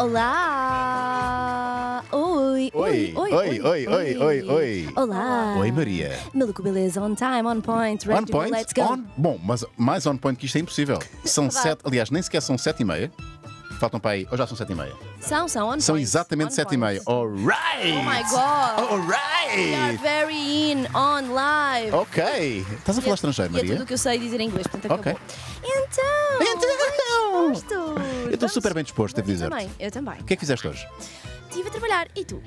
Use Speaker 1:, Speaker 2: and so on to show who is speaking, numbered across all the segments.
Speaker 1: Olá! Oi! Oi! Oi! Oi! Oi! Oi! Oi! oi. Olá! Oi, Maria! Maluco Beleza, on time, on point, ready on to point, let's go! On,
Speaker 2: bom, mas mais on point que isto é impossível. São sete, aliás, nem sequer são sete e meia. Faltam para aí, ou já são sete e meia?
Speaker 1: São, são, on São
Speaker 2: exatamente on sete e meia. Alright! Oh my god! Alright! We are
Speaker 1: very in, on, live!
Speaker 2: Ok! Estás a falar e estrangeiro, Maria? é tudo o que
Speaker 1: eu sei dizer em inglês, portanto acabou.
Speaker 2: Ok estou super bem disposto, devo dizer. Eu também, eu também. O que é que fizeste hoje?
Speaker 1: Estive a trabalhar. E tu?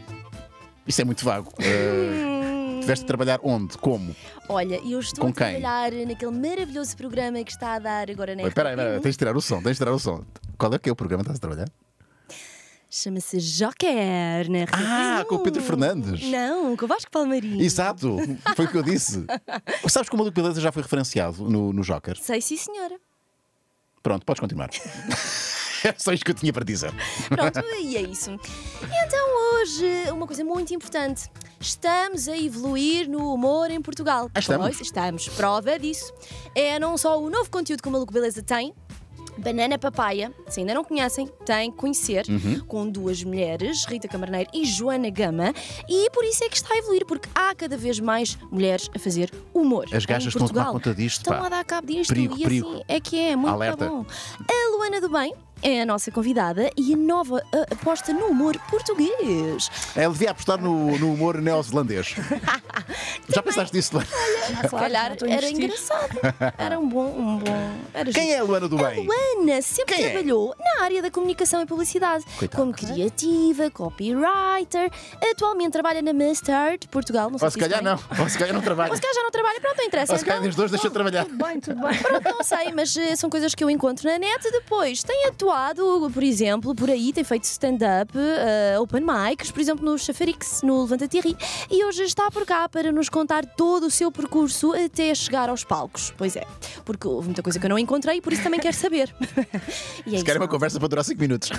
Speaker 2: Isso é muito vago. Eh,
Speaker 1: hum. tiveste a
Speaker 2: trabalhar onde? Como?
Speaker 1: Olha, eu estou Com a quem? trabalhar naquele maravilhoso programa que está a dar agora na Oi, Espera
Speaker 2: aí, tens de tirar o som, tens de tirar o som. Qual é que é o programa que estás a trabalhar?
Speaker 1: Chama-se Joker na Ah, com o Pedro Fernandes. Não, com o Vasco Palmarinho. Exato, foi o que eu disse.
Speaker 2: Sabes que o Maluco Beleza já foi referenciado no, no Joker?
Speaker 1: Sei, sim, senhora.
Speaker 2: Pronto, podes continuar. Era só isto que eu tinha para dizer. Pronto,
Speaker 1: e é isso. Então, hoje, uma coisa muito importante. Estamos a evoluir no humor em Portugal. Ah, estamos? Pois, estamos. Prova disso é não só o novo conteúdo que o Maluco Beleza tem, Banana Papaya, se ainda não conhecem, tem conhecer, uhum. com duas mulheres, Rita Camarneiro e Joana Gama, e por isso é que está a evoluir, porque há cada vez mais mulheres a fazer humor. As gajas estão a tomar conta disto. Estão pá. a dar cabo disto perigo, e perigo. assim é que é, muito Alerta. bom. A Luana do Bem é a nossa convidada
Speaker 2: e a nova aposta no humor português. É, Ela devia apostar no, no humor neozelandês. Já pensaste nisso, Luana?
Speaker 3: Olha, se calhar era engraçado.
Speaker 2: Era
Speaker 1: um bom. Um bom era Quem justo. é a Luana do Bem? A Luana sempre Quem é? trabalhou é? na área da comunicação e publicidade, Coitado. como criativa, copywriter. Atualmente trabalha na Mustard Portugal. Não sei Ou se calhar não.
Speaker 2: Ou se calhar não trabalha. Ou se calhar
Speaker 1: já não trabalha. Pronto, não interessa. Ou se calhar então,
Speaker 2: desde hoje deixa de trabalhar. Tudo bem,
Speaker 4: tudo
Speaker 1: bem. Pronto, não sei, mas eh, são coisas que eu encontro na net. Depois tem tua atuado, por exemplo, por aí, tem feito stand-up, uh, open mics, por exemplo, no Chafarix, no Levanta Thierry, e hoje está por cá para nos contar todo o seu percurso até chegar aos palcos. Pois é, porque houve muita coisa que eu não encontrei e por isso também quero saber. e é
Speaker 2: Se quer uma conversa para durar 5 minutos.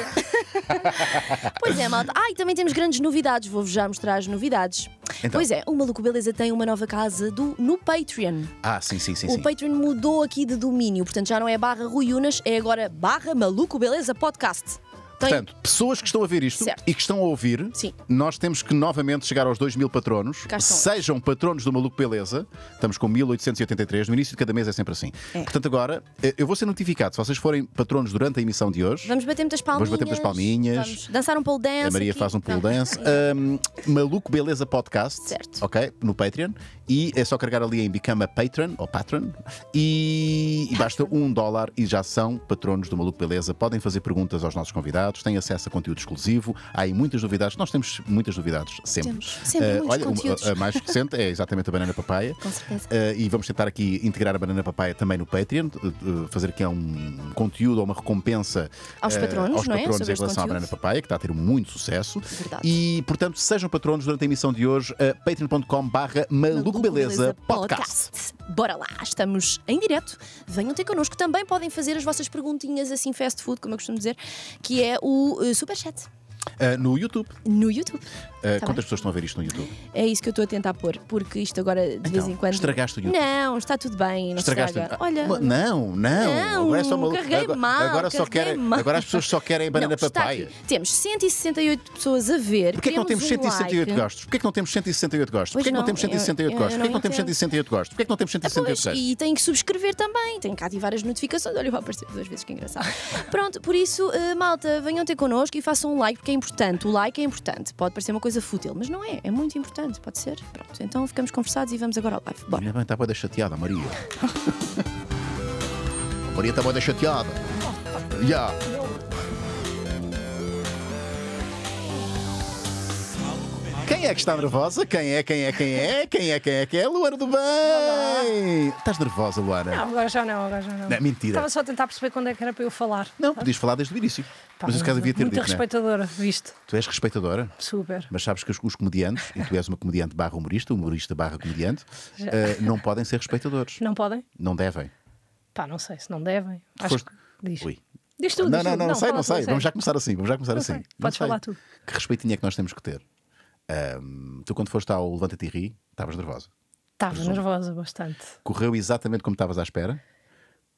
Speaker 2: pois
Speaker 1: é, malta. Ah, e também temos grandes novidades, vou-vos já mostrar as novidades. Então. Pois é, o Maluco Beleza tem uma nova casa do, no Patreon.
Speaker 2: Ah, sim, sim, sim. O sim.
Speaker 1: Patreon mudou aqui de domínio, portanto já não é barra Ruiunas, é agora barra Maluco Beleza Podcast.
Speaker 2: Portanto, pessoas que estão a ver isto certo. e que estão a ouvir, Sim. nós temos que novamente chegar aos 2 mil patronos. Sejam eles. patronos do Maluco Beleza. Estamos com 1883. No início de cada mês é sempre assim. É. Portanto, agora eh, eu vou ser notificado. Se vocês forem patronos durante a emissão de hoje,
Speaker 1: vamos bater muitas palminhas. Vamos bater muitas palminhas. Vamos dançar um pole dance. A Maria aqui. faz um pole tá. dance.
Speaker 2: Um, Maluco Beleza Podcast. Certo. Ok? No Patreon. E é só carregar ali em Become a Patron ou Patron. E, e basta um dólar e já são patronos do Maluco Beleza. Podem fazer perguntas aos nossos convidados convidados, têm acesso a conteúdo exclusivo, há aí muitas novidades. Nós temos muitas novidades sempre. Temos, sempre uh, olha, conteúdos. a mais recente é exatamente a Banana Papaya. Com certeza. Uh, e vamos tentar aqui integrar a Banana Papaya também no Patreon, uh, fazer aqui é um conteúdo ou uma recompensa aos patronos, aos é? patronos é? em relação à Banana Papaya, que está a ter muito sucesso. Verdade. E, portanto, sejam patronos durante a emissão de hoje, patreon.com/barra Maluco Beleza Podcast.
Speaker 1: Bora lá, estamos em direto. Venham ter connosco. Também podem fazer as vossas perguntinhas assim fast food, como eu costumo dizer, que é o uh, Superchat.
Speaker 2: Uh, no YouTube. No YouTube. Uh, tá quantas bem. pessoas estão a ver isto no YouTube?
Speaker 1: É isso que eu estou a tentar pôr, porque isto agora de então, vez em então, quando. Estragaste o YouTube? Não, está tudo bem. Não estragaste estraga. Ah, Olha. Não,
Speaker 2: não, não. Agora é só uma agora, mal, agora, só querem, mal. agora as pessoas só querem banana não, papaya.
Speaker 1: Temos 168 pessoas a ver. Porquê que não temos 168 um like? gostos?
Speaker 2: Porquê que não temos 168 gostos? Porquê que não temos 168 gostos? Ah, Porquê que não temos 168 gostos? Porquê que não temos 168 gostos? E
Speaker 1: tem que subscrever também, tem que ativar as notificações. Olha, vai aparecer duas vezes, que é engraçado. Pronto, por isso, eh, malta, venham ter connosco e façam um like, porque é importante. O like é importante. Pode parecer uma coisa coisa fútil, mas não é, é muito importante, pode ser? Pronto, então ficamos conversados e vamos agora ao live.
Speaker 2: Bora. Minha mãe está boa chateada, a Maria. a Maria está boa chateada. Já. Oh, tá yeah. Quem é que está nervosa? Quem é, quem é, quem é, quem é, quem é, quem é? Luana do Bem! Estás nervosa, Luana? Não,
Speaker 4: agora já não, agora já não. não mentira. Estava só a tentar perceber quando é que era para eu falar. Não, podias
Speaker 2: falar desde o início. Pá, mas nesse caso devia ter Muita dito, é?
Speaker 4: respeitadora, não viste?
Speaker 2: Tu és respeitadora? Super. Mas sabes que os, os comediantes, e tu és uma comediante barra humorista, humorista barra comediante, eh, não podem ser respeitadores. Não podem? Não devem.
Speaker 4: Pá, não sei se não devem.
Speaker 2: Acho que diz. Ui. Diz tu, não, diz não, não, não, não, sei, não sei. Vamos já começar assim, vamos já começar assim. Sei. Podes falar tu. Que respeitinho é que nós temos que ter? Um, tu, quando foste ao Levanta-te e Ri, estavas nervosa?
Speaker 4: Estava nervosa, bastante.
Speaker 2: Correu exatamente como estavas à espera?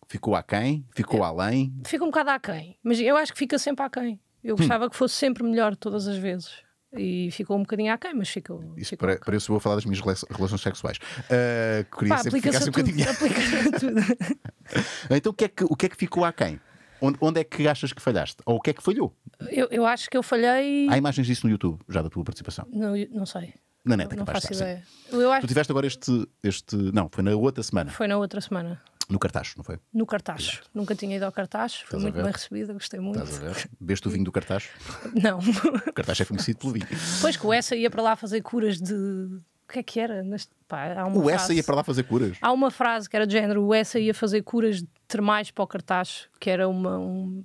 Speaker 2: Ficou aquém? Ficou além?
Speaker 4: Fica um bocado aquém, mas eu acho que fica sempre aquém. Eu hum. gostava hum. que fosse sempre melhor todas as vezes. E ficou um bocadinho aquém, mas ficou.
Speaker 2: Isso ficou para, para eu vou falar das minhas relações sexuais. Uh, queria Pá, sempre que ficasse assim um bocadinho.
Speaker 4: tudo.
Speaker 2: então o que, é que, o que é que ficou aquém? Onde, onde, é que achas que falhaste? Ou o que é que falhou?
Speaker 4: Eu, eu acho que eu falhei. Há imagens
Speaker 2: disso no YouTube, já da tua participação?
Speaker 4: Não, não sei.
Speaker 2: Na neta, é não, capaz não faço de estar, ideia. Eu acho... Tu tiveste agora este, este. Não, foi na outra semana.
Speaker 4: Foi na outra semana.
Speaker 2: No cartaz, não foi?
Speaker 4: No cartaz. Exato. Nunca tinha ido ao cartaz. Foi muito bem recebida, gostei muito. Estás a
Speaker 2: ver? Veste o vinho do cartaz?
Speaker 4: Não. O
Speaker 2: cartaz é conhecido pelo vinho.
Speaker 4: Pois que o Essa ia para lá fazer curas de. O que é que era? Neste... Pá, o Essa frase... ia para lá fazer curas? Há uma frase que era de género: o Essa ia fazer curas de termais para o cartaz, que era uma, um,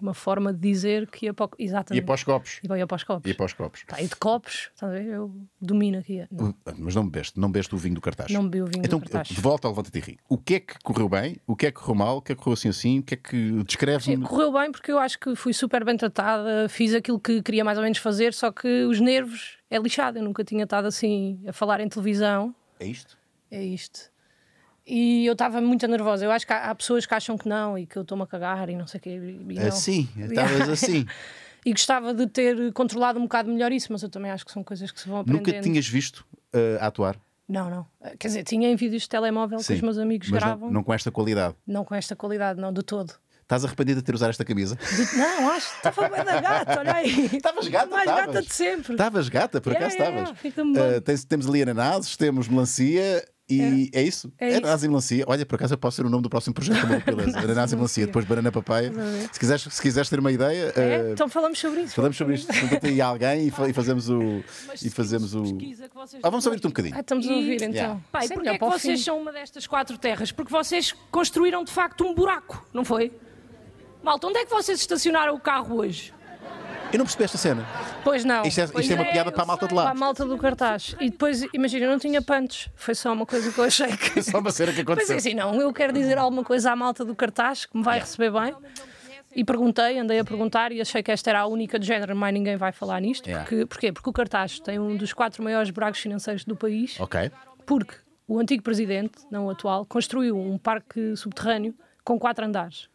Speaker 4: uma forma de dizer que ia para, exatamente. Ia para os copos. e para os copos. e para os copos. Tá, e de copos, tá, eu domino aqui. Não. Uh,
Speaker 2: mas não bebeste, não bebeste o vinho do cartaz. Não bebi o vinho então, do cartaz. De volta ao Levanta-te e O que é que correu bem? O que é que correu mal? O que é que correu assim assim? O que é que descreve Sim, Correu
Speaker 4: bem porque eu acho que fui super bem tratada, fiz aquilo que queria mais ou menos fazer, só que os nervos é lixado. Eu nunca tinha estado assim a falar em televisão. É isto? É isto. E eu estava muito nervosa. Eu acho que há, pessoas que acham que não e que eu estou-me a cagar e não sei o quê. É assim, estavas então, assim. e gostava de ter controlado um bocado melhor isso, mas eu também acho que são coisas que se vão aprendendo. Nunca tinhas
Speaker 2: visto uh, atuar?
Speaker 4: Não, não. Eh, quer dizer, tinha em vídeos de telemóvel Sim, que os meus amigos gravam. Não, não, com
Speaker 2: esta qualidade.
Speaker 4: Não com esta qualidade, não, de todo.
Speaker 2: Estás arrependida de ter usado esta camisa? De...
Speaker 4: Não, acho que estava
Speaker 2: bem da gata, olha aí. Estavas gata, Mais tavas. gata de sempre. Estavas gata, por acaso estavas. Yeah, yeah, uh, temos ali ananases, temos melancia, e é, é isso. É Ananás e melancia. Olha, por acaso eu posso ser o nome do próximo projeto também, beleza? Ananás e melancia, depois banana papai Se quiseres, se quiseres ter uma ideia. É, uh... então
Speaker 4: falamos sobre isso. Falamos
Speaker 2: sobre isto. Pergunta aí alguém e, fa e fazemos o. Mas e fazemos o... Ah, vamos ouvir-te um bocadinho. Ah, estamos a ouvir então. Yeah. Pai, é, é que vocês fim.
Speaker 4: são uma destas quatro terras? Porque vocês construíram de facto um buraco, não foi? Malta, onde é que vocês estacionaram o carro hoje?
Speaker 2: Eu não percebi esta cena.
Speaker 4: Pois não. Isto é, isto é uma é. piada para a malta de lá. Para a malta do cartaz. E depois, imagina, eu não tinha pantos. Foi só uma coisa que eu achei que.
Speaker 2: Foi só uma cena que aconteceu. Mas é, assim,
Speaker 4: não, eu quero dizer alguma coisa à malta do cartaz que me vai yeah. receber bem. E perguntei, andei a perguntar e achei que esta era a única de género, mais ninguém vai falar nisto. Yeah. Porque, porquê? Porque o cartaz tem um dos quatro maiores buracos financeiros do país. Ok. Porque o antigo presidente, não o atual, construiu um parque subterrâneo com quatro andares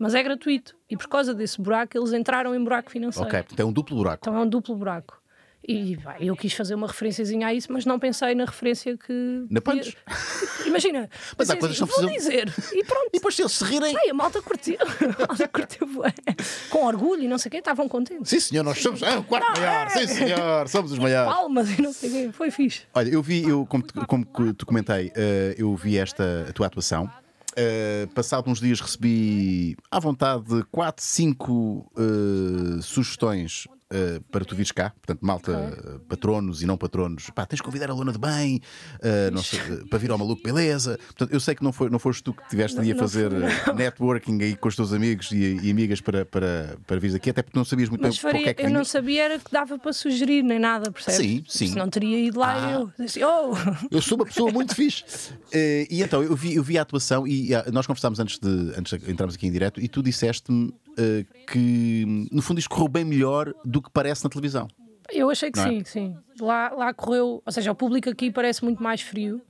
Speaker 4: mas é gratuito. E por causa desse buraco, eles entraram em buraco financeiro. Ok,
Speaker 2: então é um duplo buraco. Então
Speaker 4: é um duplo buraco. E bem, eu quis fazer uma referenciazinha a isso, mas não pensei na referência que. Na podia... Imagina. mas há coisas assim, que vou dizer. E pronto. E depois se eles se rirem. Ai, a malta curtiu. A malta curtiu. Com orgulho e não sei o quê, estavam contentes.
Speaker 2: Sim, senhor, nós somos. Ah, o quarto não, maior. É. Sim, senhor, somos os maiores.
Speaker 4: Palmas e não sei o quê. Foi fixe.
Speaker 2: Olha, eu vi, eu, como, como te comentei, eh, eu vi esta a tua atuação. Uh, passado uns dias recebi à vontade 4, 5 uh, sugestões uh, para tu vires cá, portanto, malta, okay. patronos e não patronos, pá, tens de convidar a Lona de Bem uh, sei, eh, para vir ao maluco, beleza. Portanto, eu sei que não, foi, não foste tu que tiveste ali a fazer não. networking aí com os teus amigos e, e amigas para, para, para vir aqui, até porque não sabias muito Mas bem faria, porque é que Eu vinhas. não
Speaker 4: sabia era que dava para sugerir nem nada, percebes? Sim, sim. Senão teria ido lá ah. eu. disse oh.
Speaker 2: Eu sou uma pessoa muito fixe. e então, eu vi, eu vi a atuação e ah, nós conversámos antes de, antes de entrarmos aqui em direto e tu disseste-me que, no fundo, isto correu bem melhor do do que parece na televisão. Eu achei que é? sim,
Speaker 4: sim. Lá, lá correu, ou seja, o público aqui parece muito mais frio.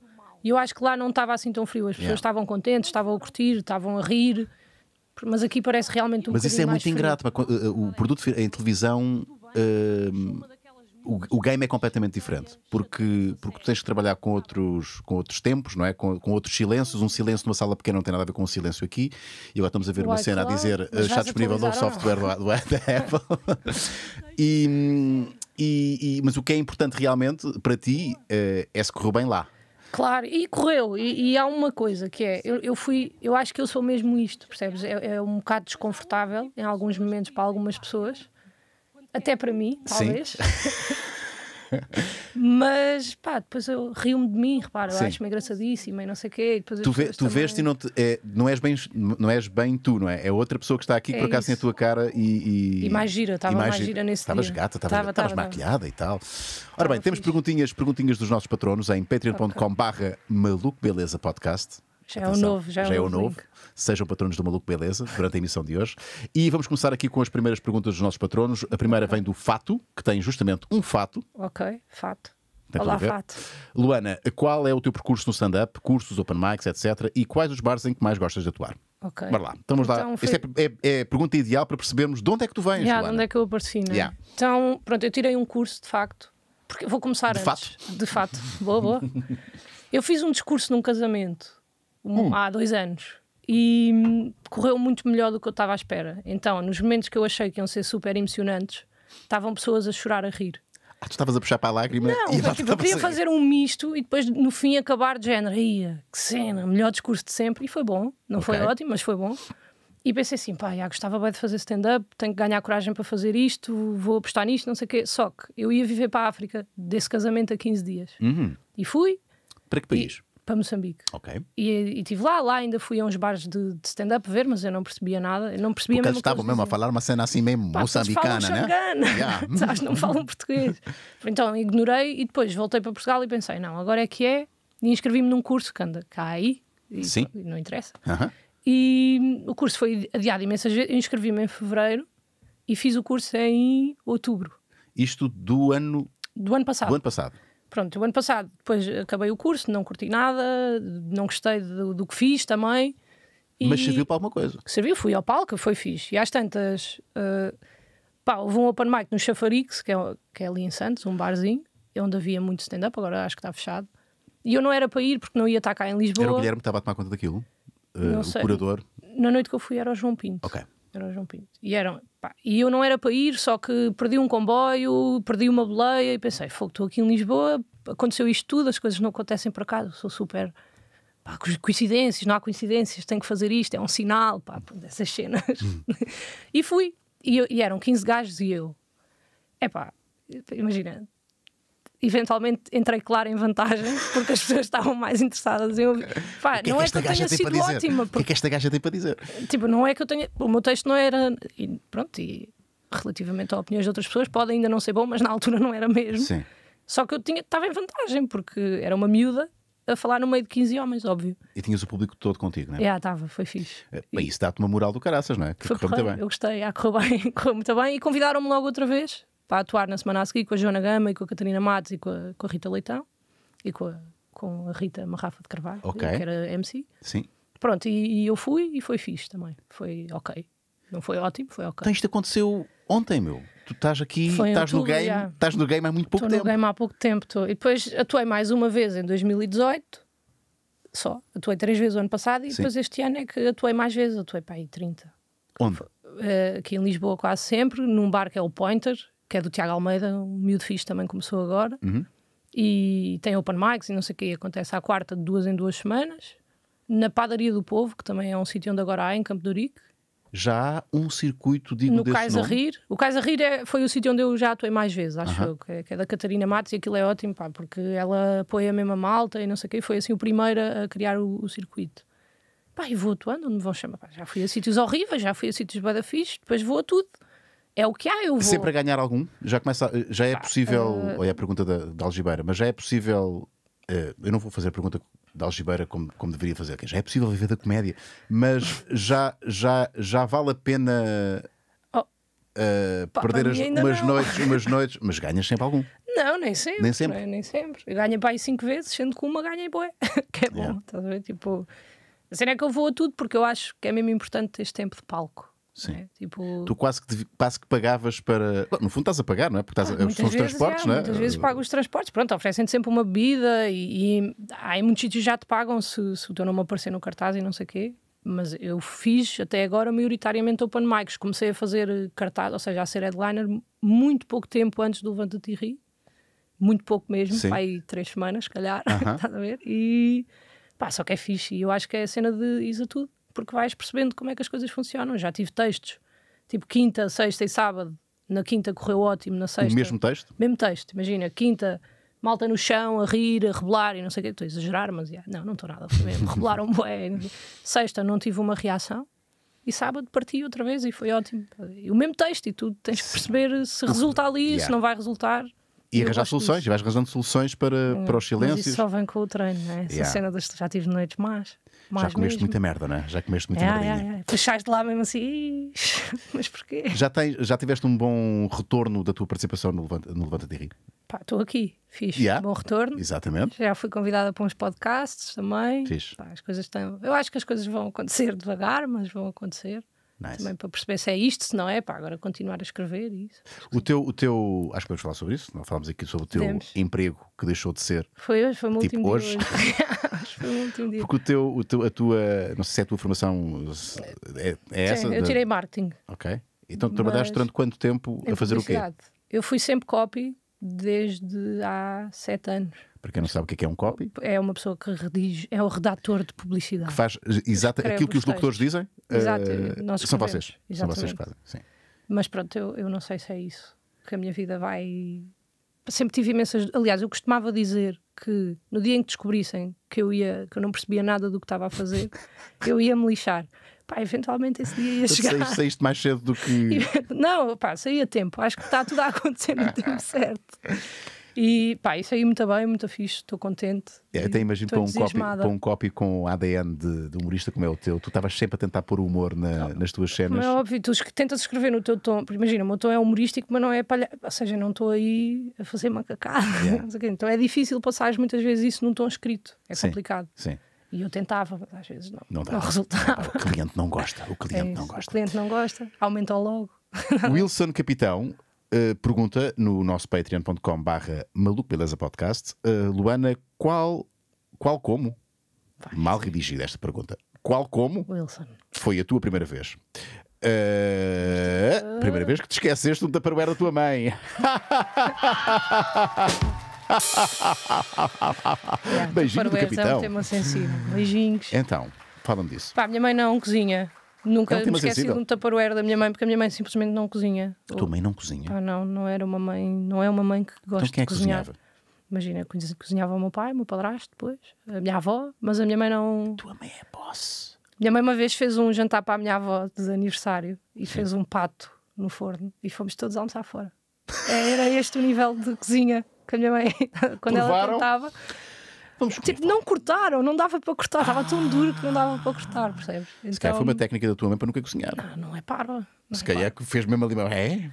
Speaker 4: E eu acho que lá não estava assim tão frio. As pessoas yeah. estavam contentes, estavam a curtir, estavam a rir. Mas aqui parece realmente um Mas isso é muito ingrato.
Speaker 2: Eh, o produto em televisão uh, o, o, game é completamente diferente, porque, porque tu tens que trabalhar com outros, com outros tempos, não é? Com, com outros silêncios. Um silêncio numa sala pequena não tem nada a ver com um silêncio aqui. E agora estamos a ver uma cena a dizer eh, está disponível novo software do, do, da Apple. e, e, e, mas o que é importante realmente para ti é, é se correu bem lá.
Speaker 4: Claro, e correu. E, e, há uma coisa que é: eu, eu fui, eu acho que eu sou mesmo isto, percebes? É, é um bocado desconfortável em alguns momentos para algumas pessoas até para mim, talvez. Mas pá, depois eu rio-me de mim, repara, eu acho-me engraçadíssima e não sei o quê. tu vê, tu também... vês
Speaker 2: e não, te, é, não, és bem, não és bem tu, não é? É outra pessoa que está aqui que é por acaso a tua cara e. E, e mais gira, estava mais, gira, gira nesse Estavas gata, estavas maquilhada e tal. Ora bem, temos perguntinhas, perguntinhas dos nossos patronos em patreon.com/barra maluco beleza podcast.
Speaker 4: Já é Atenção, é, é o novo, já, já é o novo.
Speaker 2: Sejam patronos do Maluco Beleza durante a emissão de hoje. E vamos começar aqui com as primeiras perguntas dos nossos patronos. A primeira vem do Fato, que tem justamente um fato.
Speaker 4: Ok, fato.
Speaker 2: Tem Olá, Fato. Luana, qual é o teu percurso no stand-up, cursos, open mics, etc. E quais os bares em que mais gostas de atuar? Ok. Bora lá. Estamos então, lá. Foi... Então, Esta é, é, é, a pergunta ideal para percebermos de onde é que tu vens. Yeah, de onde
Speaker 4: é que eu apareci, né? yeah. Então, pronto, eu tirei um curso, de facto. Porque vou começar de antes. Fato. De fato. boa, boa. Eu fiz um discurso num casamento um, hum. há dois anos e hum, correu muito melhor do que eu estava à espera. Então, nos momentos que eu achei que iam ser super emocionantes, estavam pessoas a chorar, a rir.
Speaker 2: Ah, tu estavas a puxar para a lágrima não, e lá tipo, eu queria fazer
Speaker 4: um misto e depois no fim acabar de género. Ia, que cena, melhor discurso de sempre. E foi bom, não okay. foi ótimo, mas foi bom. E pensei assim, pá, já gostava bem de fazer stand-up, tenho que ganhar coragem para fazer isto, vou apostar nisto, não sei o quê. Só que eu ia viver para a África desse casamento a 15 dias. Uhum. E fui.
Speaker 2: Para que país? E para Moçambique. Ok.
Speaker 4: E, estive lá, lá ainda fui a uns bares de, de stand-up ver, mas eu não percebia nada. Eu não percebia Porque eles estavam
Speaker 2: mesmo a falar uma cena assim mesmo Pá, moçambicana, né? Yeah. Sabes, não falam
Speaker 4: português. Então ignorei e depois voltei para Portugal e pensei, não, agora é que é. E inscrevi-me num curso que anda cá aí. E, Sim. Não interessa. Uh -huh. E o curso foi adiado imensas vezes. Inscrevi-me em fevereiro e fiz o curso em outubro.
Speaker 2: Isto do ano...
Speaker 4: Do ano passado. Do ano passado pronto, o ano passado depois acabei o curso, não curti nada, não gostei do, do que fiz também.
Speaker 2: Mas serviu para alguma coisa?
Speaker 4: Serviu, fui ao palco, foi fixe. E às tantas, uh, pá, houve um open mic no Chafarix, que é, que é ali em Santos, um barzinho, onde havia muito stand-up, agora acho que está fechado. E eu não era para ir porque não ia estar cá em Lisboa. Era o Guilherme que
Speaker 2: estava a tomar conta daquilo? Uh, o sei. curador?
Speaker 4: Na noite que eu fui era o João Pinto. Ok. Era o João Pinto. E, eram, pá, e eu não era para ir, só que perdi um comboio, perdi uma boleia e pensei, fogo, estou aqui em Lisboa, aconteceu isto tudo, as coisas não acontecem por acaso, sou super. Pá, coincidências, não há coincidências, tenho que fazer isto, é um sinal, pá, cenas. Hum. e fui. E, e, eram 15 gajos e eu. É pá, imagina, eventualmente entrei, claro, em vantagem, porque as pessoas estavam mais interessadas em ouvir. Pá, que não é que, é, é que eu tenha sido ótima. Porque... O que
Speaker 2: é que esta gaja tem para dizer?
Speaker 4: Tipo, não é que eu tenha. O meu texto não era. E, pronto, e relativamente a opiniões de outras pessoas, pode ainda não ser bom, mas na altura não era mesmo. Sim. Só que eu tinha, estava em vantagem, porque era uma miúda a falar no meio de 15 homens, óbvio.
Speaker 2: E tinhas o público todo contigo, não é?
Speaker 4: Já, estava, foi fixe.
Speaker 2: É, bem, isso dá-te uma moral do caraças, não é? Que foi correu muito bem. Eu
Speaker 4: gostei, ah, correu bem, correu muito bem. E convidaram-me logo outra vez para atuar na semana a seguir com a Joana Gama e com a Catarina Matos e com a, com a Rita Leitão e com a, com a Rita Marrafa de Carvalho, okay. que era MC. Sim. Pronto, e, e, eu fui e foi fixe também. Foi ok. Não foi ótimo, foi ok. Então
Speaker 2: isto aconteceu ontem, meu. Tu estás aqui, estás no game, estás no game há muito pouco tempo. Estou
Speaker 4: no game há pouco tempo. Tô. E depois atuei mais uma vez em 2018, só. Atuei três vezes o ano passado e Sim. depois este ano é que atuei mais vezes. Atuei para aí 30. Onde? Eh, aqui em Lisboa quase sempre, num bar que é o Pointer, que é do Tiago Almeida, um miúdo fixe também começou agora. Uhum. E tem open mics e não sei o que, acontece à quarta de duas em duas semanas. Na Padaria do Povo, que também é um sítio onde agora há, em Campo do Urique.
Speaker 2: Já há um circuito, digo, no desse Cais nome? a Rir.
Speaker 4: O Cais a Rir é, foi o sítio onde eu já atuei mais vezes, acho eu, que é, que é, da Catarina Matos e aquilo é ótimo, pá, porque ela apoia a mesma malta e não sei o quê. Foi assim o primeiro a, a criar o, o circuito pá, e vou atuando onde me vão chamar. Pá, já fui a sítios horríveis, já fui a sítios badafis, depois vou a tudo é o que há,
Speaker 2: eu vou. Sempre a ganhar algum? Já, começa, já é possível. Uh... Eh, Olha é a pergunta da, da Algibeira, mas já é possível. Uh, eu não vou fazer a pergunta da Algibeira como, como deveria fazer, já é possível viver da comédia, mas já, já, já vale a pena. Uh, Pá, perder as, umas não. noites, umas noites, mas ganhas sempre algum.
Speaker 4: Não, nem sempre. Nem sempre. É? nem sempre. Ganha para aí cinco vezes, sendo que uma ganha e boé, que é bom, yeah. a ver? Tipo, a cena é que eu vou a tudo porque eu acho que é mesmo importante este tempo de palco. Sim. É, tipo... Tu
Speaker 2: quase que, quase que pagavas para. No fundo, estás a pagar, não é? Porque estás ah, a... são os transportes, é, não é? Muitas vezes pago
Speaker 4: os transportes, pronto, oferecem-te sempre uma bebida e, e há em muitos sítios já te pagam se, se o teu nome aparecer no cartaz e não sei o quê. Mas eu fiz até agora maioritariamente open mics. Comecei a fazer cartaz, ou seja, a ser headliner muito pouco tempo antes do Levante de Muito pouco mesmo, vai três semanas, se calhar, uh -huh. estás a ver? E pá, só que é fixe. E eu acho que é a cena de Isa tudo porque vais percebendo como é que as coisas funcionam. Já tive textos, tipo quinta, sexta e sábado. Na quinta correu ótimo, na sexta. O mesmo texto? Mesmo texto, imagina, quinta, malta no chão, a rir, a rebelar e não sei o que. Estou a exagerar, mas yeah, não, não estou nada a fazer. Rebelaram um sexta, não tive uma reação. E sábado parti outra vez e foi ótimo. E o mesmo texto, e tu tens que perceber se resulta ali, yeah. se não vai resultar.
Speaker 2: E arranjar soluções, disso. vais arranjando soluções para, é, para os silêncios. Mas isso só
Speaker 4: vem com o treino, é? Essa yeah. cena das já tive noites más. Mais já comeste mesmo. muita merda, né? Já comeste muita é, merdinha. É, é. Puxaste lá mesmo assim, mas porquê? Já,
Speaker 2: tens, já tiveste um bom retorno da tua participação no Levanta, no Levanta de Rio?
Speaker 4: Pá, estou aqui, fiz yeah. um bom retorno. Exatamente. Já fui convidada para uns podcasts também. Fiz. Pá, as coisas estão. Eu acho que as coisas vão acontecer devagar, mas vão acontecer. Nice. Também para perceber se é isto, se não é, para agora continuar a escrever
Speaker 2: isso. O teu, o teu, acho que vamos falar sobre isso, não falámos aqui sobre o teu emprego que deixou de ser.
Speaker 4: Foi hoje, foi o tipo, último hoje. dia. Hoje. foi o último dia.
Speaker 2: Porque o teu, o teu, a tua, não sei se é a tua formação é, é essa. Sim, eu tirei marketing. Ok. Então tu trabalhaste durante quanto tempo a fazer o quê?
Speaker 4: Eu fui sempre copy desde há sete anos.
Speaker 2: Para quem não sabe o é que é, um copy.
Speaker 4: É uma pessoa que redige, é o redator de publicidade. Que faz
Speaker 2: eh, exatamente aquilo que os locutores dizem. Eh, Exato, uh, são vocês. Exatamente. São vocês que sim.
Speaker 4: Mas pronto, eu, eu não sei se é isso. Que a minha vida vai. Sempre tive imensas. Aliás, eu costumava dizer que no dia em que descobrissem que eu ia, que eu não percebia nada do que estava a fazer, eu ia me lixar. Pá, eventualmente esse dia ia chegar. Saíste, saíste
Speaker 2: mais cedo do que.
Speaker 4: não, pá, saí a tempo. Acho que está tudo a acontecer no tempo certo. E pá, isso aí muito bem, muito fixe, estou contente.
Speaker 2: É, até imagino para um, copy, para um copy com ADN de, de, humorista como é o teu, tu estavas sempre a tentar pôr humor na, não, nas tuas cenas. É
Speaker 4: óbvio, tu tentas escrever no teu tom, imagina, o meu tom é humorístico, mas não é palha, ou seja, não estou aí a fazer macacada. Yeah. então é difícil passares muitas vezes isso num tom escrito, é sim, complicado. Sim. E eu tentava, mas às vezes não, não, dá, não resultava. Não,
Speaker 2: o cliente não gosta, o cliente é
Speaker 4: isso, não gosta. O cliente não gosta, aumentou logo.
Speaker 2: Wilson Capitão eh, pergunta no nosso patreon.com barra maluco beleza podcast. Uh, Luana, qual, qual como? Vai, Mal redigida esta pergunta. Qual como Wilson. foi a tua primeira vez? Uh, primeira vez que te esqueceste um tupperware da tua mãe. Beijinho do é capitão. É um tema sensível. Beijinhos. Então, falam disso.
Speaker 4: Pá, minha mãe não cozinha. Nunca é me esqueci de um taparoeiro da minha mãe, porque a minha mãe simplesmente não cozinha. A tua mãe não cozinha? Ah, não, não era uma mãe, não é uma mãe que gosta então, quem é que de cozinhar. Cozinhava? Imagina, cozinhava o meu pai, o meu padrasto, depois, a minha avó, mas a minha mãe não. Tua mãe é boss. Minha mãe uma vez fez um jantar para a minha avó de aniversário e Sim. fez um pato no forno e fomos todos almoçar fora. É, era este o nível de cozinha que a minha mãe, quando Provaram. ela tentava Vamos tipo, não cortaram, não dava para cortar, estava tão duro que não dava para cortar, percebes? Então... Se calhar foi uma então
Speaker 2: técnica da tua mãe para nunca cozinhar. Não, ah, não é parva. Não Se é calhar é fez mesmo ali, é?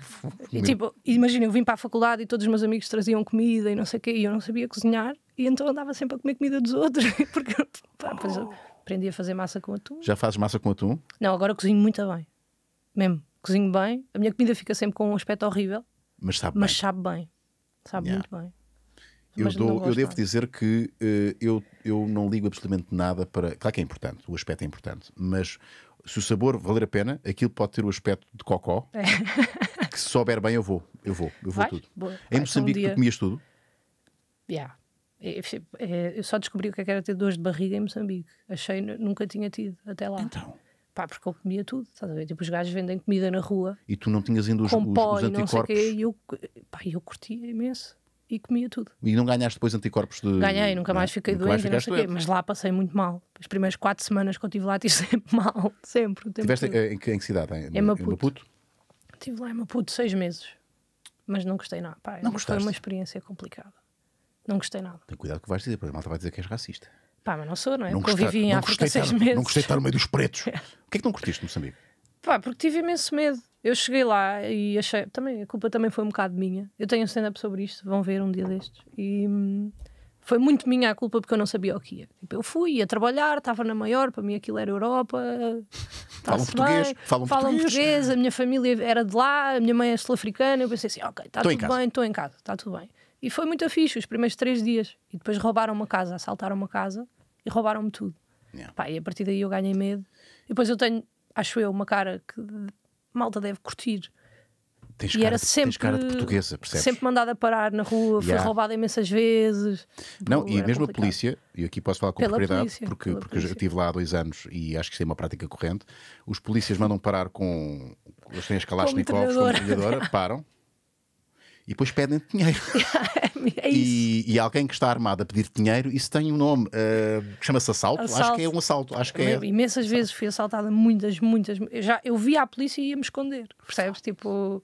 Speaker 2: E, tipo,
Speaker 4: imagina, eu vim para a faculdade e todos os meus amigos traziam comida e não sei o quê, e eu não sabia cozinhar, e então andava sempre a comer comida dos outros, porque pá, oh. aprendi a fazer massa com atum.
Speaker 2: Já fazes massa com atum?
Speaker 4: Não, agora cozinho muito bem. Mesmo, cozinho bem, a minha comida fica sempre com um aspecto horrível,
Speaker 2: mas sabe mas bem.
Speaker 4: Sabe bem. Sabe yeah. muito bem
Speaker 2: eu, dou, eu devo dizer que uh, eu, eu não ligo absolutamente nada para. Claro que é importante, o aspecto é importante, mas se o sabor valer a pena, aquilo pode ter o aspecto de cocó. É. Que se souber bem, eu vou. Eu vou, eu vou Vai? tudo. Boa. Em Vai, Moçambique, um tu comias tudo?
Speaker 4: Yeah. É, é, é, eu só descobri o que era ter dores de barriga em Moçambique. Achei, nunca tinha tido até lá. Então. Pá, porque eu comia tudo, estás a ver? Tipo, os gajos vendem comida na rua.
Speaker 2: E tu não tinhas ainda os, os, os anticorpos? não sei quê,
Speaker 4: e eu, pá, eu curtia imenso e comia tudo.
Speaker 2: E não ganhaste depois anticorpos de. Ganhei, nunca mais é? fiquei nunca doente, mais doente. mas
Speaker 4: lá passei muito mal. As primeiras quatro semanas que eu estive lá estive sempre mal, sempre. Tiveste em que, em que, cidade? Em, em Maputo. Em Maputo? Estive lá em Maputo seis meses, mas não gostei nada. Pá, não gostaste? Foi uma experiência complicada. Não gostei nada.
Speaker 2: Tem cuidado que vais dizer, porque a malta vai dizer que és racista.
Speaker 4: Pá, mas não sou, não é? Não gostei, eu vivi em África seis estar, meses. Não gostei de
Speaker 2: estar no meio dos pretos. É. o que é que não curtiste, Moçambique?
Speaker 4: Pá, porque tive imenso medo. Eu cheguei lá e achei. Também, a culpa também foi um bocado minha. Eu tenho um stand-up sobre isto, vão ver um dia destes. E hum, foi muito minha a culpa porque eu não sabia o que ia. Tipo, eu fui, ia trabalhar, estava na maior, para mim aquilo era Europa. Falam português, falam, falam português. português. A minha família era de lá, a minha mãe é sul-africana. Eu pensei assim: ok, está tudo bem, estou em casa, está tudo bem. E foi muito afixo os primeiros três dias. E depois roubaram uma casa, assaltaram uma casa e roubaram-me tudo. Yeah. Pá, e a partir daí eu ganhei medo. E depois eu tenho acho eu, uma cara que malta deve curtir.
Speaker 2: Tens e cara, era sempre, tens cara de portuguesa, percebes? Sempre
Speaker 4: mandada parar na rua, yeah. foi roubada imensas vezes. Não, e mesmo complicado.
Speaker 2: a polícia, e aqui posso falar com pela propriedade, polícia, porque, porque eu estive lá há dois anos e acho que isso é uma prática corrente. Os polícias mandam parar com. Eles têm as Kalashnikovs com metralhadora, param e depois pedem dinheiro. é isso. E, e, alguém que está armado a pedir dinheiro, isso tem um nome, uh, chama-se assalto? assalto. Acho que é um assalto. Acho que é...
Speaker 4: Imensas assalto. vezes fui assaltada, muitas, muitas. Eu já, eu via a polícia e ia me esconder, percebes? Tipo.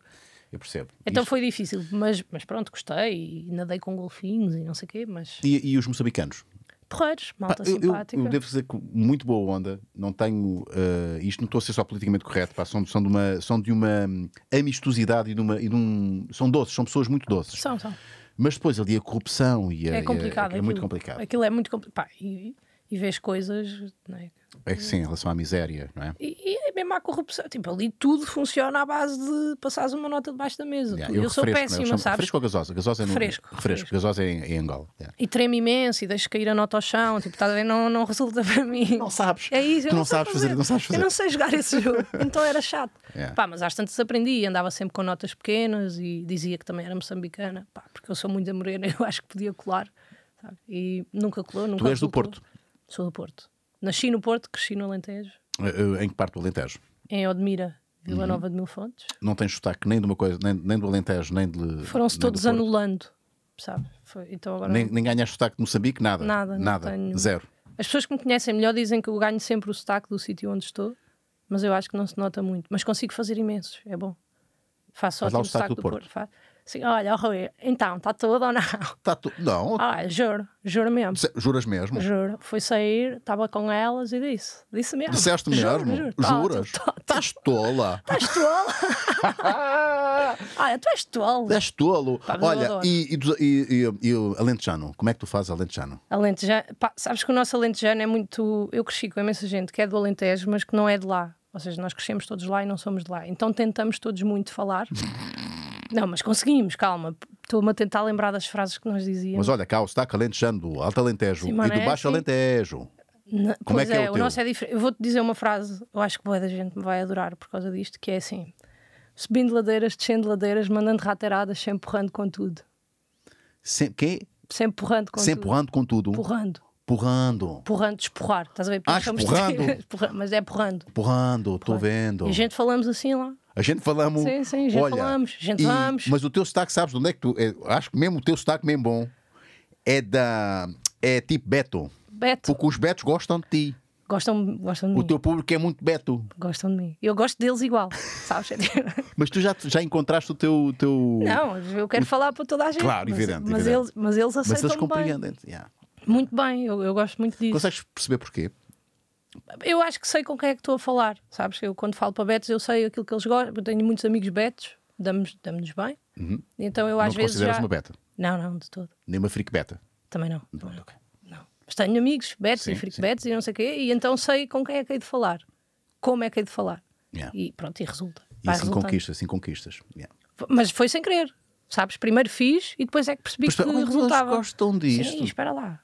Speaker 2: Eu percebo. Então Isto... foi
Speaker 4: difícil, mas, mas pronto, gostei e nadei com golfinhos e não sei o quê. Mas...
Speaker 2: E, e os moçambicanos?
Speaker 4: porreiros, malta simpática. Eu, devo
Speaker 2: dizer que muito boa onda, não tenho. Uh, isto não estou a ser só politicamente correto, pá, são, são, de uma, são de uma hum, amistosidade e de, uma, e de um. São doces, são pessoas muito doces. São, são. Mas depois ali a corrupção e a, é, complicado, e a, é, muito complicado.
Speaker 4: Aquilo é muito complicado e vês coisas. Não é?
Speaker 2: É que sim, em relação à miséria, não é?
Speaker 4: E, e é mesmo à corrupção. Tipo, ali tudo funciona à base de passares uma nota debaixo da mesa. Yeah, eu, eu sou péssima, sabe sabes? Fresco ou
Speaker 2: gasosa? Gasosa é no... Fresco. Fresco. fresco. Gasosa é em, em Angola.
Speaker 4: Yeah. E treme imenso e deixo cair a nota ao chão. Tipo, tá, não, não resulta para mim. Não sabes. É isso. Tu não, não sabes fazer.
Speaker 2: fazer. não sabes fazer. Eu não sei
Speaker 4: jogar esse jogo. então era chato. Yeah. Pá, mas às tantas aprendi. Andava sempre com notas pequenas e dizia que também era moçambicana. Pá, porque eu sou muito da morena. Eu acho que podia colar. Sabe? E nunca colou, nunca Tu és do Porto. Sou do Porto. Nasci no Porto, cresci no Alentejo.
Speaker 2: Eh, eh, em que parte do Alentejo?
Speaker 4: Em Odmira, Vila uhum. Nova de Mil Fontes.
Speaker 2: Não tens sotaque nem de uma coisa, nem, nem do Alentejo, nem de. Foram-se todos
Speaker 4: anulando, sabe? Foi, então agora... nem,
Speaker 2: nem ganhaste sotaque de Moçambique, nada. Nada, nada. Tenho... Zero.
Speaker 4: As pessoas que me conhecem melhor dizem que eu ganho sempre o sotaque do sítio onde estou, mas eu acho que não se nota muito. Mas consigo fazer imensos, é bom. Faço Faz ótimo o sotaque, sotaque do, do Porto. Porto sim olha, Rui, então, está tudo ou não? Está
Speaker 2: tudo, não. Ah, juro, juro mesmo. Se, juras mesmo?
Speaker 4: Juro. Fui sair, estava com elas e disse, disse mesmo. Disseste mesmo? Juro, juro. Tá, juras?
Speaker 2: Estás tá, tá. tola.
Speaker 4: Estás tola. olha, tu és tolo. És
Speaker 2: tolo. Pá, olha, e, e, e, e, e o alentejano, como é que tu fazes alentejano?
Speaker 4: Alentejano, pá, sabes que o nosso alentejano é muito, eu cresci com imensa gente que é do Alentejo, mas que não é de lá. Ou seja, nós crescemos todos lá e não somos de lá. Então tentamos todos muito falar. Não, mas conseguimos, calma. Estou-me a tentar lembrar das frases que nós dizíamos. Mas olha,
Speaker 2: cá, o sotaque alentejano do Alto Alentejo Sim, e do Baixo Alentejo.
Speaker 4: Na... Como é pois é que é, é o, o nosso é diferente. Eu vou-te dizer uma frase, eu acho que boa da gente me vai adorar por causa disto, que é assim: subindo ladeiras, descendo ladeiras, mandando rateiradas, sempre empurrando com tudo. Sem quê? Sem empurrando com tudo. Sem empurrando com tudo. Empurrando.
Speaker 2: Porrando.
Speaker 4: Porrando, esporrar. Estás a ver? Porque ah, esporrando. De... mas é porrando.
Speaker 2: Porrando, estou vendo. E a
Speaker 4: gente falamos assim lá.
Speaker 2: A gente falamos. Sim, sim, já olha, falamos, gente e, vamos. Mas o teu sotaque, sabes de onde é que tu. É, acho que mesmo o teu sotaque, mesmo bom, é da. É tipo Beto. Beto. Porque os Betos gostam de ti. Gostam, gostam de o mim. O teu público é muito Beto. Gostam de mim.
Speaker 4: Eu gosto deles igual, sabes?
Speaker 2: mas tu já, já encontraste o teu, teu. Não,
Speaker 4: eu quero o... falar para toda a gente. Claro, mas, evidente. Mas, evidente. Eles, mas eles aceitam. Mas eles compreendem. Bem. Yeah. Muito bem, eu, eu gosto muito disso. Consegues perceber porquê? eu acho que sei com quem é que estou a falar, sabes? Eu quando falo para betos, eu sei aquilo que eles gostam. Eu tenho muitos amigos betos, damos-nos damos bem. Uhum. Então eu às não vezes. Já... uma beta? Não, não, de todo.
Speaker 2: Nem uma freak beta? Também não. Bom, não.
Speaker 4: não. Mas tenho amigos betos sim, e freak sim. betos e não sei o quê, e então sei com quem é que hei de falar, como é que hei de falar. Yeah. E pronto, e resulta. E assim conquistas,
Speaker 2: assim conquistas. Yeah.
Speaker 4: Mas foi sem querer, sabes? Primeiro fiz e depois é que percebi Mas, que oh, resultava. Eles gostam disto. Sim, espera lá.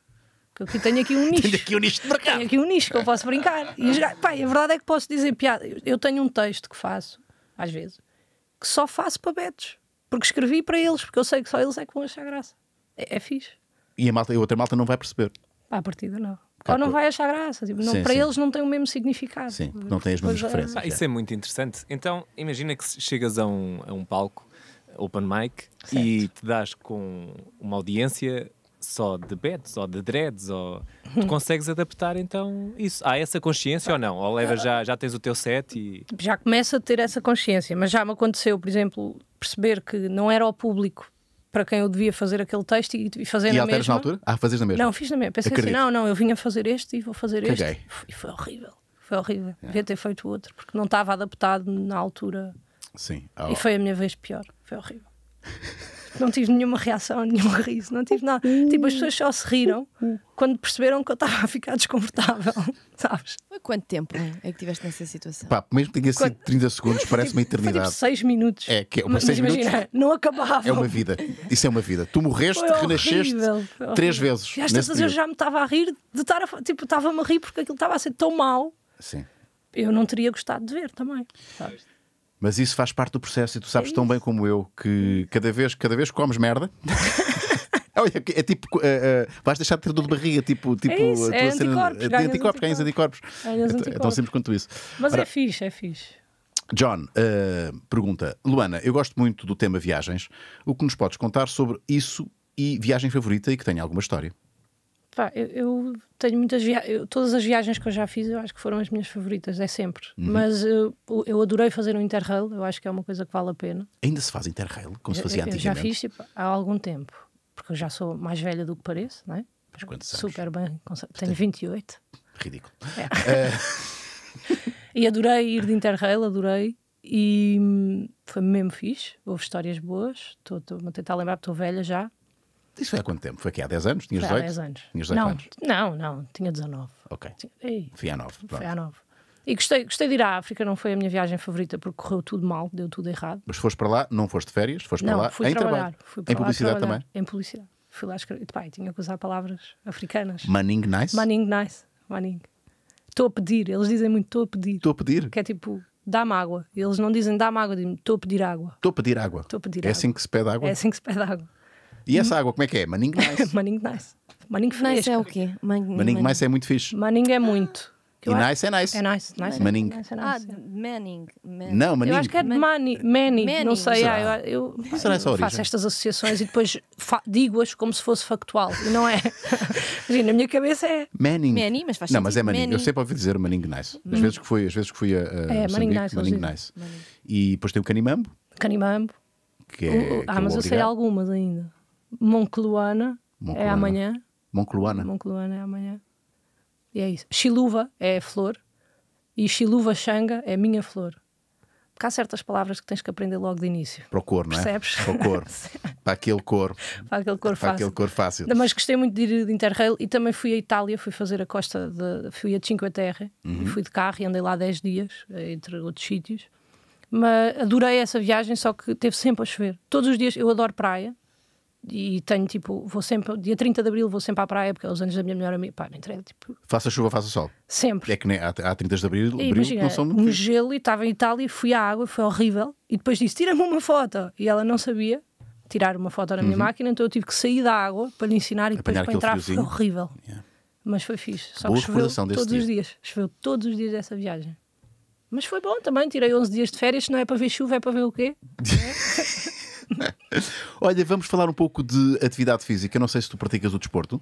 Speaker 4: Eu tenho aqui um nicho. tenho aqui um nicho de mercado. Tenho aqui um nicho que eu posso brincar. E, pai, a verdade é que posso dizer piada. Eu tenho um texto que faço, às vezes, que só faço para betos. Porque escrevi para eles, porque eu sei que só eles é que vão achar graça. É, é fixe.
Speaker 2: E a, malta, a outra malta não vai perceber.
Speaker 4: À partida, não. Ou não vai achar graça. Tipo, não, sim, para sim. eles não tem o mesmo significado. Sim, não tem as mesmas referências. Ah, é. isso é
Speaker 2: muito interessante. Então, imagina que chegas a um, a um palco, open mic, certo. e te das com uma audiência só de beds ou de dreads ou tu consegues adaptar então isso há essa consciência ou não ou leva já já tens o teu set e
Speaker 4: já começa a ter essa consciência mas já me aconteceu por exemplo perceber que não era o público para quem eu devia fazer aquele texto e, e fazer e na mesma. na altura? Ah, fazes na mesma? Não, fiz na mesma. Pensei assim, não, não, eu vinha fazer este e vou fazer este. E foi horrível. Foi horrível. É. Devia ter feito outro, porque não estava adaptado na altura. Sim. Oh. E foi a minha vez pior. Foi horrível. Não tive nenhuma reação, nenhum riso, não tive nada. Tipo, as pessoas só se riram quando perceberam que eu estava a ficar desconfortável, sabes? Foi quanto tempo é que tiveste nessa
Speaker 1: situação? Pá, mesmo que tenha sido Quanto...
Speaker 2: 30 segundos, parece uma eternidade. Tipo, foi
Speaker 1: tipo 6 minutos. É, que é uma mas, 6 imagina, minutos. não
Speaker 4: acabava. É uma vida.
Speaker 2: Isso é uma vida. Tu morreste, renasceste três vezes. E às eu já
Speaker 4: me estava a rir de estar a. Tipo, estava-me a rir porque aquilo estava a ser tão mal. Sim. Eu não teria gostado de ver também. Sabes?
Speaker 2: Mas isso faz parte do processo e tu sabes é tão bem como eu que cada vez, cada vez que comes merda. é, é tipo, uh, uh, vais deixar de ter dor de barriga, tipo, é tipo é isso, é Anticorpos, ganhas anticorpos, anticorpos. Ganhas então, então anticorpos. é tão simples quanto isso. Mas Ora, é
Speaker 4: fixe, é fixe.
Speaker 2: John, uh, pergunta: Luana, eu gosto muito do tema viagens. O que nos podes contar sobre isso e viagem favorita e que tenha alguma história?
Speaker 4: Pá, eu, eu, tenho muitas viagens. Todas as viagens que eu já fiz, eu acho que foram as minhas favoritas, é sempre. Uhum. Mas eu, eu, adorei fazer um Interrail, eu acho que é uma coisa que vale a pena.
Speaker 2: Ainda se faz Interrail, como se fazia antigamente? Eu já fiz
Speaker 4: tipo, há algum tempo, porque eu já sou mais velha do que pareço, não é? Mas quantos Super bem, tenho 28. Ridículo. É. e adorei ir de Interrail, adorei. E hum, foi mesmo fixe, houve histórias boas. Estou a tentar lembrar, estou velha já,
Speaker 2: isso foi há quanto tempo? Foi aqui há 10 anos? Tinhas 18? Há 10 anos. Tinhas 18 não, anos?
Speaker 4: Não, não, tinha 19. Ok. Tinha... Fui há 9. Pronto. Fui há 9. E gostei, gostei de ir à África, não foi a minha viagem favorita porque correu tudo mal, deu tudo errado.
Speaker 2: Mas foste para lá, não foste de férias, foste não, para lá fui em trabalhar, trabalho. Fui para em publicidade também?
Speaker 4: Em publicidade. Fui lá escrever. Pai, tinha que usar palavras africanas. Manning nice? Manning nice. Manning. Estou a pedir, eles dizem muito estou a pedir. Estou a pedir? Que é tipo, dá-me água. Eles não dizem dá-me água, dizem estou a pedir água.
Speaker 2: Estou a pedir água. Estou a pedir É assim que se pede água? É assim que se pede água. E essa água, como é que é? Maninho Nice.
Speaker 4: Maninho Nice. Maninho Nice é o quê? Man é Nice é muito fixe. Maning é muito. E nice é nice. É nice, nice. Manning. É ah, é.
Speaker 1: Manning.
Speaker 4: Manning.
Speaker 2: Não, Manning. Eu acho que
Speaker 4: é de Manning. Manning. Não sei. Ah, eu, eu, Será eu faço estas associações e depois digo-as como se fosse factual. E não é. Imagina, na minha cabeça é.
Speaker 2: Manning. Manning, mas faz Não, mas é Manning. Manning. Eu sempre ouvi dizer Manning Nice. As, hum. vezes que fui, as vezes que fui a. a é, Manning Nice. Manning Nice. Manning. E depois tem o Canimambo. Canimambo. Que é, que ah, mas eu sei
Speaker 4: algumas ainda. Moncloana, é amanhã. Moncloana. Moncloana é amanhã. E é isso. Xiluva é flor. E Xiluva Xanga é minha flor. Porque há certas palavras que tens que aprender logo de início. Para o cor, não é? Percebes? Para o cor.
Speaker 2: para aquele cor.
Speaker 4: Para aquele cor para fácil. Aquele cor fácil. Mas gostei muito de ir de Interrail e também fui à Itália, fui fazer a costa, de, fui a Cinque Terre, uhum. fui de carro e andei lá 10 dias, eh, entre outros sítios. Mas adorei essa viagem, só que teve sempre a chover. Todos os dias, eu adoro praia, e tenho tipo, vou sempre, dia 30 de abril vou sempre à praia, porque é os anos da minha melhor amiga. Pá, não tipo.
Speaker 2: Faça chuva, faça sol. Sempre. É que nem há, há 30 de abril, e, abril imagina, não são muito. Um gelo
Speaker 4: e estava em Itália, fui à água, foi horrível. E depois disse: tira-me uma foto. E ela não sabia tirar uma foto na minha uhum. máquina, então eu tive que sair da água para lhe ensinar e depois para entrar friozinho. foi horrível. Yeah. Mas foi fixe. Só Boa que choveu todos dia. os dias. Choveu todos os dias dessa viagem. Mas foi bom também, tirei 11 dias de férias, se não é para ver chuva, é para ver o quê?
Speaker 2: É? Olha, vamos falar um pouco de atividade física. Não sei se tu praticas o desporto.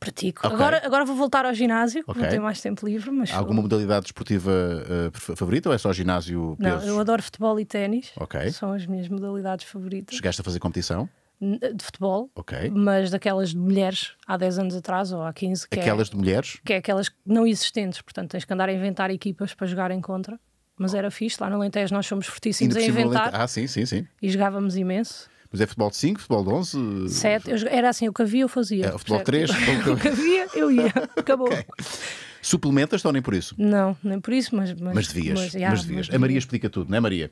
Speaker 2: Pratico. Okay. Agora,
Speaker 4: agora vou voltar ao ginásio, okay. não tenho mais tempo livre. Mas alguma
Speaker 2: modalidade desportiva uh, eh, favorita ou é só ginásio? Pesos? Não, eu
Speaker 4: adoro futebol e ténis. Okay. São as minhas modalidades favoritas. Chegaste
Speaker 2: a fazer competição?
Speaker 4: Eh, de futebol, okay. mas daquelas de mulheres há 10 anos atrás ou há 15. Que é aquelas é, de mulheres? Que é aquelas não existentes, portanto tens que andar a inventar equipas para jogarem contra mas era fixe. Lá no Alentejo nós fomos fortíssimos a inventar. Ah, sim, sim, sim. E jogávamos imenso.
Speaker 2: Mas é futebol de 5, futebol de 11? 7.
Speaker 4: Era assim, o que havia eu fazia. É, futebol 3? Tipo, o que havia eu ia. Acabou. Okay.
Speaker 2: Suplementas ou nem por isso?
Speaker 4: Não, nem por isso, mas. Mas, mas devias. Mas, já, mas devias. Mas... A Maria
Speaker 2: explica tudo, não é, Maria?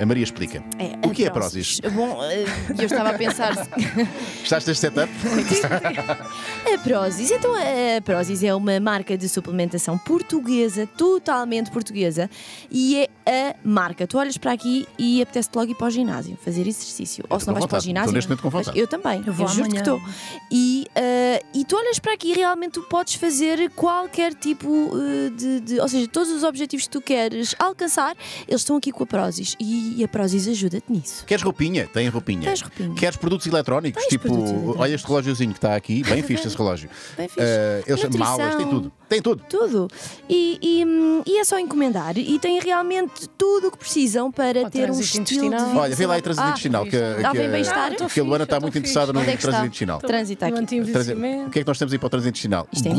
Speaker 2: A Maria explica. É, o que é a então, Prozis?
Speaker 4: Bom,
Speaker 1: eh, eu estava a pensar.
Speaker 2: Gostaste deste setup?
Speaker 1: a Prozis. Então, a Prozis é uma marca de suplementação portuguesa, totalmente portuguesa, e é a marca. Tu olhas para aqui e apetece-te logo ir para o ginásio, fazer exercício. Ou se não vais para o ginásio. Estou neste momento com vontade. Eu também, eu, vou eu juro que estou. E, uh, e tu olhas para aqui e realmente tu podes fazer qualquer tipo eh, de, de. Ou seja, todos os objetivos que tu queres alcançar, eles estão aqui com a Prozis e a Prozis ajuda-te nisso.
Speaker 2: Queres roupinha? Tem roupinha. Tens roupinha. Queres produtos eletrónicos? Tens tipo, produtos eletrónicos. olha este relógiozinho que está aqui, bem fixe esse relógio. bem fixe. Uh, malas, tem tudo.
Speaker 1: Tem tudo. Tudo. E, e, hum, e, é só encomendar e tem realmente tudo o que precisam para ter um estilo intestinal. de vida. Olha, vem lá e trânsito ah, intestinal. Que, que, bem-estar. Ah, que a Luana está muito interessada no é trânsito intestinal. Trânsito aqui. O que
Speaker 2: é que nós temos aí para o trânsito intestinal? Isto é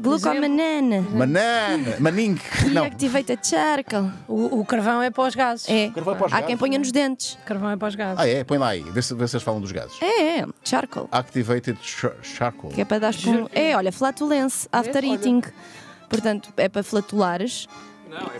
Speaker 1: Glucomanana. Manana.
Speaker 2: Maning. Não.
Speaker 1: Reactivated charcoal. O, o carvão é para os gases. É. Carvão é para os Há gases. quem ponha nos dentes. Carvão é para os gases. Ah, é?
Speaker 2: Põe lá aí. Vê se, vê se eles falam dos gases. É,
Speaker 1: é. Charcoal.
Speaker 2: Activated charcoal. Que é para dar espum...
Speaker 1: É, olha, flatulence after eating. Portanto, é para flatulares.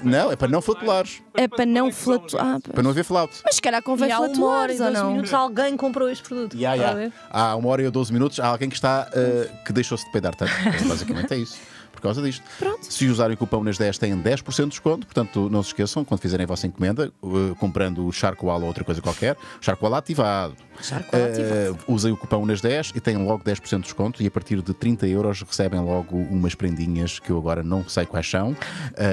Speaker 2: Não, é para não flatulares. É para não flutuar. É é para não haver flauto.
Speaker 1: Mas se calhar convém flatulares ou não?
Speaker 2: minutos
Speaker 4: alguém comprou este produto. Yeah, yeah.
Speaker 2: Há uma hora e 12 minutos há alguém que está uh, que deixou-se de peidar tanto. Basicamente é isso. causa disto. Pronto. Se usarem o cupom nas 10 têm 10% de desconto, portanto não se esqueçam, quando fizerem a vossa encomenda, uh, comprando o Charcoal ou outra coisa qualquer, Charcoal ativado. Charcoal uh, ativado. Usem o cupom nas 10 e têm logo 10% de desconto e a partir de 30 euros recebem logo umas prendinhas que eu agora não sei quais são, uh,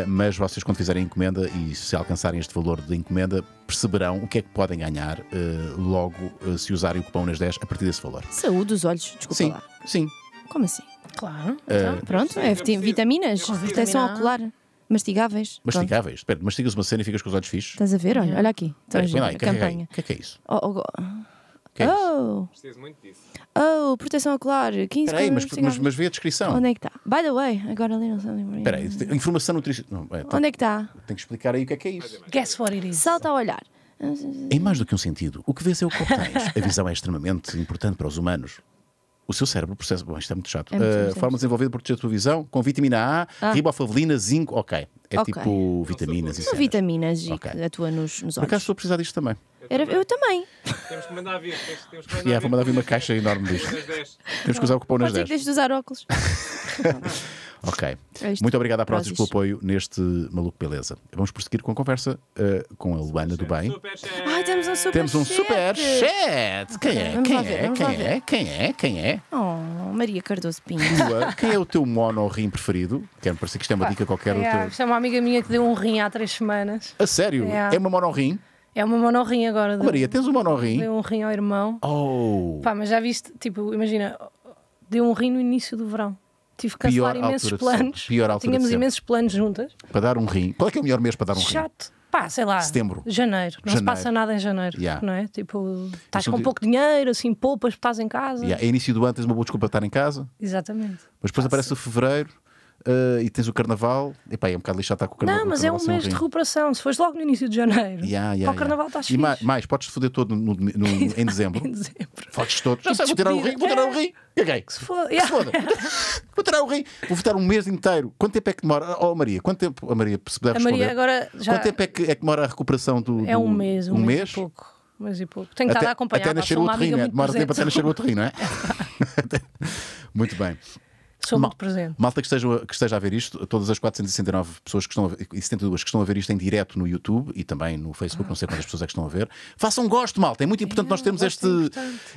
Speaker 2: mas vocês quando fizerem a encomenda e se alcançarem este valor de encomenda, perceberão o que é que podem ganhar uh, logo uh, se usarem o cupom nas 10 a partir desse valor.
Speaker 1: Saúde os olhos, desculpa sim, lá. Sim. Como assim?
Speaker 4: Claro.
Speaker 2: Ah, então, pronto, é,
Speaker 1: preciso, vitaminas, proteção ocular. Mastigáveis. Mastigáveis.
Speaker 2: Espera, mastigas uma cena e ficas com os olhos fixos. Estás a ver? Olha, olha aqui. Então, espera, lá, a campanha. O que é que é isso? Oh, oh, que é oh.
Speaker 3: Preciso
Speaker 1: muito disso. Oh, proteção ocular, 15 Peraí, mas, mas, mas vê a descrição. Onde é que está? By the way, agora ali não sei onde Peraí,
Speaker 2: informação nutricional. É, tá. Onde é que está? Tenho que explicar aí o que é que é isso.
Speaker 1: Guess what it is. Salta a olhar. Em ah,
Speaker 2: é mais do que um sentido, o que vês é o que
Speaker 3: obtens.
Speaker 1: A
Speaker 2: visão é extremamente importante para os humanos o seu cérebro processa. Bom, isto é muito chato. É muito uh, forma desenvolvida por proteger a tua visão com vitamina A, ah. ribofavelina, zinco. Ok. É okay. tipo vitaminas e
Speaker 1: vitaminas e okay. atua nos, nos olhos. Por acaso estou
Speaker 2: a precisar disto também. Era, eu
Speaker 1: também. Temos que mandar vir. Temos, que
Speaker 2: mandar vir. vou mandar vir uma caixa enorme disto. temos que usar o cupom nas 10. Tens de
Speaker 1: usar óculos.
Speaker 2: Ok. Muito obrigado à Prozis pelo apoio neste Maluco Beleza. Vamos prosseguir com a conversa uh, com a Luana do Bem.
Speaker 3: Ai, temos um
Speaker 1: super Temos um super
Speaker 2: chat. Quem é? Quem é? Quem é? Quem é? Quem é?
Speaker 4: Oh, Maria Cardoso Pinho.
Speaker 2: quem é o teu mono-rim preferido? Quero é, parecer que isto é uma dica qualquer. É, teu...
Speaker 4: Isto é uma amiga minha que deu um rim há três semanas. A
Speaker 2: sério? É, é uma mono-rim?
Speaker 4: É uma monorrim agora. Maria, tens um monorrim? Deu um rim ao irmão.
Speaker 2: Oh! Pá, mas
Speaker 4: já viste, tipo, imagina, deu um rim no início do verão tive que cancelar imensos planos. Pior Tínhamos imensos planos juntas.
Speaker 2: Para dar um rim. Qual é, que é o melhor mês para dar um rim? Chato.
Speaker 4: Pá, sei lá. Setembro. Janeiro. Não janeiro. se passa nada em janeiro. Yeah. Não é? Tipo, estás com é pouco dinheiro, assim, poupas, estás em casa. Yeah. É
Speaker 2: início do ano, tens uma boa desculpa para estar em casa.
Speaker 4: Exatamente.
Speaker 2: Mas depois aparece o fevereiro uh, e tens o carnaval. pá é um bocado lixado estar com o carnaval. Não, mas carnaval é um mês de é
Speaker 4: recuperação. Se fores logo no início de janeiro,
Speaker 2: yeah, yeah, para o carnaval estás yeah. fixe. E mais, podes-te foder todo no, no, no, em dezembro. em dezembro. Fodes todos. Não vou tirar o rio, vou tirar o rio. Caguei. Que se
Speaker 4: foda. Que se foda.
Speaker 2: vou tirar o rio. Vou votar um mês inteiro. Quanto tempo é que demora? Oh, Maria, quanto tempo? A oh, Maria, se puder A Maria agora já... Quanto tempo é que, é que demora a recuperação do. é um mês, um, um mês, pouco
Speaker 4: mas e pouco. Tenho que estar a acompanhar. Até tá? nascer o outro rim, é. demora tempo até nascer o outro rim, não é?
Speaker 2: muito bem.
Speaker 4: Sou muito presente.
Speaker 2: Malta que esteja, que esteja a ver isto, todas as 469 pessoas que estão a ver, e 72 que estão a ver isto em direto no YouTube e também no Facebook, ah. não sei quantas pessoas é que estão a ver. Façam gosto, malta. É muito importante é, nós termos este.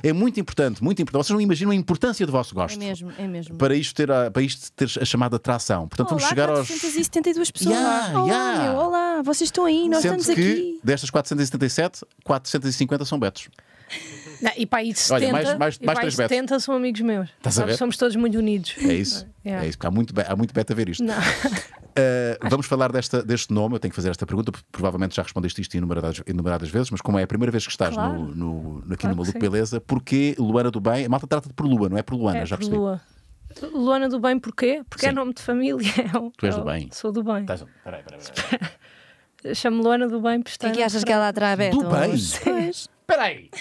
Speaker 2: É, é, muito importante, muito importante. Vocês não imaginam a importância do vosso é gosto. É
Speaker 1: mesmo, é mesmo. Para
Speaker 2: isto ter a, para isto ter a chamada atração. Portanto, olá, vamos chegar
Speaker 1: 472 aos. 472 pessoas. Yeah, olá, yeah. Meu,
Speaker 4: olá, vocês estão aí, nós estamos que aqui.
Speaker 2: Destas 477, 450 são betos.
Speaker 4: Não, e para aí 70, Olha, mais, mais, e mais pá, 70 são amigos meus. Estás a ver? Somos todos muito unidos. É isso. Yeah. É isso,
Speaker 2: há muito, há muito beta a ver isto. Uh, vamos falar desta, deste nome. Eu tenho que fazer esta pergunta, porque provavelmente já respondeste isto inumeradas, inumeradas vezes, mas como é a primeira vez que estás claro. no, no, aqui claro no Maluco Beleza, porquê Luana do Bem? A malta trata-te por Lua, não é por Luana, é já percebi. Lua.
Speaker 4: Luana do Bem, porquê? Porque é Sim. é nome de família. É tu és do é bem. Sou do bem. Estás...
Speaker 2: Peraí, peraí, peraí.
Speaker 4: Chamo Luana do Bem Pestana. O que é achas que ela atrai a Beto? Do Bem? Peraí,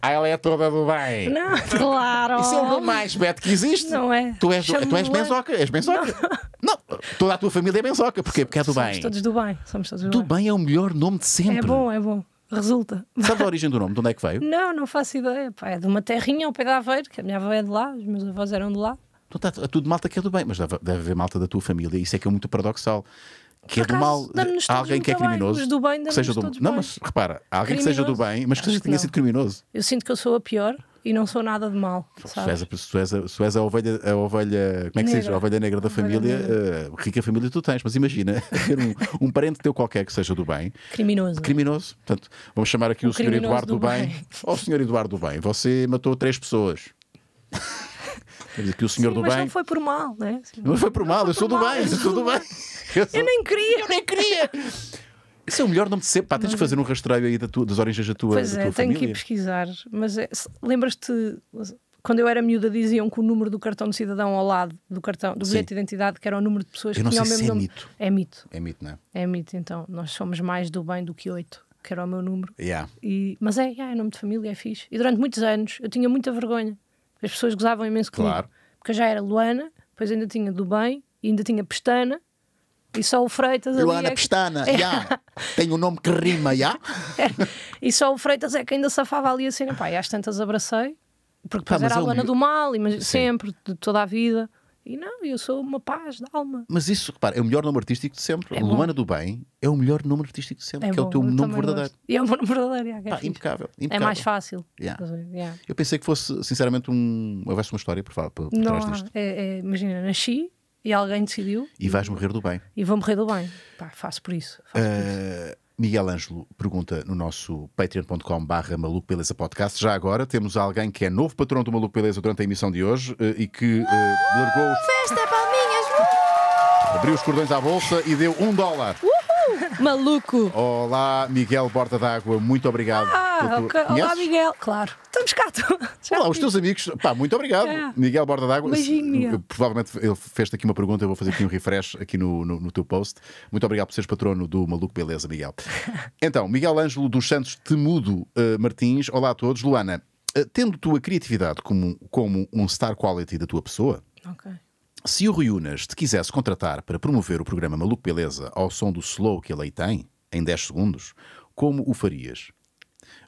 Speaker 2: ah, ela é toda do bem. Não, claro. Isso é o mais Beto que existe. Não é. Tu és, tu és benzoca, és benzoca. Não. não. toda a tua família é benzoca. Porquê? Porque é do bem. Somos todos
Speaker 4: do bem. Somos todos do, do
Speaker 2: bem. é o melhor nome de sempre. É bom, é bom. Resulta. Sabes a origem do nome? De onde é que veio?
Speaker 4: Não, não faço ideia. Pá, é de uma terrinha ao pé da aveira, que a minha avó é de lá, os meus avós eram de lá.
Speaker 2: Então está tudo malta que é do bem, mas deve, deve haver malta da tua família, isso é que é muito paradoxal que é do mal. Há alguém que é criminoso. Bem, do bem, que seja do... Não, mas repara, há alguém criminoso? que seja do bem, mas que, que tenha não. sido criminoso.
Speaker 4: Eu sinto que eu sou a pior e não sou nada de mal. Se,
Speaker 2: tu és, a, ovelha, a ovelha, como é que negra. seja? A ovelha negra da família, negra. Uh, rica família tu tens, mas imagina ter um, um, parente teu qualquer que seja do bem. Criminoso. Criminoso. Portanto, vamos chamar aqui o, o senhor Eduardo do, do bem. bem. oh, senhor Eduardo do bem, você matou três pessoas. que o senhor Sim, do mas bem. Mas não
Speaker 4: foi por mal, né? Sim, não foi
Speaker 2: por não mal, foi eu, sou por bem, mal. eu sou do bem, eu sou do bem. Eu
Speaker 4: nem queria. Eu nem queria.
Speaker 2: Isso é o melhor nome de sempre. Pá, tens de fazer um rastreio aí da tua, das origens da tua. Pois da é, tua é, família. tenho que ir
Speaker 4: pesquisar. Mas é, lembras-te, quando eu era miúda, diziam que o número do cartão de cidadão ao lado do cartão do bilhete de identidade, que era o número de pessoas eu que tinham o mesmo é nome. Mito. É mito. É mito, não é? É mito, então. Nós somos mais do bem do que oito. Que era o meu número. Yeah. E, mas é, yeah, é nome de família, é fixe. E durante muitos anos eu tinha muita vergonha as pessoas gozavam imenso comigo. Claro. Porque eu já era Luana, depois ainda tinha do bem, ainda tinha Pestana. E só o Freitas Luana é Pestana, que... É. já.
Speaker 2: Tem um nome que rima, já. É.
Speaker 4: E só o Freitas é que ainda safava ali assim, pá, e às tantas abracei.
Speaker 2: Porque depois ah, era a Luana eu... do
Speaker 4: mal, mas sempre, de toda a vida. E não, eu sou uma paz da alma.
Speaker 2: Mas isso, repara, é o melhor nome artístico de sempre. É Luana do Bem é o melhor nome artístico de sempre, é que bom, é o teu nome verdadeiro. E é o meu nome verdadeiro. É, ah, impecável, impecável, É mais fácil. Yeah. Yeah. Eu pensei que fosse, sinceramente, um, houvesse uma história por, por, por não, trás disto.
Speaker 4: É, é, imagina, nasci e alguém decidiu.
Speaker 2: E vais morrer do bem.
Speaker 4: E vou morrer do bem. Pá, faço por isso.
Speaker 2: Faço uh... por isso. Ah, Miguel Ângelo pergunta no nosso patreon.com barra Maluco Beleza Podcast. Já agora temos alguém que é novo patrão do Maluco Beleza durante a emissão de hoje eh, e que uh, largou... Os... Festa, palminhas! Uh! Abriu os cordões à bolsa e deu um dólar. Uh! Maluco! Olá, Miguel Borda d'Água, muito obrigado. Ah, tu... okay. Olá,
Speaker 4: Miguel. Claro, estamos cá.
Speaker 2: Olá, os teus amigos. Pá, muito obrigado. É. Miguel Borda d'Água. Miguel. Provavelmente ele fez-te aqui uma pergunta, eu vou fazer aqui um refresh aqui no, no, no teu post. Muito obrigado por seres patrono do Maluco Beleza, Miguel. Então, Miguel Ângelo dos Santos Temudo uh, Martins. Olá a todos. Luana, eh, tendo tua criatividade como, como um star quality da tua pessoa, Ok. Se o Rui Unas te quisesse contratar para promover o programa Maluco Beleza ao som do slow que ele aí tem, em 10 segundos, como o farias?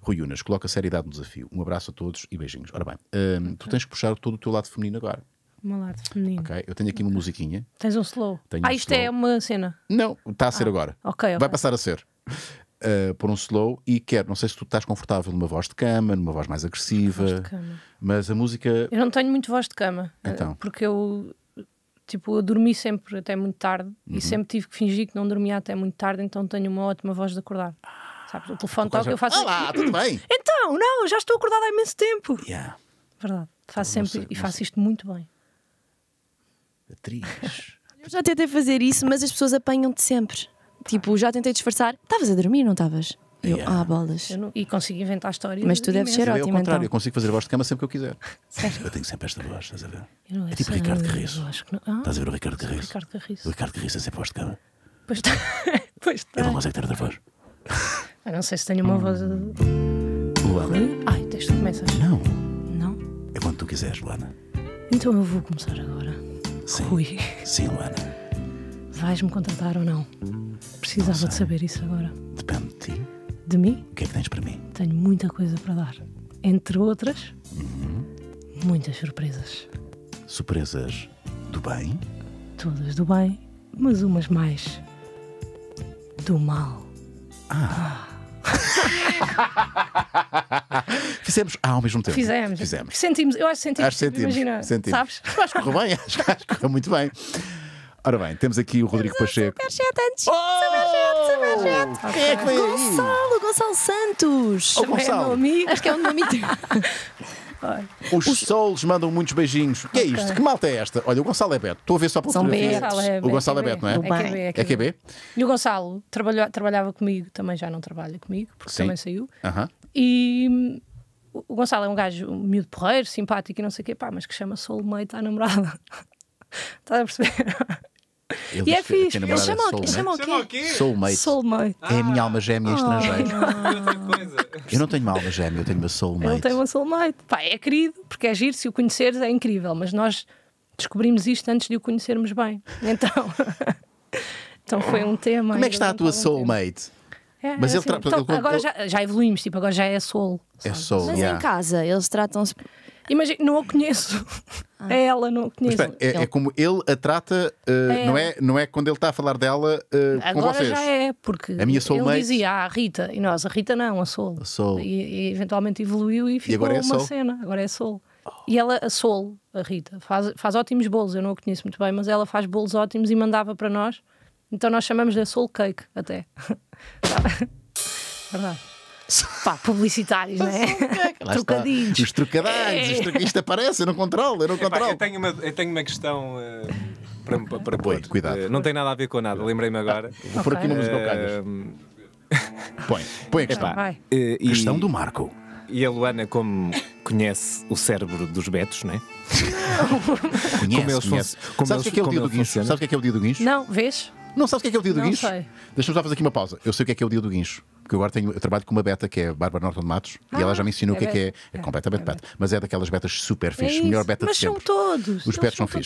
Speaker 2: Rui Unas, coloca seriedade no desafio. Um abraço a todos e beijinhos. Ora bem, okay. Hum, tu tens que puxar todo o teu lado feminino agora.
Speaker 4: O meu lado feminino. Ok,
Speaker 2: eu tenho aqui uma musiquinha.
Speaker 4: Tens um slow. Tenho ah, um isto é slow. é uma cena?
Speaker 2: Não, está a ser ah, agora. ok. Vai passar a ser. Uh, por um slow e quero, não sei se tu estás confortável numa voz de cama, numa voz mais agressiva, voz mas a música.
Speaker 4: Eu não tenho muito voz de cama, ah, então. porque eu tipo, eu dormi sempre até muito tarde uhum. e sempre tive que fingir que não dormia até muito tarde, então tenho uma ótima voz de acordar. Sabes? O ah, telefone toca, eu faço. Olá, assim, tudo bem? Então, não, já estou acordada há imenso tempo. Yeah. Verdade. Tá faço sempre sei, e faço sei. isto muito bem.
Speaker 1: Atriz. eu já tentei fazer isso, mas as pessoas apanham-te sempre. Tipo, já tentei disfarçar. Estavas a dormir, não estavas? Eu, yeah. ah,
Speaker 4: bolas. Não, e consigo inventar histórias. Mas tu deves ser ótimo. É contrário, então. eu
Speaker 2: consigo fazer voz de cama sempre que eu quiser. Sério? Eu tenho sempre esta voz, estás a ver? É, é tipo Ricardo Carriço. não ah, estás a ver o Ricardo Carriço? Ricardo Carriço. O Ricardo Carriço é sempre voz de cama.
Speaker 4: Pois está. pois
Speaker 2: está. eu não consigo é ter outra voz.
Speaker 4: Eu não sei se tenho uma voz. Uh, Luana. Ai, deixa
Speaker 2: tu começar. Não. Não. É quando tu quiseres, Luana.
Speaker 4: Então eu vou começar agora. Sim. Rui. Sim, Luana. Vais-me contratar ou não? Precisava não de saber isso agora. Depende de ti. De mim? O que é que tens para mim? Tenho muita coisa para dar. Entre outras, uhum. muitas surpresas.
Speaker 2: Surpresas do bem?
Speaker 4: Todas do bem, mas umas mais do
Speaker 2: mal. Ah! ah. Fizemos ah, ao mesmo tempo. Fizemos. Fizemos.
Speaker 4: Sentimos, eu acho que sentimos. Acho sentimos. Imagina, sentimos. sabes? Acho que correu bem,
Speaker 2: acho, acho que correu muito bem. Ora bem, temos aqui o Rodrigo temos Pacheco.
Speaker 4: Superchat antes! Oh!
Speaker 1: Superchat, superchat! Okay. Quem é que vem aí? Gonçalo, Gonçalo Santos! Oh, Gonçalo. É amigo. Acho que é um nome
Speaker 2: Os, Os solos mandam muitos beijinhos. O que é isto? Que malta é esta? Olha, o Gonçalo é Beto. Estou a ver só para São betos. O Gonçalo é Beto, não é? É que é, B. É é é
Speaker 4: e o Gonçalo trabalhou, trabalhava comigo, também já não trabalha comigo, porque Sim. também saiu. Uh -huh. E hum, o Gonçalo é um gajo um miúdo porreiro, simpático e não sei o quê, pá, mas que chama Soulmate à namorada. Estás a perceber?
Speaker 2: Eles, e é fixe. Eles é o quê? Soulmate. soulmate. Ah, é a minha alma gêmea ah,
Speaker 4: estrangeira.
Speaker 2: eu não tenho uma alma gêmea, eu tenho uma soulmate. Ele
Speaker 4: tem uma soulmate. Pá, é querido, porque é giro, se o conheceres é incrível, mas nós descobrimos isto antes de o conhecermos bem. Então, então foi um tema. Como é que está a tua
Speaker 2: soulmate?
Speaker 4: É, mas é ele assim, trata. Então, agora já, já, evoluímos, tipo, agora já é soul. É sabe?
Speaker 2: É soul. Mas yeah. em
Speaker 4: casa, eles tratam-se. Imagina, não a conheço. Ah. É ela, não a conheço. Mas, é, é, como
Speaker 2: ele a trata, uh, é... Não, é, não é quando ele está a falar dela uh, Agora com vocês. já
Speaker 4: é, porque a minha ele dizia ah, a Rita, e nós, a Rita não, a Soul. A soul. E, e, eventualmente evoluiu e ficou e é uma soul? cena, agora é Soul. Oh. E ela, a Soul, a Rita, faz, faz ótimos bolos, eu não a conheço muito bem, mas ela faz bolos ótimos e mandava para nós. Então nós chamamos-lhe Soul Cake, até.
Speaker 2: Verdade. Pá, publicitários, não é? Trocadilhos. Os trocadilhos, os é. trocadilhos. Isto aparece, eu não controlo, eu não controlo. Epá, eu, tenho uma, eu tenho uma questão uh, para, okay. para pôr. Cuidado. Uh, não tem nada a ver com nada, lembrei-me agora. Ah, vou pôr aqui aqui uma música uh, Põe, põe a questão. Eh, questão do Marco. E a Luana, como conhece o cérebro dos Betos, não é?
Speaker 4: Não. conhece, como eles conhece. Como o que é, que é o dia do guincho? Sabes o que é, que é o dia do guincho? Não, vês? Não sabes o que é, que é o dia do não guincho?
Speaker 2: Deixa-me só fazer aqui uma pausa. Eu sei o que é que é o dia do guincho. Porque agora tenho, eu trabalho com uma beta que é a Bárbara Norton de Matos ah, e ela ah, já me ensinou o é que é que é. É, completamente é beta. beta. Mas é daquelas betas super é fixe. melhor beta Mas de sempre. Mas são todos. Os pets são, são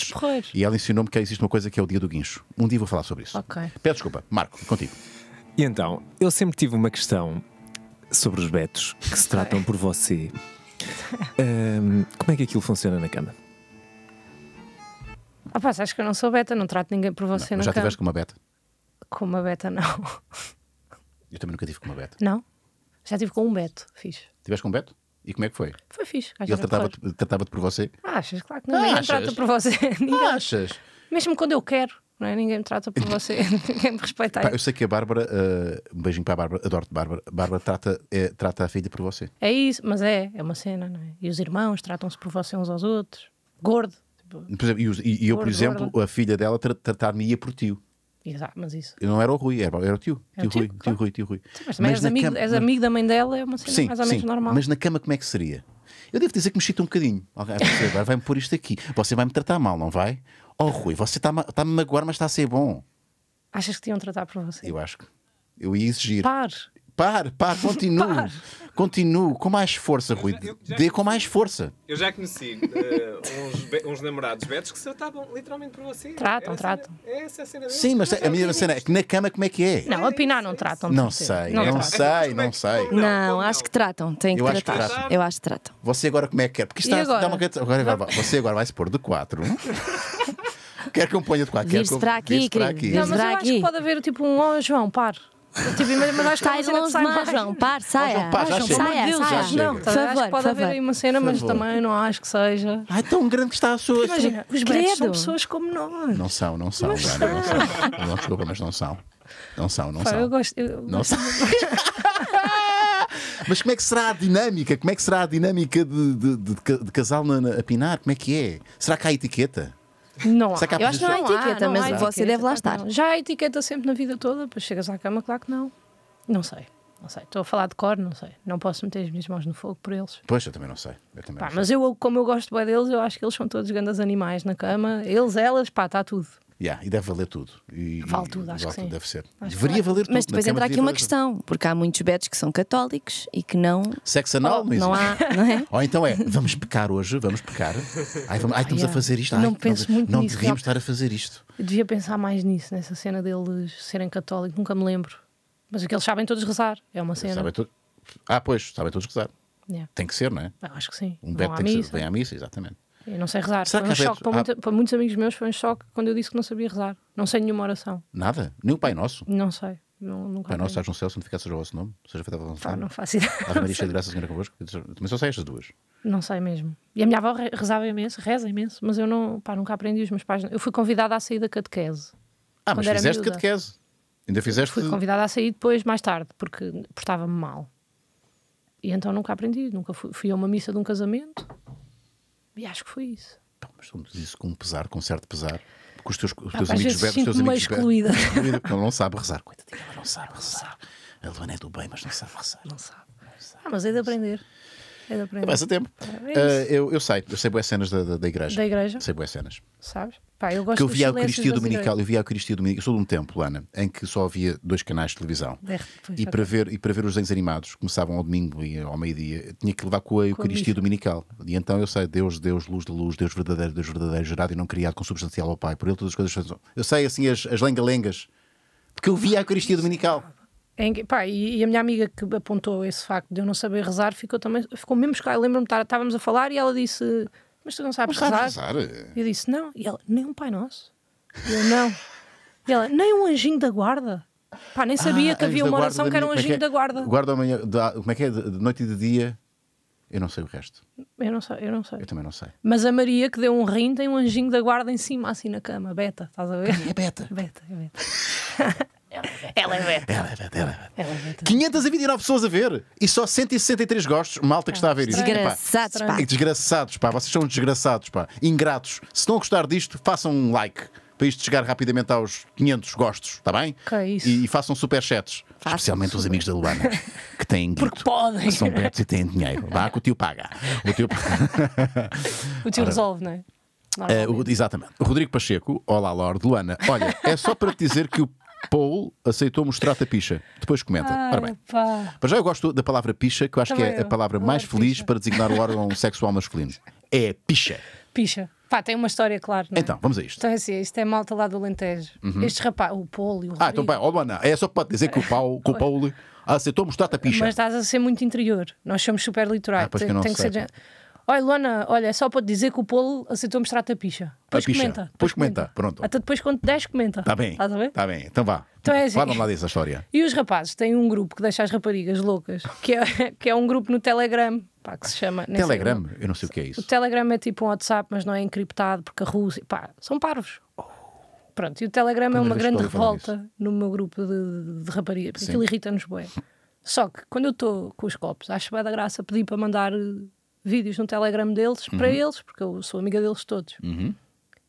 Speaker 2: E ela ensinou-me que existe uma coisa que é o dia do guincho. Um dia vou falar sobre isso. Ok. Peço desculpa. Marco, contigo. E então, eu sempre tive uma questão sobre os betos que se tratam por você. Um, como é que aquilo funciona na cama? Ah,
Speaker 4: pá, acho que eu não sou beta, não trato ninguém por você não, nunca. Já tiveste com uma beta? Com uma beta, não.
Speaker 2: Eu também nunca tive com uma beta.
Speaker 4: Não? Já tive com um beto, fixe.
Speaker 2: Tiveste com um beto? E como é que foi? Foi fixe. Ele é tratava-te tratava por você?
Speaker 4: Ah, achas? Claro que não. ninguém me trata por você. ninguém... Achas? Mesmo quando eu quero, não é? Ninguém me trata por você. ninguém me respeita. Pá, eu
Speaker 2: sei que a Bárbara, uh, um beijinho para a Bárbara, adoro-te, Bárbara. Bárbara trata, é, trata a filha por você.
Speaker 4: É isso, mas é, é uma cena, não é? E os irmãos tratam-se por você uns aos outros. Gordo, Tipo, por exemplo, e, e eu, por exemplo,
Speaker 2: a filha dela tra tratar-me-ia por tio. Exato, mas isso. Eu não era o Rui, era, era o tio. tio, Rui, claro. tio Rui, tio Rui. Sim, mas também mas és, amigo, cama... és amigo
Speaker 4: da mãe dela, é uma cena sim, mais ou menos sim, normal. Mas
Speaker 2: na cama, como é que seria? Eu devo dizer que me chita um bocadinho. Agora vai-me pôr isto aqui. Você vai me tratar mal, não vai? Oh, Rui, você está-me tá magoar, mas está a ser bom.
Speaker 4: Achas que te iam tratar por
Speaker 2: você? Eu acho que. Eu ia exigir. Par. Par, par, continue. par. Continue com mais força, Rui. Eu já, eu já Dê com mais força.
Speaker 4: Eu já conheci uh, uns, be, uns, namorados betos que se tratavam literalmente por você. Tratam, tratam. essa é a cena
Speaker 2: é Sim, mas, a minha é cena é que na cama como é que é? Não, é a
Speaker 4: pinar não
Speaker 1: tratam. Não sei, não, não
Speaker 2: sei, não sei.
Speaker 1: Não, acho que tratam. Tem que tratar. Eu acho que tratam.
Speaker 2: Você agora como é que quer? É? Porque está agora? Uma... agora? Você agora vai se pôr de quatro. quer que eu ponha de quatro? Vires para aqui, querido. Não, mas eu acho que
Speaker 4: pode haver tipo um, oh, João, par.
Speaker 2: Tipo, mas, mas acho que é Sai longe de mais, João, par, saia. João, já chega. saia, Deus, saia. já Não, tá, favor, acho que pode favor. haver aí uma cena, mas também
Speaker 4: não acho que seja.
Speaker 2: Ah, tão grande que está a sua. Imagina, os Credo. são pessoas
Speaker 4: como nós.
Speaker 2: Não são, não são, Mas Joana, não são. desculpa, mas não são. Não são, não Pá, eu são. gosto. Eu, Não são. Mas como é que será a dinâmica? Como é que será a dinâmica de, de- de- de casal na, na- a pinar? Como é que é? Será que há etiqueta? Não é há. Eu acho que não há etiqueta, mas você deve lá estar.
Speaker 4: Já há etiqueta sempre na vida toda, depois chegas à cama, claro que não. Não sei. Não sei, estou a falar de cor, não sei. Não posso meter as minhas mãos no fogo por eles.
Speaker 2: Pois, eu também não sei. Eu também pá,
Speaker 4: não mas sei. eu, como eu gosto bem deles, eu acho que eles são todos grandes animais na cama. Eles, elas, pá, está tudo.
Speaker 2: Yeah, e deve valer tudo. E, vale tudo, acho vale que tudo, Deve ser. Acho Deveria valer tudo. Mas depois entra aqui uma questão,
Speaker 1: porque há muitos betos que são católicos e que não.
Speaker 2: Sexo anal, oh, não há, não é? Ou então é, vamos pecar hoje, vamos pecar. Ai, vamos, ai estamos ah, yeah. a fazer isto. Ai, não penso não, muito não nisso. Não devíamos estar a fazer isto.
Speaker 4: Eu devia pensar mais nisso, nessa cena deles serem católicos, nunca me lembro. Mas aqueles é que eles sabem todos rezar, é uma cena. Sabem
Speaker 2: to... Ah, pois, sabem todos rezar. Yeah. Tem que ser, não é? Eu acho que sim. Um beto tem missa. que ser, vem à missa, exatamente.
Speaker 4: Eu não sei rezar. Será foi um choque. Para, muita, para, muitos amigos meus foi um choque quando eu disse que não sabia rezar. Não sei nenhuma oração.
Speaker 2: Nada? Nem o Pai Nosso? Não sei. Não, nunca Pai Nosso, estás no céu, santificado seja o vosso nome. Seja feita a vossa vontade. Não faço ideia. Ave Maria, cheia de graça, Senhora é convosco. Também só sei estas duas.
Speaker 4: Não sei mesmo. E a minha avó rezava imenso, reza imenso, mas eu não, pá, nunca aprendi os meus pais. Eu fui convidada a sair da catequese. Ah, mas fizeste catequese? Ainda fizeste? Fui convidada a sair depois, mais tarde, porque portava-me mal. E então nunca aprendi. Nunca fui, fui a uma missa de um casamento e acho que foi isso.
Speaker 2: Então, mas tu dizes isso com pesar, com certo pesar. Porque os teus, ah, os teus ah, amigos bebem, os teus amigos excluída. excluída. Porque ela não sabe rezar. Coitadinha, ela não sabe rezar. A Luana é do bem, mas não sabe rezar. Não sabe. Não
Speaker 4: sabe. Ah, mas é de aprender. É Passa tempo. É uh,
Speaker 2: eu, eu sei, eu sei boas cenas da, da, da, igreja. Da igreja. Sei boas cenas.
Speaker 4: Sabes? Pá, eu gosto que eu via a Eucaristia Dominical, eu
Speaker 2: via a Eucaristia Dominical, eu sou de um tempo, Ana, em que só havia dois canais de televisão.
Speaker 3: É, e, para ver,
Speaker 2: e para ver os desenhos animados, começavam ao domingo e ao meio-dia, tinha que levar com a Eucaristia com Dominical. E então eu sei, Deus, Deus, luz de luz, Deus verdadeiro, Deus verdadeiro, gerado e não criado, consubstancial ao Pai, por ele todas as coisas. Eu sei assim as, as lenga-lengas, porque eu via a Eucaristia Dominical.
Speaker 4: Em, pá, e, e, a minha amiga que apontou esse facto de eu não saber rezar ficou também, ficou mesmo chocada. Lembro-me, estávamos a falar e ela disse: Mas tu não sabes, não rezar? rezar? Eu disse: Não. E ela: Nem um Pai Nosso. E eu: Não. E ela: Nem um anjinho da guarda. Pá, nem sabia ah, que havia uma oração que era um anjinho é, é? da guarda. Guarda
Speaker 2: amanhã, como é que é? De, noite e de dia. Eu não sei o resto.
Speaker 4: Eu não sei, eu não
Speaker 2: sei. Eu também não sei.
Speaker 4: Mas a Maria que deu um rim tem um anjinho da guarda em cima, assim na cama, beta, estás a ver? É beta. Beta, é beta. Ela é
Speaker 2: beta. Ela é beta. Ela é beta. 529 é é pessoas a ver e só 163 gostos. Malta que está a ver isso. Desgraçados, pá. Desgraçados, pá. Vocês são desgraçados, pá. Ingratos. Se não gostar disto, façam um like para isto chegar rapidamente aos 500 gostos, está bem? É e, e, façam superchats, Faço especialmente super. os amigos da Luana, que têm grito, Porque podem. são betos e têm dinheiro. Vá que o tio paga. O tio, o tio Ora,
Speaker 4: resolve, não é?
Speaker 2: Uh, exatamente. Rodrigo Pacheco, olá Lorde, Luana. Olha, é só para te dizer que o Paul aceitou mostrar-te a picha. Depois comenta. Ai, Ora bem. Mas já eu gosto da palavra picha, que eu acho Também que é eu. a palavra mais feliz picha. para designar o órgão sexual masculino. É picha.
Speaker 4: Picha. Pá, tem uma história, claro. É? Então, vamos a isto. Então é assim, isto é malta lá do Alentejo. Uhum. Estes o Paulo e o Rodrigo. Ah, então pá,
Speaker 2: oh, não, é só para dizer que o Paulo, que o Paul aceitou mostrar-te a picha. Mas estás
Speaker 4: a ser muito interior. Nós somos super litorais. Ah, tem, que, tem que ser. Olha, Lona, olha, só para te dizer que o Polo aceitou mostrar-te a picha. Depois a picha. comenta.
Speaker 2: Depois comenta. comenta. pronto.
Speaker 4: Até depois quando 10 comenta. Está bem. Está bem?
Speaker 2: tá bem. Então vá. Então é assim. Vá lá dessa história.
Speaker 4: E os rapazes têm um grupo que deixa as raparigas loucas, que é, que é um grupo no Telegram, pá, que se chama... Telegram?
Speaker 2: Eu não sei o que é isso. O
Speaker 4: Telegram é tipo um WhatsApp, mas não é encriptado, porque a Rússia... Pá, são parvos. Pronto, e o Telegram Primeira é uma grande revolta no meu grupo de, de raparigas, porque aquilo irrita-nos bem. Só que quando eu estou com os copos, acho bem da graça pedir para mandar vídeos no Telegram deles uhum. para eles, porque eu sou amiga deles todos. Uhum.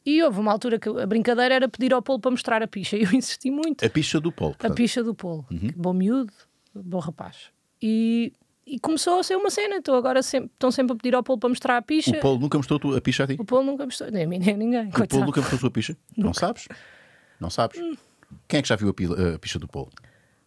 Speaker 4: E houve uma altura que a brincadeira era pedir ao Polo para mostrar a picha. E eu insisti muito.
Speaker 2: A picha do Polo. Portanto. A picha do Polo. Uhum. Bom miúdo,
Speaker 4: bom rapaz. E, e, começou a ser uma cena. Então agora sempre, estão sempre a pedir ao Polo para mostrar a picha. O Polo
Speaker 2: nunca mostrou a picha a ti? O
Speaker 4: Polo nunca mostrou. Nem a mim, nem a ninguém. O Polo nunca
Speaker 2: mostrou a sua picha? Nunca. Não sabes? Não sabes? Hum. Quem é que já viu a, pila, a picha do Polo?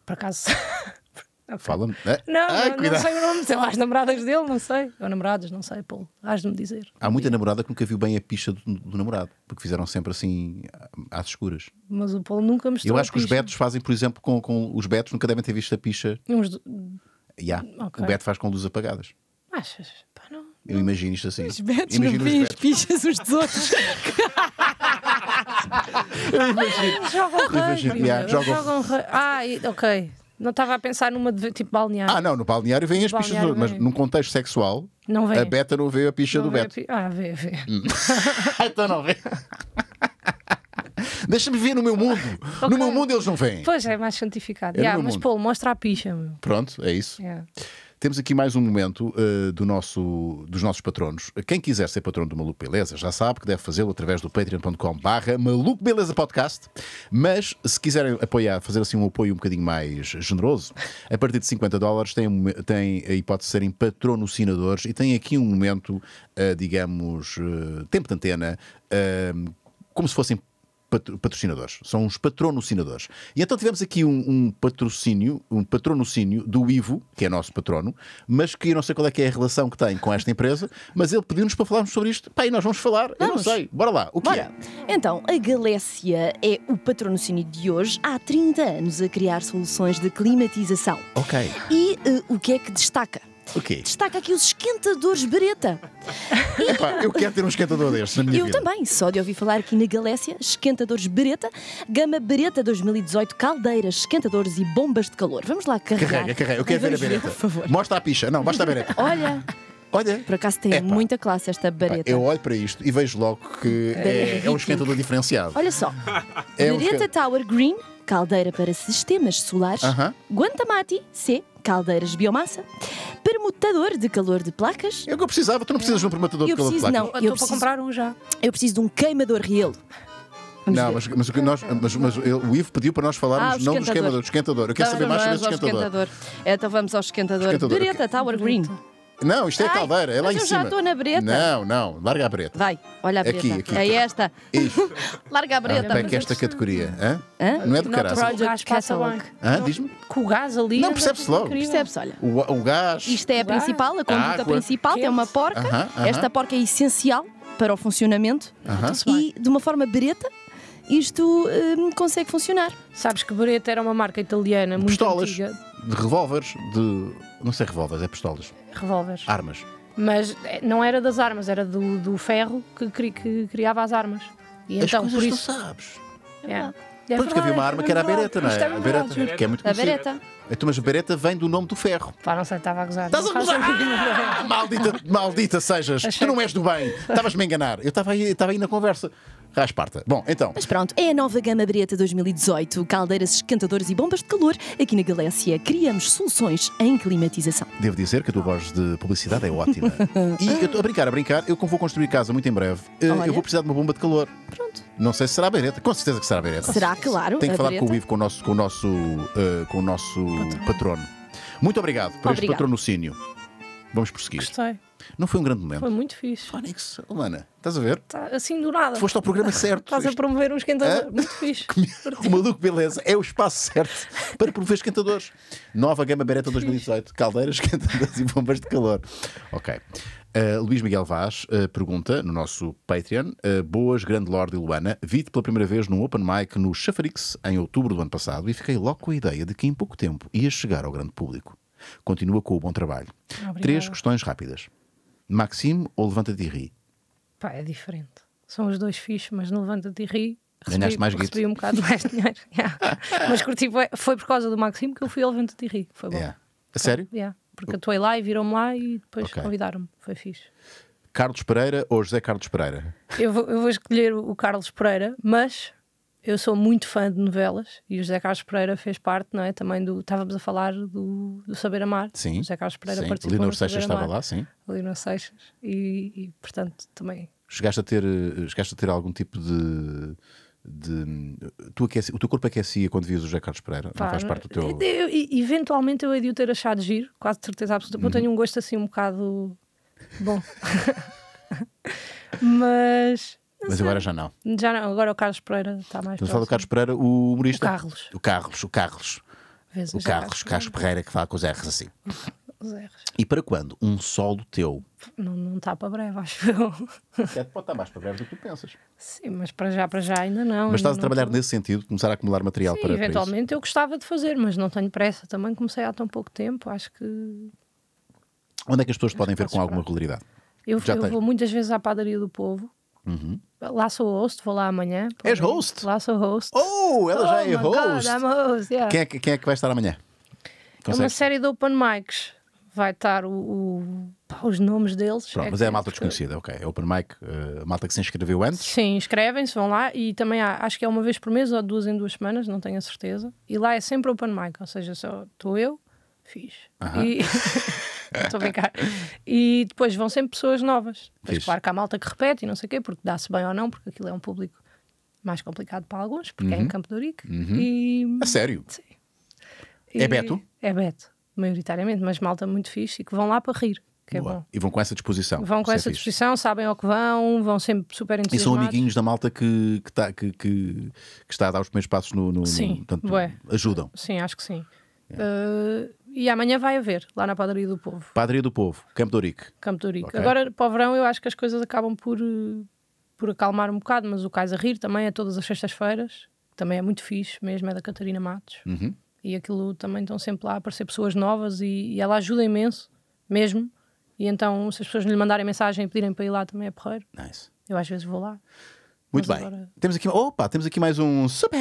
Speaker 4: Por acaso.
Speaker 2: Okay. Fala-me. É? Né? Não, não, não, sei o
Speaker 4: nome, sei lá, as namoradas dele, não sei. Ou namoradas, não sei, Paulo. Hás de me dizer.
Speaker 2: Há muita namorada que nunca viu bem a picha do, do namorado, porque fizeram sempre assim às escuras.
Speaker 4: Mas o Paulo nunca mostrou. Eu acho que os betos
Speaker 2: fazem, por exemplo, com, com os betos nunca devem ter visto a picha. Uns do... yeah. Okay. O beto faz com luzes apagadas.
Speaker 4: Achas? Pá, não.
Speaker 2: Eu imagino isto assim. Os betos imagino não os
Speaker 4: pichas uns dos outros. Eu imagino. Jogam rei. Jogam rei. Ah, ok.
Speaker 2: Não estava a pensar numa de tipo balneário. Ah, não, no balneário vêm as pichas do... mas num contexto sexual, não vem. a beta não vê a picha não do beta. Pi...
Speaker 4: Ah, vê, vê.
Speaker 2: Hum. então não vê. Deixa-me ver no meu mundo. Okay. No meu mundo eles não vêm.
Speaker 4: Pois é, mais santificado. É yeah, mas mundo. pô, mostra a picha. Meu.
Speaker 2: Pronto, é isso. Yeah. Temos aqui mais um momento uh, do nosso, dos nossos patronos. Quem quiser ser patrono do Maluco Beleza já sabe que deve fazê-lo através do patreon.com barra Maluco Beleza Podcast. Mas se quiserem apoiar, fazer assim um apoio um bocadinho mais generoso, a partir de 50 dólares têm, têm a hipótese de serem patronocinadores e têm aqui um momento, uh, digamos, uh, tempo de antena como se fossem patrocinadores, são uns patronocinadores. E então tivemos aqui um, um, patrocínio, um patronocínio do Ivo, que é nosso patrono, mas que eu não sei qual é que é a relação que tem com esta empresa, mas ele pediu-nos para falarmos sobre isto. Pá, e nós vamos falar, vamos. eu não sei. Bora lá, o que Bora.
Speaker 1: é? Então, a Galécia é o patronocínio de hoje, há 30 anos, a criar soluções de climatização. Ok. E uh, o que é que destaca? Destaca aqui os esquentadores Beretta.
Speaker 2: E... Epá, eu quero ter um esquentador destes Eu vida.
Speaker 1: também, só de ouvir falar aqui na Galécia, esquentadores Beretta, gama Beretta 2018, caldeiras, esquentadores e bombas de calor. Vamos lá carregar. Carrega, carrega. Eu quero ver a Beretta.
Speaker 2: Mostra a picha. Não, mostra a Beretta. Olha... Olha.
Speaker 1: Por acaso tem muita classe esta bareta. Eu
Speaker 2: olho para isto e vejo logo que é, é, um esquentador diferenciado. Olha
Speaker 1: só. É um esquent... Tower Green caldeira para sistemas solares, uh -huh. Guantamati C, caldeiras biomassa, permutador de calor de placas. É o que eu precisava,
Speaker 2: tu não precisas de um permutador eu de preciso, calor de placas. Não, eu,
Speaker 1: posso para comprar um já. Eu preciso de um queimador rielo.
Speaker 2: não, mas, mas, nós, mas, mas, o Ivo pediu para nós falarmos ah, não do esquemador, do esquentador. Eu quero saber mais é sobre o esquentador. esquentador.
Speaker 1: Então vamos ao esquentador. esquentador. Greta Tower Green.
Speaker 2: Não, isto é a caldeira, é lá em eu cima. já estou na breta. Não, não, larga a breta.
Speaker 1: Vai, olha a breta. Aqui, é aqui. É esta. larga a breta. Para que esta
Speaker 2: categoria. Hã? Hã? Não é do caralho. O
Speaker 1: gás passa logo. Diz-me? Com o gás ali. Não, é percebe-se logo. Percebe-se, olha.
Speaker 2: O, o gás. Isto
Speaker 1: é a principal, a conduta principal, tem uma porca. Esta porca é essencial para o funcionamento e de uma forma breta
Speaker 4: isto hum, consegue funcionar. Sabes que breta era uma marca italiana muito pistolas, antiga.
Speaker 2: De revólveres, de. Não sei revólveres, é pistolas. Revólveres. Armas.
Speaker 4: Mas eh, não era das armas, era do, do ferro que, cri, que criava as armas. E as então, por isso. tu sabes. Yeah. É, é, é, é
Speaker 2: Pronto, que havia uma arma que era a bereta, não é? A bereta, que é muito conhecida. A bereta. Então, mas bereta vem do nome do ferro. Pá, não sei, estava a gozar. Estás a gozar! Ah, maldita, maldita sejas, Achei... tu não és do bem. Estavas-me a enganar. Eu estava aí, estava aí na conversa. Rasparta. Bom, então. Mas
Speaker 1: pronto, é a nova gama Breta 2018. Caldeiras, esquentadores e bombas de calor. Aqui na Galécia criamos soluções em climatização.
Speaker 2: Devo dizer que a tua voz de publicidade é ótima.
Speaker 1: e eu estou a
Speaker 2: brincar, a brincar. Eu, como vou construir casa muito em breve, eh, Olha. eu vou precisar de uma bomba de calor. Pronto. Não sei se será a Bereta. Com certeza que será a Bereta. Será,
Speaker 1: claro. Tem que falar com o
Speaker 2: Ivo, com o nosso, com o nosso, uh, com o nosso patrono. Muito obrigado por obrigado. este patrocínio. Vamos prosseguir. Gostei. Não foi um grande momento. Foi muito fixe. Fónix, humana, estás a ver?
Speaker 4: Tá, assim do nada. Foste ao programa certo. Estás a promover um esquentador. Ah? Muito fixe.
Speaker 2: o Maluco Beleza é o espaço certo para promover esquentadores. Nova Gama Beretta 2018. Caldeiras, esquentadores e bombas de calor. Ok. Uh, Luís Miguel Vaz uh, pergunta no nosso Patreon: uh, Boas, grande Lorde e Luana. Vi-te pela primeira vez num Open Mic no Chafarix em outubro do ano passado e fiquei logo com a ideia de que em pouco tempo ia chegar ao grande público. Continua com o bom trabalho. Obrigada. Três questões rápidas. Maxime ou Levanta-te e Ri?
Speaker 4: Pá, é diferente. São os dois fixos, mas no Levanta-te e Ri recebi, mais recebi guito. um bocado mais dinheiro. mas curti, foi por causa do Maxime que eu fui ao Levanta-te e Ri. Foi bom. Yeah.
Speaker 2: A sério? Yeah. Porque eu atuei
Speaker 4: lá e viram-me lá e depois okay. convidaram-me. Foi fixe.
Speaker 2: Carlos Pereira ou José Carlos Pereira?
Speaker 4: Eu vou, eu vou escolher o Carlos Pereira, mas eu sou muito fã de novelas e o José Carlos Pereira fez parte, não é? Também do. Estávamos a falar do, do Saber Amar. Sim. O José Carlos Pereira sim. participou. Leonor Seixas estava lá, sim. Leonor Seixas. E, e, portanto, também.
Speaker 2: Chegaste a ter, eh, chegaste a ter algum tipo de. de tu aquece, o teu corpo aquecia quando vias o José Carlos Pereira? Pá, não faz parte do teu. Eu,
Speaker 4: eventualmente eu hei de o ter achado giro, quase de certeza absoluta, porque uhum. eu tenho um gosto assim um bocado. bom. Mas mas agora já não. Já não, agora o Carlos Pereira está mais. Estamos a falar do Carlos
Speaker 2: Pereira, o humorista. O Carlos. O Carlos, o Carlos.
Speaker 4: Vezes o Carlos, Carlos
Speaker 2: Pereira que fala com os R's assim. Os R's. E para quando? Um solo teu?
Speaker 4: Não está para breve, acho eu. Certo,
Speaker 2: pode estar tá mais para breve do que tu pensas.
Speaker 4: Sim, mas para já, para já ainda não. Mas estás a trabalhar
Speaker 2: nesse sentido, começar a acumular material Sim, para eventualmente
Speaker 4: para eu gostava de fazer, mas não tenho pressa. Também comecei há tão pouco tempo, acho que...
Speaker 2: Onde é que as pessoas podem ver tá com alguma regularidade? Eu, eu vou
Speaker 4: muitas vezes à padaria do povo Uhum. Lá sou host, vou lá amanhã.
Speaker 2: És host? Lá sou host. Oh, ela oh, já é oh, host. God, host yeah. quem, é, quem, é, que vai estar amanhã? Consegue? É uma série
Speaker 4: de open mics. Vai estar o, o os nomes deles. Pronto, é mas é a malta
Speaker 2: desconhecida, ok. É open mic, uh, malta que se inscreveu antes.
Speaker 4: Sim, inscrevem-se, vão lá e também há, acho que é uma vez por mês ou duas em duas semanas, não tenho a certeza. E lá é sempre open mic, ou seja, só estou eu, fiz. Uh -huh. E. Estou a brincar. E depois vão sempre pessoas novas. Mas claro que há malta que repete e não sei o quê, porque dá-se bem ou não, porque aquilo é um público mais complicado para alguns, porque uhum. é em uhum. Campo de Urique. Uhum. E... A sério?
Speaker 2: Sim. É e... É Beto?
Speaker 4: É Beto, maioritariamente, mas malta muito fixe e que vão lá para rir.
Speaker 2: Que é bom. E vão com essa disposição. Vão com é essa é
Speaker 4: disposição, sabem ao que vão, vão sempre super entusiasmados. E são amiguinhos
Speaker 2: da malta que, que, tá, que, que, que está a dar os primeiros passos no. no sim, no, portanto, ajudam.
Speaker 4: Sim, acho que sim. É. Uh, e amanhã vai haver, lá na Padaria do Povo.
Speaker 2: Padaria do Povo, Campo Dorico. Campo Dorico. Okay. Agora,
Speaker 4: para o verão, eu acho que as coisas acabam por, eh, por acalmar um bocado, mas o Cais a Rir também é todas as sextas-feiras, também é muito fixe mesmo, é da Catarina Matos. Uhum. E aquilo também estão sempre lá a aparecer pessoas novas e, e ela ajuda imenso, mesmo. E então, se as pessoas lhe mandarem mensagem e pedirem para ir lá, também é porreiro. Nice. Eu às vezes vou lá.
Speaker 2: Muito bem. Agora... Temos aqui, opa, temos aqui mais um super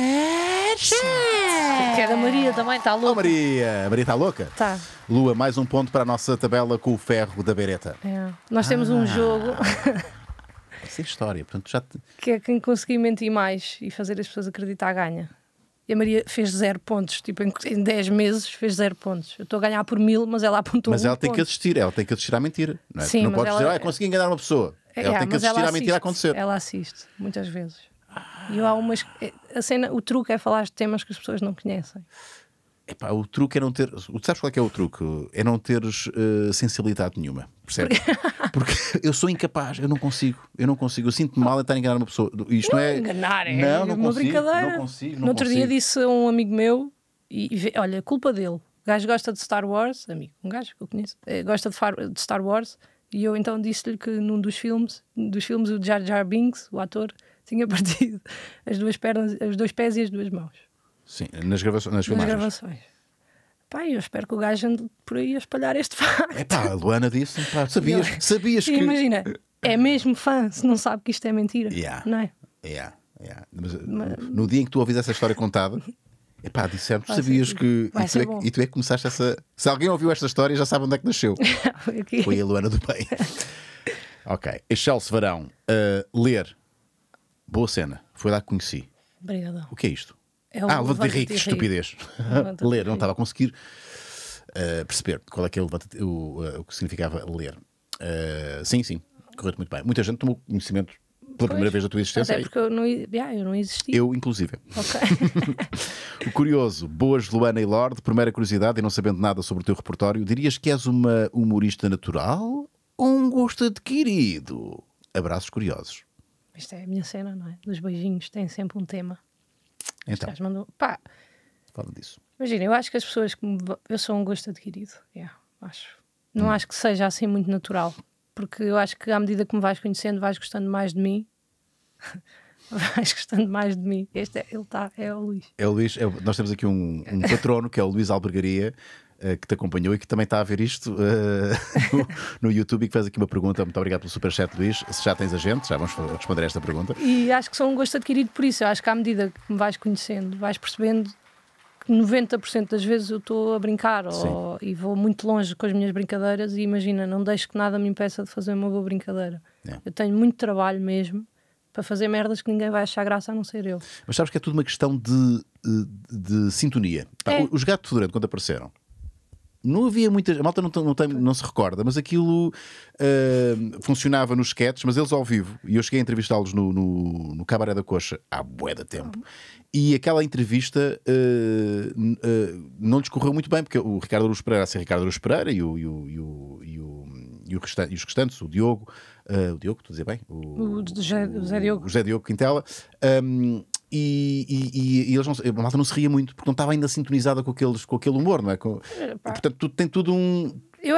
Speaker 4: chat. É. Que é da Maria também, está louca. Oh,
Speaker 2: Maria, a Maria está louca? Tá. Lua, mais um ponto para a nossa tabela com o ferro da bereta.
Speaker 4: É. Nós temos ah. um jogo.
Speaker 2: Isso é história, portanto já.
Speaker 4: Que é quem conseguir mentir mais e fazer as pessoas acreditar ganha. E a Maria fez zero pontos, tipo, em 10 meses fez zero pontos. Eu estou a ganhar por mil, mas ela apontou Mas um ela tem ponto. que
Speaker 2: assistir, ela tem que assistir à mentira. Não, é? Sim, não pode ela... dizer, ah, consegui enganar uma pessoa. É, ela é, tem que assistir à mentira a acontecer. Ela
Speaker 4: assiste, muitas vezes. E há umas. Eh, a cena, o truque é falar de temas que as pessoas não conhecem.
Speaker 2: Epá, o truque é não ter. Sabes qual é, que é o truque? É não teres uh, sensibilidade nenhuma, percebes? Porque eu sou incapaz, eu não consigo, eu não consigo. Eu sinto-me mal a estar a enganar uma pessoa. Isto não, não é, é. Enganar, é não, não uma consigo, brincadeira. Não consigo, não no outro consigo. dia
Speaker 4: disse a um amigo meu, e, e olha, culpa dele. O gajo gosta de Star Wars, amigo, um gajo que eu conheço, eh, gosta de, de Star Wars, e eu então disse-lhe que num dos filmes, dos filmes, o Jar Jar Binks, o ator, tinha partido as duas pernas, os dois pés e as duas mãos.
Speaker 2: Sim, nas gravações. Nas, nas gravações.
Speaker 4: Pai, eu espero que o gajo ande por aí a espalhar este facto.
Speaker 2: É pá, a Luana disse, pá, sabias, sabias que. Imagina,
Speaker 4: é mesmo fã se não sabe que isto é mentira. Yeah. Não é?
Speaker 2: Yeah. Yeah. Mas, eh, Mas... No dia em que tu ouvis essa história contada, epá, dissemos, sabias ser, que. E tu, é, e tu, é, que começaste essa. Se alguém ouviu esta história, já sabe onde é que nasceu.
Speaker 3: Foi a Luana
Speaker 2: do Bem. ok. Excelso Severão uh, eh, ler Boa cena. Foi lá que conheci. Obrigada. O que é isto? É um ah, levante de rico, estupidez. ler, não estava a conseguir uh, perceber qual é que é o, o, eh, o que significava ler. Uh, sim, sim, correto muito bem. Muita gente tomou conhecimento pela pois, primeira vez da tua existência. Até porque
Speaker 4: eu não, yeah, eu não existia
Speaker 2: Eu, inclusive. o Curioso, boas Luana e Lorde, primeira curiosidade, e não sabendo nada sobre o teu repertório, dirias que és uma humorista natural ou um gosto adquirido? Abraços curiosos.
Speaker 4: Isto é a minha cena, não é? Dos beijinhos, tem sempre um tema. Então. Os mandam...
Speaker 2: Pá. Fala disso.
Speaker 4: Imagina, eu acho que as pessoas que me... Eu sou um gosto adquirido. Yeah, acho. Não hum. acho que seja assim muito natural. Porque eu acho que à medida que me vais conhecendo, vais gostando mais de mim. vais gostando mais de mim. Este é, ele está é o Luís.
Speaker 2: É o Luís. É, nós temos aqui um, um patrono que é o Luís Albergaria, eh, que te acompanhou e que também está a ver isto uh, no, no, YouTube e que fez aqui uma pergunta. Muito obrigado pelo superchat, Luís. Se já tens a gente, já vamos responder a esta pergunta.
Speaker 4: E acho que sou um gosto adquirido por isso. Eu acho que à medida que me vais conhecendo, vais percebendo 90% das vezes eu estou a brincar ou, e vou muito longe com as minhas brincadeiras e imagina, não deixo que nada me impeça de fazer uma boa brincadeira. É. Eu tenho muito trabalho mesmo para fazer merdas que ninguém vai achar graça a não ser eu.
Speaker 2: Mas sabes que é tudo uma questão de, de, eh, de sintonia. É. Os gatos, durante quando apareceram, não havia muitas. A malta não, não, tem, não se recorda, mas aquilo uh, funcionava nos sketches, mas eles ao vivo. E eu cheguei a entrevistá-los no, no, no, Cabaré da Coxa há bué de tempo. E aquela entrevista uh, uh, não lhes correu muito bem, porque o Ricardo Luz Pereira, assim, Ricardo Luz Pereira e o, e o, e o, e o e, resta os restantes, o Diogo, uh, o Diogo, estou a dizer bem? O,
Speaker 4: o, José, o Diogo. O José
Speaker 2: Diogo Quintela, um, e, e, e, eles não, a malta não se ria muito porque não estava ainda sintonizada com, aqueles, com aquele humor, não é? Com, portanto, tu, tem tudo um.
Speaker 4: Eu,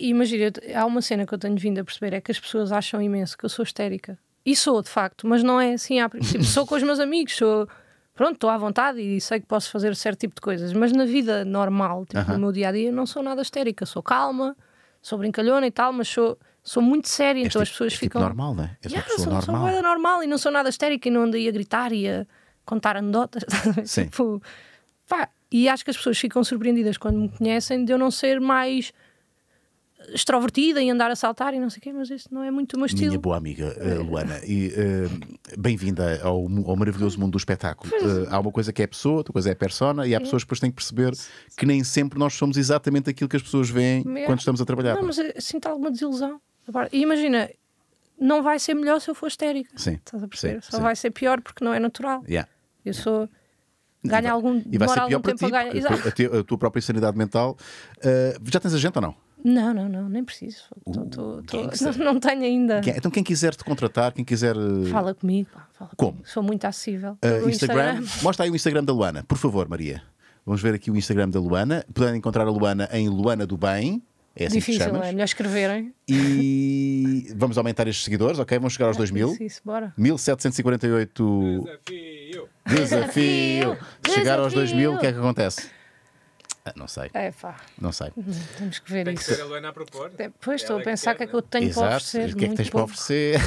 Speaker 4: imagina, há uma cena que eu tenho vindo a perceber é que as pessoas acham imenso que eu sou histérica. E sou, de facto, mas não é assim. Há, tipo, sou com os meus amigos, sou. Pronto, estou à vontade e sei que posso fazer certo tipo de coisas, mas na vida normal, tipo, uh -huh. no meu dia a dia, não sou nada histérica. Sou calma, sou brincalhona e tal, mas sou Sou muito séria, então as tipo- pessoas tipo ficam. Tipo normal,
Speaker 2: né? És yeah, pessoa sou, normal. Sou
Speaker 4: normal e não sou nada histérica e não andei a gritar e a contar anedotas. Sim. tipo, pá, e acho que as pessoas ficam surpreendidas quando me conhecem de eu não ser mais extrovertida e andar a saltar e não sei o quê, mas isso não é muito o meu estilo. Minha boa
Speaker 2: amiga uh, Luana, e uh, bem-vinda ao, ao, maravilhoso mundo do espetáculo. Uh, há uma coisa que é pessoa, outra coisa é persona, e há é. pessoas que depois têm que perceber que nem sempre nós somos exatamente aquilo que as pessoas veem quando estamos a trabalhar. Não, mas
Speaker 4: sinto alguma desilusão. E imagina, não vai ser melhor se eu for histérica. Sim. Estás a perceber? Sim, Só sim. vai ser pior porque não é natural. Yeah. Eu sou. Ganha algum. E vai ser pior para ti, a,
Speaker 2: tua, a, tua própria insanidade mental. Uh, já tens a gente ou não?
Speaker 4: Não, não, não, nem preciso.
Speaker 2: Uh, tô, tô, tô, uh,
Speaker 4: não, não, tenho ainda. Quem,
Speaker 2: então, quem quiser te contratar, quem quiser. Eh, fala
Speaker 4: comigo. Fala Como? Comigo. Sou muito acessível. Uh, Instagram. Instagram.
Speaker 2: Mostra aí o Instagram da Luana, por favor, Maria. Vamos ver aqui o Instagram da Luana. Podem encontrar a Luana em Luana do Bem. É assim Difícil, que chamas.
Speaker 4: é melhor escreverem.
Speaker 2: E vamos aumentar estes seguidores, ok? Vamos chegar aos 2 é mil. Isso, isso, bora. 1748. Desafio! Desafio! Chegar aos 2 mil, o que é que acontece? Ah, não sei. É, pá. Não sei.
Speaker 4: Temos que ver Tem isso. Que ser a Luana a propor. Pois, é estou a pensar o que é que eu tenho Exato. para oferecer. O que é que tens pouco.
Speaker 2: para oferecer?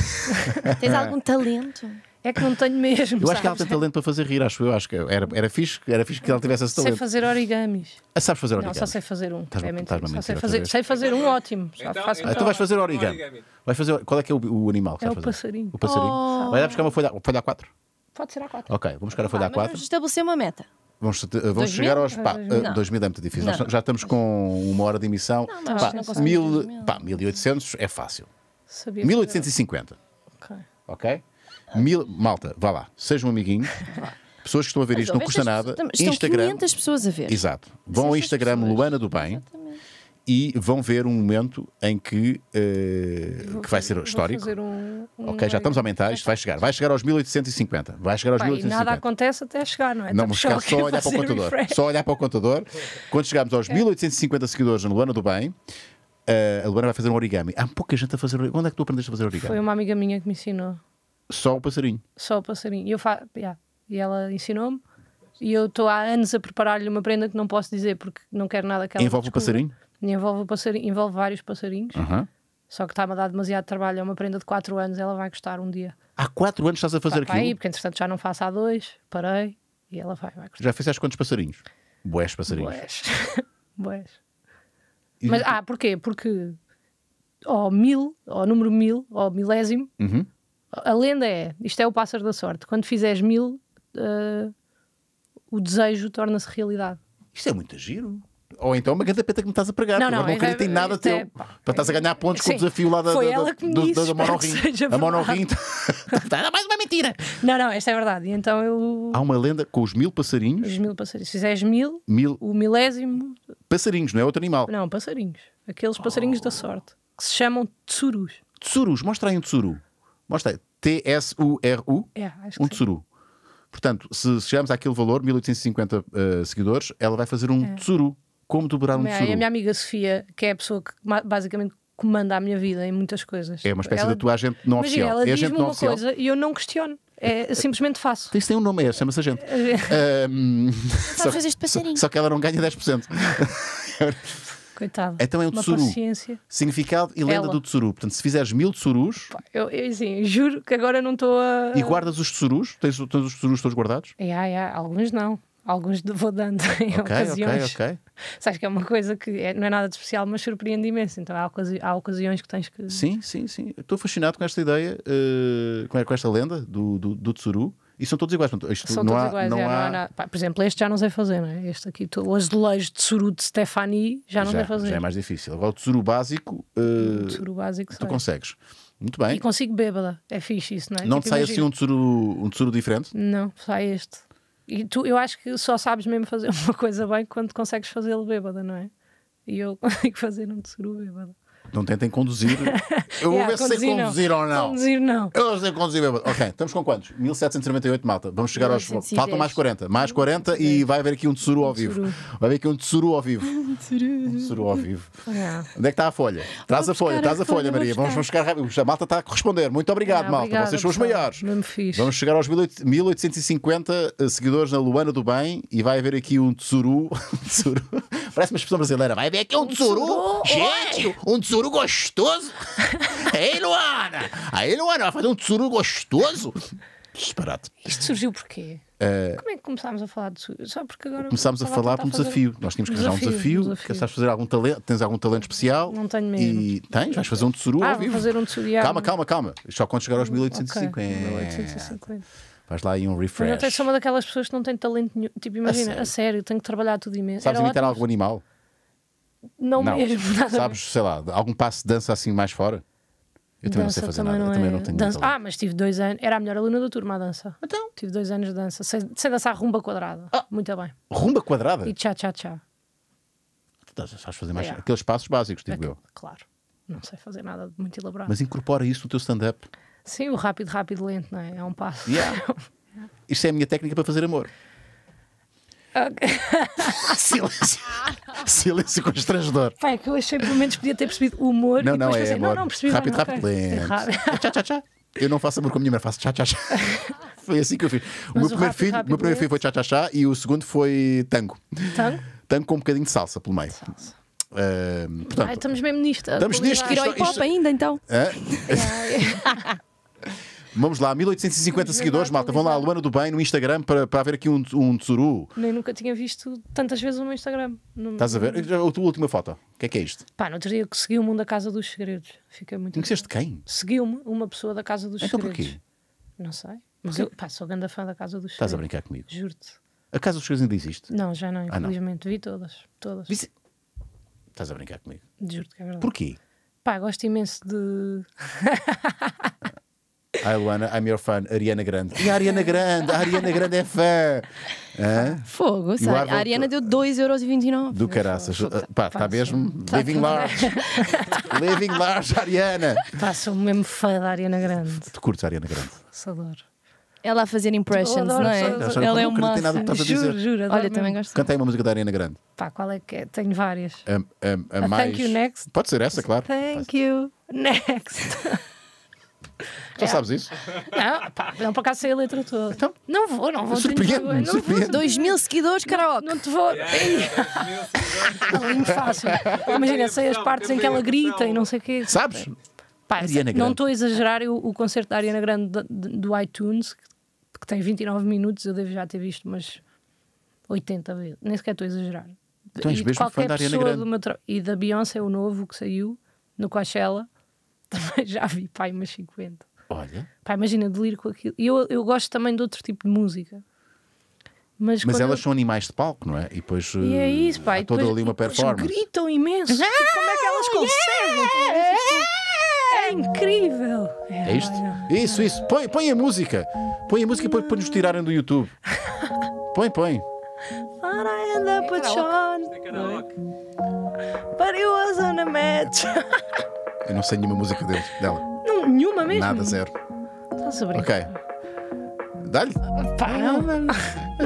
Speaker 2: tens algum
Speaker 4: talento? É que não tenho mesmo. Eu acho que ela tem talento
Speaker 2: para fazer rir, acho eu. Acho que era, era, fixe, era fixe que ela tivesse esse talento. Sei fazer
Speaker 4: origamis. Ah, sabes fazer origamis? Não, só sei fazer um. Estás é mentira. Estás só sei fazer, sei fazer um ótimo. Então, então, então, faço... tu vais fazer origami. origami.
Speaker 2: Vais fazer, qual é que é o, o animal que é o fazer? passarinho.
Speaker 4: O passarinho. Oh. Vai dar
Speaker 2: buscar uma folha, folha A4? Pode ser A4. Ok, vamos buscar a ah, folha ah, A4. Vamos
Speaker 1: estabelecer uma meta.
Speaker 2: Vamos, eh, vamos chegar aos. Pá, 2000 é muito difícil. Não. já estamos com uma hora de emissão. Não, não, pá, não mil, pá, 1800 é fácil. Sabia 1850. Ok. Ok? Mil... Malta, vá lá, seja um amiguinho. Pessoas que estão a ver Mas, isto, não custa nada. Estão Instagram, 500 pessoas a ver. Exato. Vão ao Instagram pessoas. Luana do Bem Exatamente. e vão ver um momento em que, uh, vou, que vai ser histórico. Um,
Speaker 4: um ok, já estamos a
Speaker 2: aumentar, isto vai chegar. Vai chegar aos 1850. Vai chegar aos Pai, 1850. nada
Speaker 4: acontece até chegar, não é? Não, vamos ficar só a olhar para o contador. Refresh.
Speaker 2: Só olhar para o contador. Quando chegarmos aos 1850 seguidores no Luana do Bem, uh, a Luana vai fazer um origami. Há pouca gente a fazer origami. Onde é que tu aprendeste a fazer origami? Foi uma
Speaker 4: amiga minha que me ensinou.
Speaker 2: Só o passarinho.
Speaker 4: Só o passarinho. E, eu fa... Yeah. e ela ensinou-me. E eu estou há anos a preparar-lhe uma prenda que não posso dizer porque não quero nada que ela Envolve o passarinho? Envolve, o passarinho, envolve vários passarinhos. Uhum. Só que está-me a dar demasiado trabalho. É uma prenda de 4 anos, ela vai custar um dia.
Speaker 2: Há 4 anos estás a fazer aquilo? Aí,
Speaker 4: porque entretanto já não faço há 2, parei e ela vai, vai custar.
Speaker 2: Já fizeste quantos passarinhos? Boés passarinhos. Boés.
Speaker 4: Boés. Mas, ah, porquê? Porque ao mil, ao número mil, ao milésimo, uhum. A lenda é: isto é o pássaro da sorte. Quando fizeres mil, uh, o desejo torna-se realidade.
Speaker 2: Isto é muito giro. Ou então é uma grande peta que me estás a pregar, não, não, não acredito em é, nada teu. É, pá, estás a ganhar pontos sim, com o desafio lá da, foi da, da, da, disse, da Monorim. A Monorim
Speaker 4: era mais uma mentira. Não, não, esta é verdade. E então eu. Há uma
Speaker 2: lenda com os mil passarinhos. Os mil passarinhos.
Speaker 4: Se fizeres mil, mil... o milésimo.
Speaker 2: Passarinhos, não é outro animal. Não, passarinhos. Aqueles passarinhos oh. da sorte. Que se chamam tsurus. Tsurus, mostra aí um tsuru. Mostra, T-S-U-R-U, é, um tsuru. Portanto, se chegarmos àquele valor, 1850 uh, eh, seguidores, ela vai fazer um é. tsuru. Como dobrar um tsuru? A minha
Speaker 4: amiga Sofia, que é a pessoa que basicamente comanda a minha vida em muitas coisas. É uma espécie ela... de tua agente
Speaker 2: não Imagina, oficial. Ela é diz-me uma oficial. coisa
Speaker 4: e eu não questiono. É, simplesmente
Speaker 2: faço. Isso tem um nome, é, chama-se agente. um, só, só, só, que ela não ganha 10%.
Speaker 4: Coitado. Então é o tsuru.
Speaker 2: Significado e lenda Ela. do tsuru. Portanto, se fizeres mil tsurus.
Speaker 4: eu, eu sim, juro que agora não estou a. E
Speaker 2: guardas os tsurus? Tens, tens os tsurus todos guardados?
Speaker 4: É, yeah, é, yeah. É. alguns não. Alguns vou dando em okay, ocasiões. Ok, ok, Sabes que é uma coisa que é, não é nada de especial, mas surpreende imenso. Então há, ocasi há ocasiões que tens que. Sim, sim, sim.
Speaker 2: Estou fascinado com esta ideia, uh, com esta lenda do, do, do Tsuru. E são todos iguais. Portanto, isto são não todos há, iguais, não, é, há... não há...
Speaker 4: Pá, por exemplo, este já não sei fazer, não é? Este aqui, o azulejo de suru de Stefani, já não sei fazer. Já é
Speaker 2: mais difícil. Agora o tsuru básico, uh, tsuru básico tu sei. consegues. Muito bem. E
Speaker 4: consigo bêbada. É fixe isso, não é? Não tipo, te sai imagina... assim um
Speaker 2: tsuru, um tsuru diferente?
Speaker 4: Não, sai este. E tu, eu acho que só sabes mesmo fazer uma coisa bem quando consegues fazê-lo bêbada, não é? E eu consigo fazer um tsuru bêbada.
Speaker 2: Não tentem conduzir. Eu vou yeah, ver se sei conduzir ou não. Conduzir não. Eu sei conduzir bêbado. Ok, estamos com quantos? 1798, malta. Vamos chegar aos. Faltam mais 40. Mais 40 e vai haver aqui um tsuru ao vivo. Vai haver aqui um tsuru ao vivo. um tsuru ao vivo. Yeah. Onde é que está a folha? Traz a folha, traz a folha, Maria. Vamos, chegar buscar rápido. A malta está a corresponder. Muito obrigado, yeah, malta. Obrigada, Vocês são os maiores. Vamos chegar aos 1850 eh, seguidores na Luana do Bem e vai haver aqui um tsuru. tsuru. Parece uma expressão brasileira. Vai haver aqui um tsuru. Gente, um tsuru tsuru gostoso. É Ei, Luana! Aí, é Luana, vai fazer um tsuru gostoso? Disparado. Isto surgiu porquê? Uh, Como
Speaker 4: é que começámos a falar disso? Só porque agora. Começámos a falar por um desafio. Nós tínhamos que arranjar um desafio. Queres Que sabes
Speaker 2: fazer algum talento, tens algum talento especial? Não tenho mesmo. E tens, vais fazer um tsuru ah, ao vivo.
Speaker 4: fazer um tesouro. Calma, calma,
Speaker 2: calma. Só quando chegar aos 1850. Okay. 1850. Vais lá e um refresh. Mas eu
Speaker 4: sou uma daquelas pessoas que não tem talento nenhum. Tipo, imagina, a sério, a sério tenho que trabalhar tudo imenso. Sabes imitar algum animal? Não, não mesmo. Nada Sabes,
Speaker 2: sei lá, algum passo de dança assim mais fora? Eu também dança não sei fazer nada. Não é... também não tenho Ah,
Speaker 4: mas tive dois anos. Era a melhor aluna da turma a dança. Então? Tive dois anos de dança. Sem, sem dançar rumba quadrada. Ah, Muito bem.
Speaker 2: Rumba quadrada? E
Speaker 4: tchá-tchá-tchá.
Speaker 2: Então, sabes fazer mais. É. Aqueles passos básicos, digo eu.
Speaker 4: Claro. Não sei fazer nada muito elaborado. Mas
Speaker 2: incorpora isso no teu stand-up.
Speaker 4: Sim, o rápido, rápido, lento, não é? É um passo. Yeah.
Speaker 2: Isto é a minha técnica para fazer amor.
Speaker 4: Okay.
Speaker 2: silêncio, ah, silêncio constrangedor.
Speaker 4: Pai, é que eu achei pelo menos podia ter percebido o humor. Não, e não, é amor. Não, não percebi. Rápido, rápido, lento. Tchau, tchau, tchau.
Speaker 2: Eu não faço amor com a minha mãe, faço tchau, tchau, tchau. Foi assim que eu fiz. O meu, o primeiro, rápido, filho, rápido, meu primeiro filho foi tchau, tchau, tchau e o segundo foi tango. Tango? Tango com um bocadinho de salsa pelo meio. Salsa. Uh, portanto, Ai,
Speaker 4: estamos mesmo nisto. Estamos nisto. Virou hip hop ainda então.
Speaker 2: É? Vamos lá, 1850 seguidores, malta. Vão lá, Luana do Bem, no Instagram, para, para haver aqui um, um tsuru.
Speaker 4: Nem nunca tinha visto tantas vezes o meu Instagram. Estás a ver?
Speaker 2: A tua última foto, o que é que é isto?
Speaker 4: Pá, no outro dia que segui o mundo da Casa dos Segredos. Fiquei muito. Conheceste quem? Seguiu-me uma pessoa da Casa dos então, Segredos. Então porquê? Não sei. Mas eu, pá, sou grande fã da Casa dos Segredos. Estás a brincar
Speaker 2: comigo? Juro-te. A Casa dos Segredos ainda existe? Não, já não, infelizmente.
Speaker 4: Ah, não. Vi todas. Todas. Estás a brincar comigo? Juro-te que é verdade. Porquê? Pá, gosto imenso de.
Speaker 2: Hi Luana, I'm your fan, Ariana Grande. E a Ariana Grande, a Ariana Grande é fã. Hã? Fogo, sabe? A Ariana
Speaker 1: deu 2,29€.
Speaker 2: Do caraças. Fogo, fogo. Uh, pá, está mesmo? Tá Living large. Living large, Ariana. Pá, sou mesmo
Speaker 4: fã da Ariana Grande.
Speaker 2: Tu curtes a Ariana Grande?
Speaker 4: Só Ela a fazer impressions, adoro, não é?
Speaker 2: Ela é uma. Juro, juro. Olha, também gosto. Canta uma música da Ariana Grande.
Speaker 4: Pá, qual é que é? Tenho várias.
Speaker 2: Um, um, a, a mais... Thank you next. Pode ser essa, claro.
Speaker 4: Thank Pode. you next. Já é. sabes isso? Não, pá, não por acaso sei a letra toda. Então? Não vou, não vou. Surpreende-me. Não vou. 2 mil seguidores, karaoke. Não, não te vou. É, Alinho é fácil. Imagina, sei as partes em que ela grita e não sei o quê. Sabes? Pá, não estou a exagerar, eu, o concerto da Ariana Grande do, do iTunes, que, que tem 29 minutos, eu devo já ter visto umas 80 vezes. Nem sequer estou a exagerar. Então, e mesmo fã da Ariana Grande. Meu, e da Beyoncé, o novo que saiu no Coachella também já vi, pai, umas 50. Olha. Pá, imagina, lir com aquilo. E eu, eu gosto também de outro tipo de música. Mas, Mas elas eu...
Speaker 2: são animais de palco, não é? E depois e é eh, isso, pá, há toda depois, ali uma performance.
Speaker 4: gritam imenso. Ah, como é que elas conseguem? Yeah! É. é incrível!
Speaker 2: É, é isto? Isso, isso. Põe, põe a música. Põe a música e depois para nos tirarem do YouTube. Põe, põe.
Speaker 4: But I end up with Sean. But he was on a match.
Speaker 2: Eu não sei nenhuma música dela.
Speaker 4: Não, nenhuma mesmo? Nada, zero. Estás a brincar?
Speaker 2: Ok. Dá-lhe. não,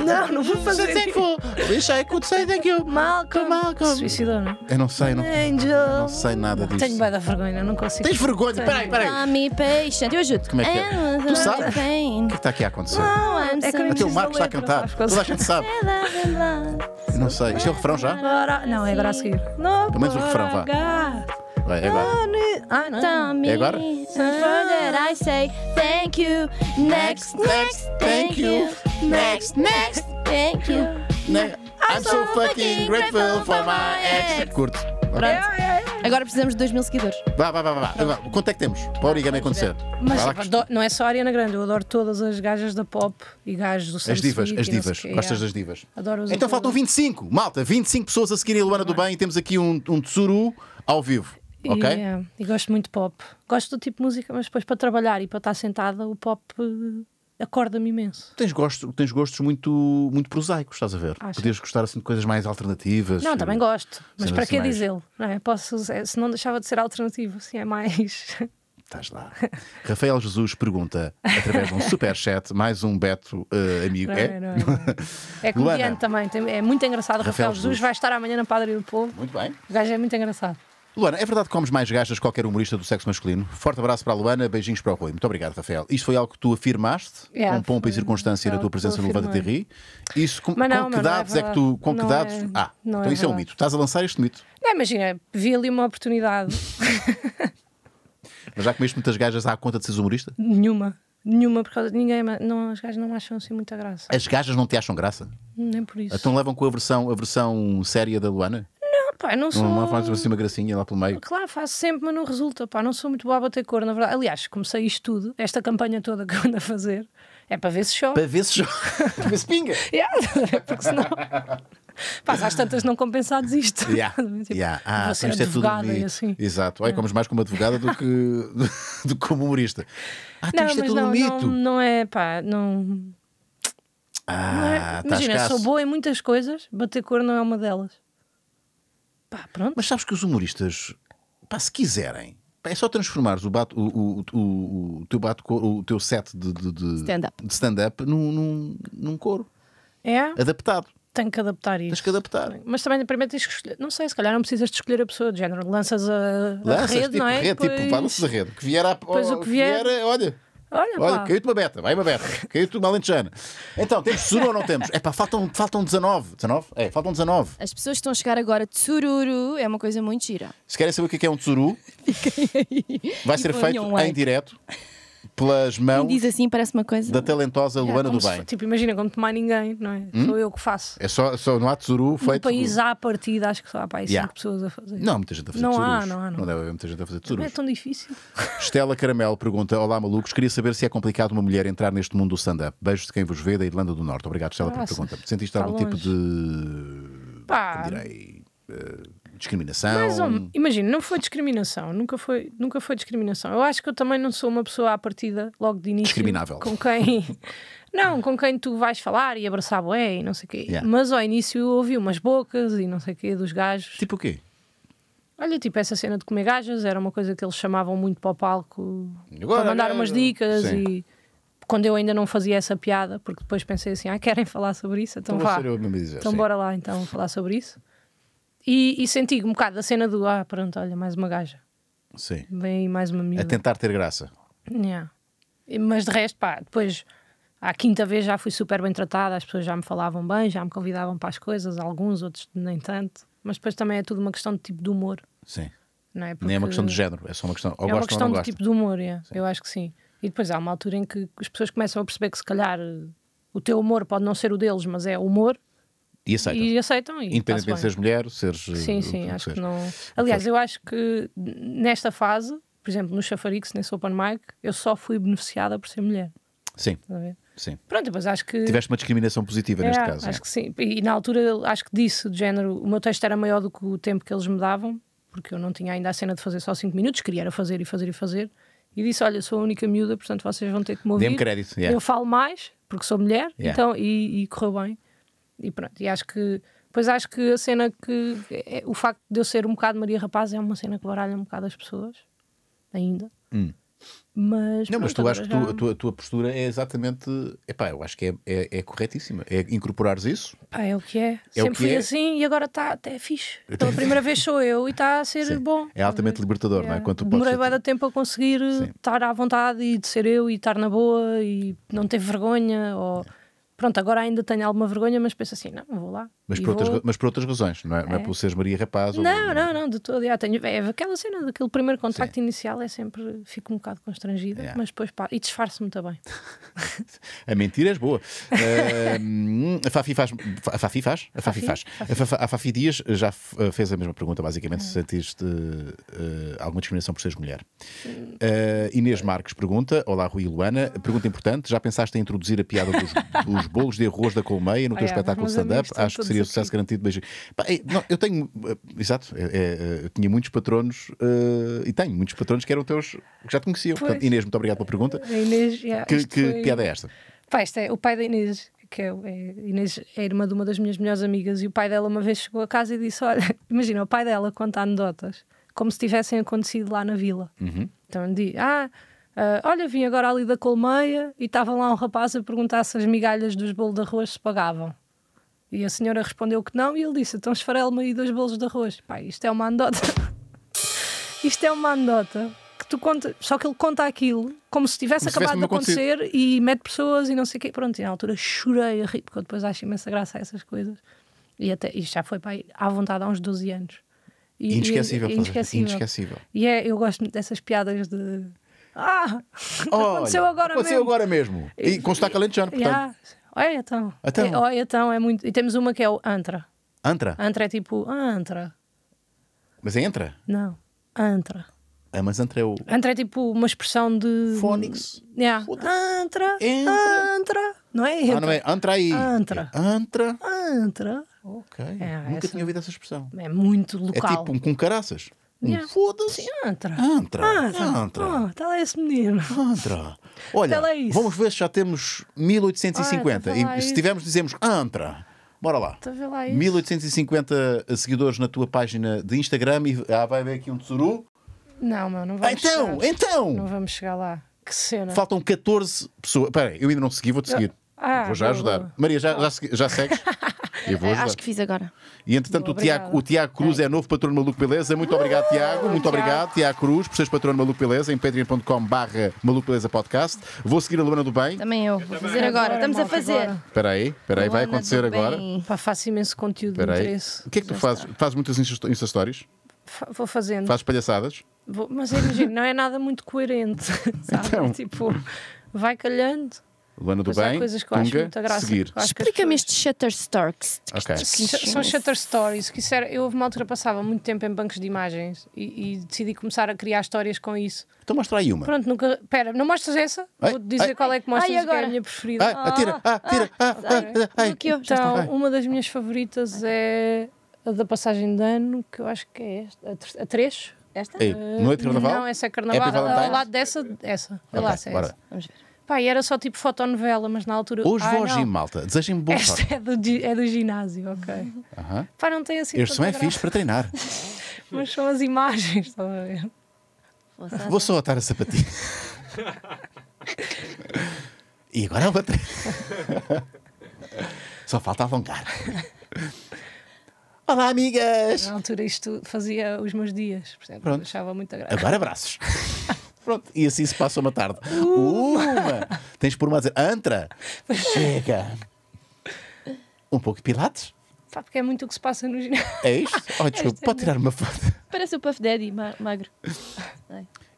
Speaker 4: não, não vou fazer isso. Deixa aí, sei thank you. Malcolm. Malcolm. suicidou não? Eu não sei, não. Angel.
Speaker 2: Eu não sei nada disso. Tenho
Speaker 4: bem da vergonha, não consigo. Tens vergonha? Peraí, peraí.
Speaker 1: I'm patient. Eu ajudo. Como é que é? Tu sabes? O que é
Speaker 2: está aqui a acontecer?
Speaker 1: É que Até o Marcos
Speaker 2: está a cantar. Toda a gente sabe.
Speaker 4: É
Speaker 2: eu não sei. Isto é o refrão já? Não,
Speaker 4: é agora a seguir. Pelo menos o refrão, vá agora é agora. agora É agora?
Speaker 1: Further I say thank you. Next, next, thank you. Next,
Speaker 2: next, thank you. agora I'm so fucking grateful for my ex. Curto. Pronto. É, é, é. Agora precisamos de 2 mil seguidores. Vá, vá, vá, vá, agora Vá, Quanto é que temos? Para o Origami acontecer. Mas agora lá agora
Speaker 4: ado- não é só a Ariana Grande, eu adoro todas as gajas da pop e gajos do agora As divas, Smith as e agora sei divas. o agora Gostas agora das divas? Adoro agora Então agora faltam 25.
Speaker 2: Malta, 25 pessoas a seguirem a Luana do Bem e temos aqui um, um tesouro ao vivo. Ok? Eh,
Speaker 4: e gosto muito de pop. Gosto do tipo de música, mas depois para trabalhar e para estar sentada, o pop eh, acorda-me imenso.
Speaker 2: Tens, gosto, tens gostos muito, muito prosaicos, estás a ver? Acho. Podias gostar assim, de coisas mais alternativas. Não, e... também gosto, mas para que assim dizê-lo?
Speaker 4: Não é? Posso, eh, se não deixava de ser alternativo, assim é mais. Estás lá.
Speaker 2: Rafael Jesus pergunta, através de um superchat, mais um Beto uh, amigo. É? É, é, não, é,
Speaker 4: é. é comediante também, é muito engraçado. Rafael, Rafael Jesus. Jesus vai estar amanhã na Padre do Povo. Muito bem. O gajo é muito engraçado.
Speaker 2: Luana, é verdade que comes mais gajas que qualquer humorista do sexo masculino? Forte abraço para a Luana, beijinhos para o Rui. Muito obrigado, Rafael. Isto foi algo que tu afirmaste, yeah, com é, pompa e circunstância, na tua presença no Levanta Terri. Isso, com, não, com que é dados é, é, que tu. Com não que é- dados. Ah, é, ah, então é isso é um mito. Estás a lançar este mito.
Speaker 4: Não, imagina, vi ali uma oportunidade.
Speaker 2: Mas já comeste muitas gajas à conta de seres humorista?
Speaker 4: Nenhuma. Nenhuma, por causa de ninguém. Não, as gajas não me acham assim muita graça.
Speaker 2: As gajas não te acham graça?
Speaker 4: Nem por isso. Então
Speaker 2: levam com a versão, a versão séria da Luana?
Speaker 4: Pá, não sou... Não
Speaker 2: assim uma gracinha lá pelo meio?
Speaker 4: Claro, faço sempre, mas não resulta. Pá, não sou muito boa a bater cor, na verdade. Aliás, comecei isto tudo, esta campanha toda que eu ando a fazer, é para ver se chove. Para
Speaker 2: ver se chove.
Speaker 4: para ver se pinga. yeah, porque senão... Pá, às tantas não compensados isto. Yeah. tipo,
Speaker 2: yeah. Ah, vou ser é advogada é e assim. Exato. Ai, é. comes mais como advogada do que, do que como humorista. Ah, então não, isto é tudo não, um mito. Não,
Speaker 4: não é, pá, não...
Speaker 2: Ah, não é. Tá imagina, tá sou
Speaker 4: boa em muitas coisas, bater cor não é uma delas.
Speaker 2: Pá, pronto. Mas sabes que os humoristas, pá, se quiserem, pá, é só transformares o, o, o, o, o teu, bate o teu set de, de, de stand-up stand num, num, num coro. É? Adaptado tenho que adaptar isso. Tens que adaptar.
Speaker 4: Mas também, primeiro, tens que escolher. Não sei, se calhar não precisas de escolher a pessoa de género. Lanças a, Lanças, rede, tipo, não é? Rede, Tipo, lanças a rede. Que vier, a, depois, o que
Speaker 2: vier, vier é, olha. Olha, Olha caiu-te uma beta, vai uma beta, caiu-te uma alentejana. Então, temos sururu ou não temos? É pá, faltam, faltam 19. 19? É, faltam 19.
Speaker 1: As pessoas estão a chegar agora, tsururu, é uma coisa muito gira.
Speaker 2: Se querem saber o que é, é um tsuru,
Speaker 1: vai ser feito um em
Speaker 2: direto. pelas mãos. Quem diz
Speaker 4: assim parece uma coisa. Da
Speaker 2: talentosa é, Luana é do Bem.
Speaker 4: tipo, imagina quando tomar ninguém, não é? Hum? Sou eu que faço.
Speaker 2: É só, só não há tesouro feito. No país
Speaker 4: há partida, acho que só há para aí yeah. cinco pessoas a fazer. Não, muita gente a fazer não Há, não há, não. não deve
Speaker 2: haver muita gente a fazer Não é
Speaker 4: tão difícil.
Speaker 2: Estela Caramelo pergunta: Olá, malucos, queria saber se é complicado uma mulher entrar neste mundo do stand-up. Beijos de quem vos vê da Irlanda do Norte. Obrigado, Estela, pela pergunta. Sentiste tá algum tipo longe. tipo
Speaker 4: de. Pá. Como direi.
Speaker 2: Uh eh, discriminação?
Speaker 4: imagina, não foi discriminação, nunca foi, nunca foi discriminação. Eu acho que eu também não sou uma pessoa à partida, logo de início. Discriminável. Com quem. não, com quem tu vais falar e abraçar boé e não sei o quê. Yeah. Mas ao início ouvi umas bocas e não sei o quê dos gajos. Tipo o quê? Olha, tipo, essa cena de comer gajas era uma coisa que eles chamavam muito para o palco Agora, para mandar umas é- dicas Sim. e quando eu ainda não fazia essa piada, porque depois pensei assim, ah, querem falar sobre isso? Então, então vá.
Speaker 2: Então sim. bora
Speaker 4: lá então falar sobre isso. E, e senti um bocado a cena do ah, pronto, olha, mais uma gaja. Sim. Vem aí mais uma miúda. A tentar ter graça. Yeah. Mas de resto, pá, depois à quinta vez já fui super bem tratada, as pessoas já me falavam bem, já me convidavam para as coisas, alguns, outros nem tanto. Mas depois também é tudo uma questão de tipo de humor. Sim. Não é Porque Nem é uma questão de género, é só uma questão. Ou é uma questão de tipo de humor, yeah. eu acho que sim. E depois há uma altura em que as pessoas começam a perceber que se calhar o teu humor pode não ser o deles, mas é humor.
Speaker 2: E aceitam. E aceitam e Independente de seres mulher, seres. Sim, eh, sim, acho que não. Aliás,
Speaker 4: eu acho que nesta fase, por exemplo, no Chafarix, nesse Open Mic, eu só fui beneficiada por ser mulher. Sim. Sim. Pronto, mas acho que. Tiveste uma discriminação positiva é, neste caso. É? Acho é. que sim. E na altura acho que disse, de género, o meu texto era maior do que o tempo que eles me davam, porque eu não tinha ainda a cena de fazer só 5 minutos, queria era fazer e fazer e fazer. E disse: Olha, sou a única miúda, portanto vocês vão ter que me ouvir. Dê-me crédito. Yeah. Eu falo mais, porque sou mulher, yeah. então, e, e correu bem. E pronto, e acho que. Pois acho que a cena que. É, o facto de eu ser um bocado Maria Rapaz é uma cena que baralha um bocado as pessoas, ainda. Hum. Mas, não, pronto, mas tu acho que tu, a, tua,
Speaker 2: a, tua, postura é exatamente. pá eu acho que é, é, é corretíssima. É incorporares isso.
Speaker 4: Pá, é o que é. é Sempre que fui é. assim e agora está até é fixe. Pela primeira vez sou eu e está a ser Sim. bom.
Speaker 2: É altamente libertador, não é? é. quanto Demorei bem
Speaker 4: tipo- tempo a conseguir Sim. estar à vontade e de ser eu e estar na boa e não ter vergonha. Ou... Pronto, agora ainda tenho alguma vergonha, mas penso assim, não, vou lá. Mas, por, vou... Outras, mas
Speaker 2: por outras razões, não é? é. Não é, é. por seres Maria Rapaz? Não, ou...
Speaker 4: não, não, de todo. Já tenho, é aquela cena daquele primeiro contacto Sim. inicial, é sempre, fico um bocado constrangida, é. mas depois pá, e disfarço-me também.
Speaker 2: a mentira é boa. Uh, a Fafi faz. A Fafi faz? A Fafi, faz. A Fafi, a Fafi Dias já eh, fez a mesma pergunta, basicamente, se uhum. sentiste uh, eh, alguma discriminação por seres mulher. Uh, Inês Marques pergunta: Olá, Rui e Luana, pergunta importante, já pensaste em introduzir a piada dos, dos os bolos de arroz da colmeia no teu ah, espetáculo stand-up. Acho que seria sucesso garantido. Beijinho. eu tenho, eh, exato, é, é, eu tinha muitos patronos uh, e tenho muitos patronos que eram teus, que já te conheciam. Portanto, Inês, muito obrigado pela pergunta. Inês, yeah, que, que foi... piada é esta?
Speaker 4: Pá, é o pai da Inês que é, é, Inês é irmã de uma das minhas melhores amigas, e o pai dela uma vez chegou a casa e disse: Olha, imagina, o pai dela conta anedotas como se tivessem acontecido lá na vila. Uhum. Então, diz, ah, Uh, olha, vim agora ali da colmeia e estava lá um rapaz a perguntar se as migalhas dos bolos de arroz se pagavam. E a senhora respondeu que não, e ele disse: Então esfarela-me aí dois bolos de arroz. Pá, isto é uma anedota. isto é uma anedota que tu conta, só que ele conta aquilo como se tivesse como acabado de acontecer acontecido. e mete pessoas e não sei o quê. Pronto, e na altura chorei a rir, porque eu depois acho imensa graça a essas coisas. E até, isto já foi pai à vontade há uns 12 anos. E, inesquecível, e, inesquecível. inesquecível. E é, eu gosto dessas piadas de ah, Olha, aconteceu agora aconteceu mesmo. Aconteceu agora
Speaker 2: mesmo. E, e com o sotaque alentejano, portanto. Yeah. Olha então. então. É, olha
Speaker 4: então, é muito... E temos uma que é o antra. Antra? Antra é tipo, antra. Mas é entra? Não, antra.
Speaker 2: É, mas antra é o...
Speaker 4: Antra é tipo uma expressão de... Fónix. Yeah. Antra, entra. antra. Não é ah, entra. Ah, não é? Antra aí. Antra.
Speaker 2: Antra. Antra. Ok. É, Nunca essa... tinha ouvido essa expressão. É muito local. É tipo um com caraças. Yeah. Foda-se. Antra. Antra. Antra. Antra. Oh, ah, está lá esse menino. Antra. Olha, tá vamos ver se já temos 1850. Ah, tá e se tivermos, dizemos Antra. Bora lá. 1850 tá seguidores na tua página de Instagram e ah, vai ver aqui um tesouro.
Speaker 4: Não, meu, não vamos Então, chegar. então! Não vamos chegar lá. Que cena.
Speaker 2: Faltam 14 pessoas. Espera aí, eu ainda não segui, vou-te ah, seguir. Eu... Ah, vou já ah, ajudar. Maria, já, já, já segues? Eu vou eh, ajudar. Acho que fiz agora. E entretanto, o Tiago, o Tiago Cruz é novo patrono Maluco Beleza. Muito obrigado, Tiago. Muito obrigado, Tiago Cruz, por seres patrono Maluco Beleza em patreon.com/barra Maluco Beleza Podcast. Vou seguir a Luana do Bem.
Speaker 4: Também eu. Vou fazer agora. Estamos a fazer.
Speaker 2: Espera aí, espera aí, vai acontecer agora.
Speaker 4: Pá, faço imenso conteúdo de interesse. O que é que tu fazes?
Speaker 2: Fazes muitas Insta Stories?
Speaker 4: Vou fazendo. Fazes
Speaker 2: palhaçadas?
Speaker 4: Vou, mas imagina, não é nada muito coerente, sabe? Então... Tipo, vai calhando.
Speaker 2: Lana do Bem, coisas que Tunga, seguir. Explica-me estes shutter Okay. São shutter
Speaker 4: stories. Que isso era, eu houve uma altura passava muito tempo em bancos de imagens e, e, decidi começar a criar histórias com isso.
Speaker 2: Então mostra aí uma. Pronto,
Speaker 4: nunca. Pera, não mostras essa? Vou dizer qual é que mostras, ai, agora. que é a minha preferida. Ai, ah, atira, ah, ah,
Speaker 2: atira, ah,
Speaker 4: ah, ah, Então, uma das minhas favoritas é a da passagem de ano, que eu acho que é esta, a trecho. Esta? Ei, não de é eh, carnaval? Não, essa é, é carnaval. ao tá? lado dessa, essa. Okay, lá, é essa. Vamos ver. Pá, era só tipo fotonovela, mas na altura. Hoje vou ao gym,
Speaker 2: malta. Desejem-me boa Esta sorte.
Speaker 4: É do, é do ginásio, ok.
Speaker 2: Uhum. Pá, não tem assim. Este som é fixe para treinar.
Speaker 4: mas são as imagens, estão tá a ver? Vou só, vou atar a sapatinha.
Speaker 2: e agora vou. só falta alongar.
Speaker 4: Olá, amigas! Na altura isto fazia os meus dias, portanto, Pronto. achava muito graça. Agora abraços! Pronto,
Speaker 2: e assim se passa uma tarde. Uma! Uh! uma. Tens por uma a dizer, Antra, chega! Um pouco de Pilates?
Speaker 4: Pá, porque é muito o que se passa no ginásio.
Speaker 2: É isto? Oh, desculpa, pode tirar uma foto.
Speaker 4: Parece o Puff Daddy ma magro.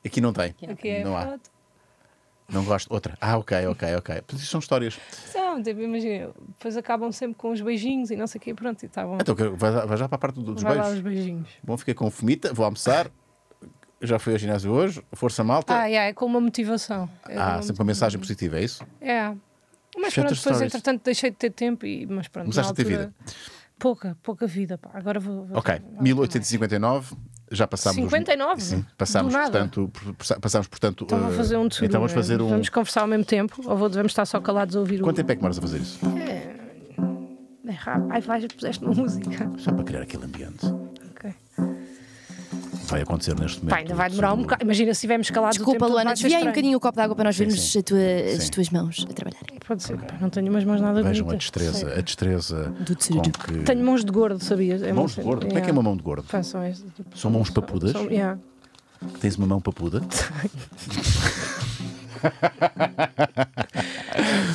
Speaker 2: Aqui não tem. Aqui é não há. Foto. Não gosto. Outra. Ah, ok, ok, ok. Porque são histórias.
Speaker 4: São, tipo, imagina, depois acabam sempre com os beijinhos e não sei o quê, pronto, e tá bom. Então,
Speaker 2: vai, vai já para a parte dos vai beijos. Lá os beijinhos. Bom, fiquei com fomita, vou almoçar já fui ao ginásio hoje, força malta.
Speaker 4: Ah, yeah, é com uma motivação. É ah, uma sempre uma mensagem positiva, é isso?
Speaker 2: É. Mas pronto, depois, stories. entretanto,
Speaker 4: deixei de ter tempo e. Mas pronto, Começaste a ter vida. Pouca, pouca vida, pá. Agora vou. vou ok,
Speaker 2: 1859, já passámos. 59? Os, sim, passámos, portanto, passámos, portanto. Então, vamos eh, fazer um então vamos fazer é? um. Vamos
Speaker 4: conversar ao mesmo tempo ou vou, devemos estar só calados a ouvir Quanto o. Quanto tempo é
Speaker 2: que moras a fazer isso?
Speaker 4: É. É rápido. Ai, vais, puseste uma música.
Speaker 2: Só para criar aquele ambiente vai acontecer neste momento. Vai,
Speaker 4: ainda vai demorar um bocado. Imagina se tivermos calado Desculpa, o tempo Luana, desviei um bocadinho o copo d'água para nós vermos sim, sim. Tua, as tuas mãos a trabalhar. Pode ser, não tenho umas mãos nada Vejam Vejam a
Speaker 2: destreza, sei. a destreza que... Tenho
Speaker 4: mãos de gordo, sabias? É mãos de gordo? Como é que é uma mão de gordo? Façam
Speaker 2: tipo, São mãos papudas? São, yeah. Tens uma mão papuda?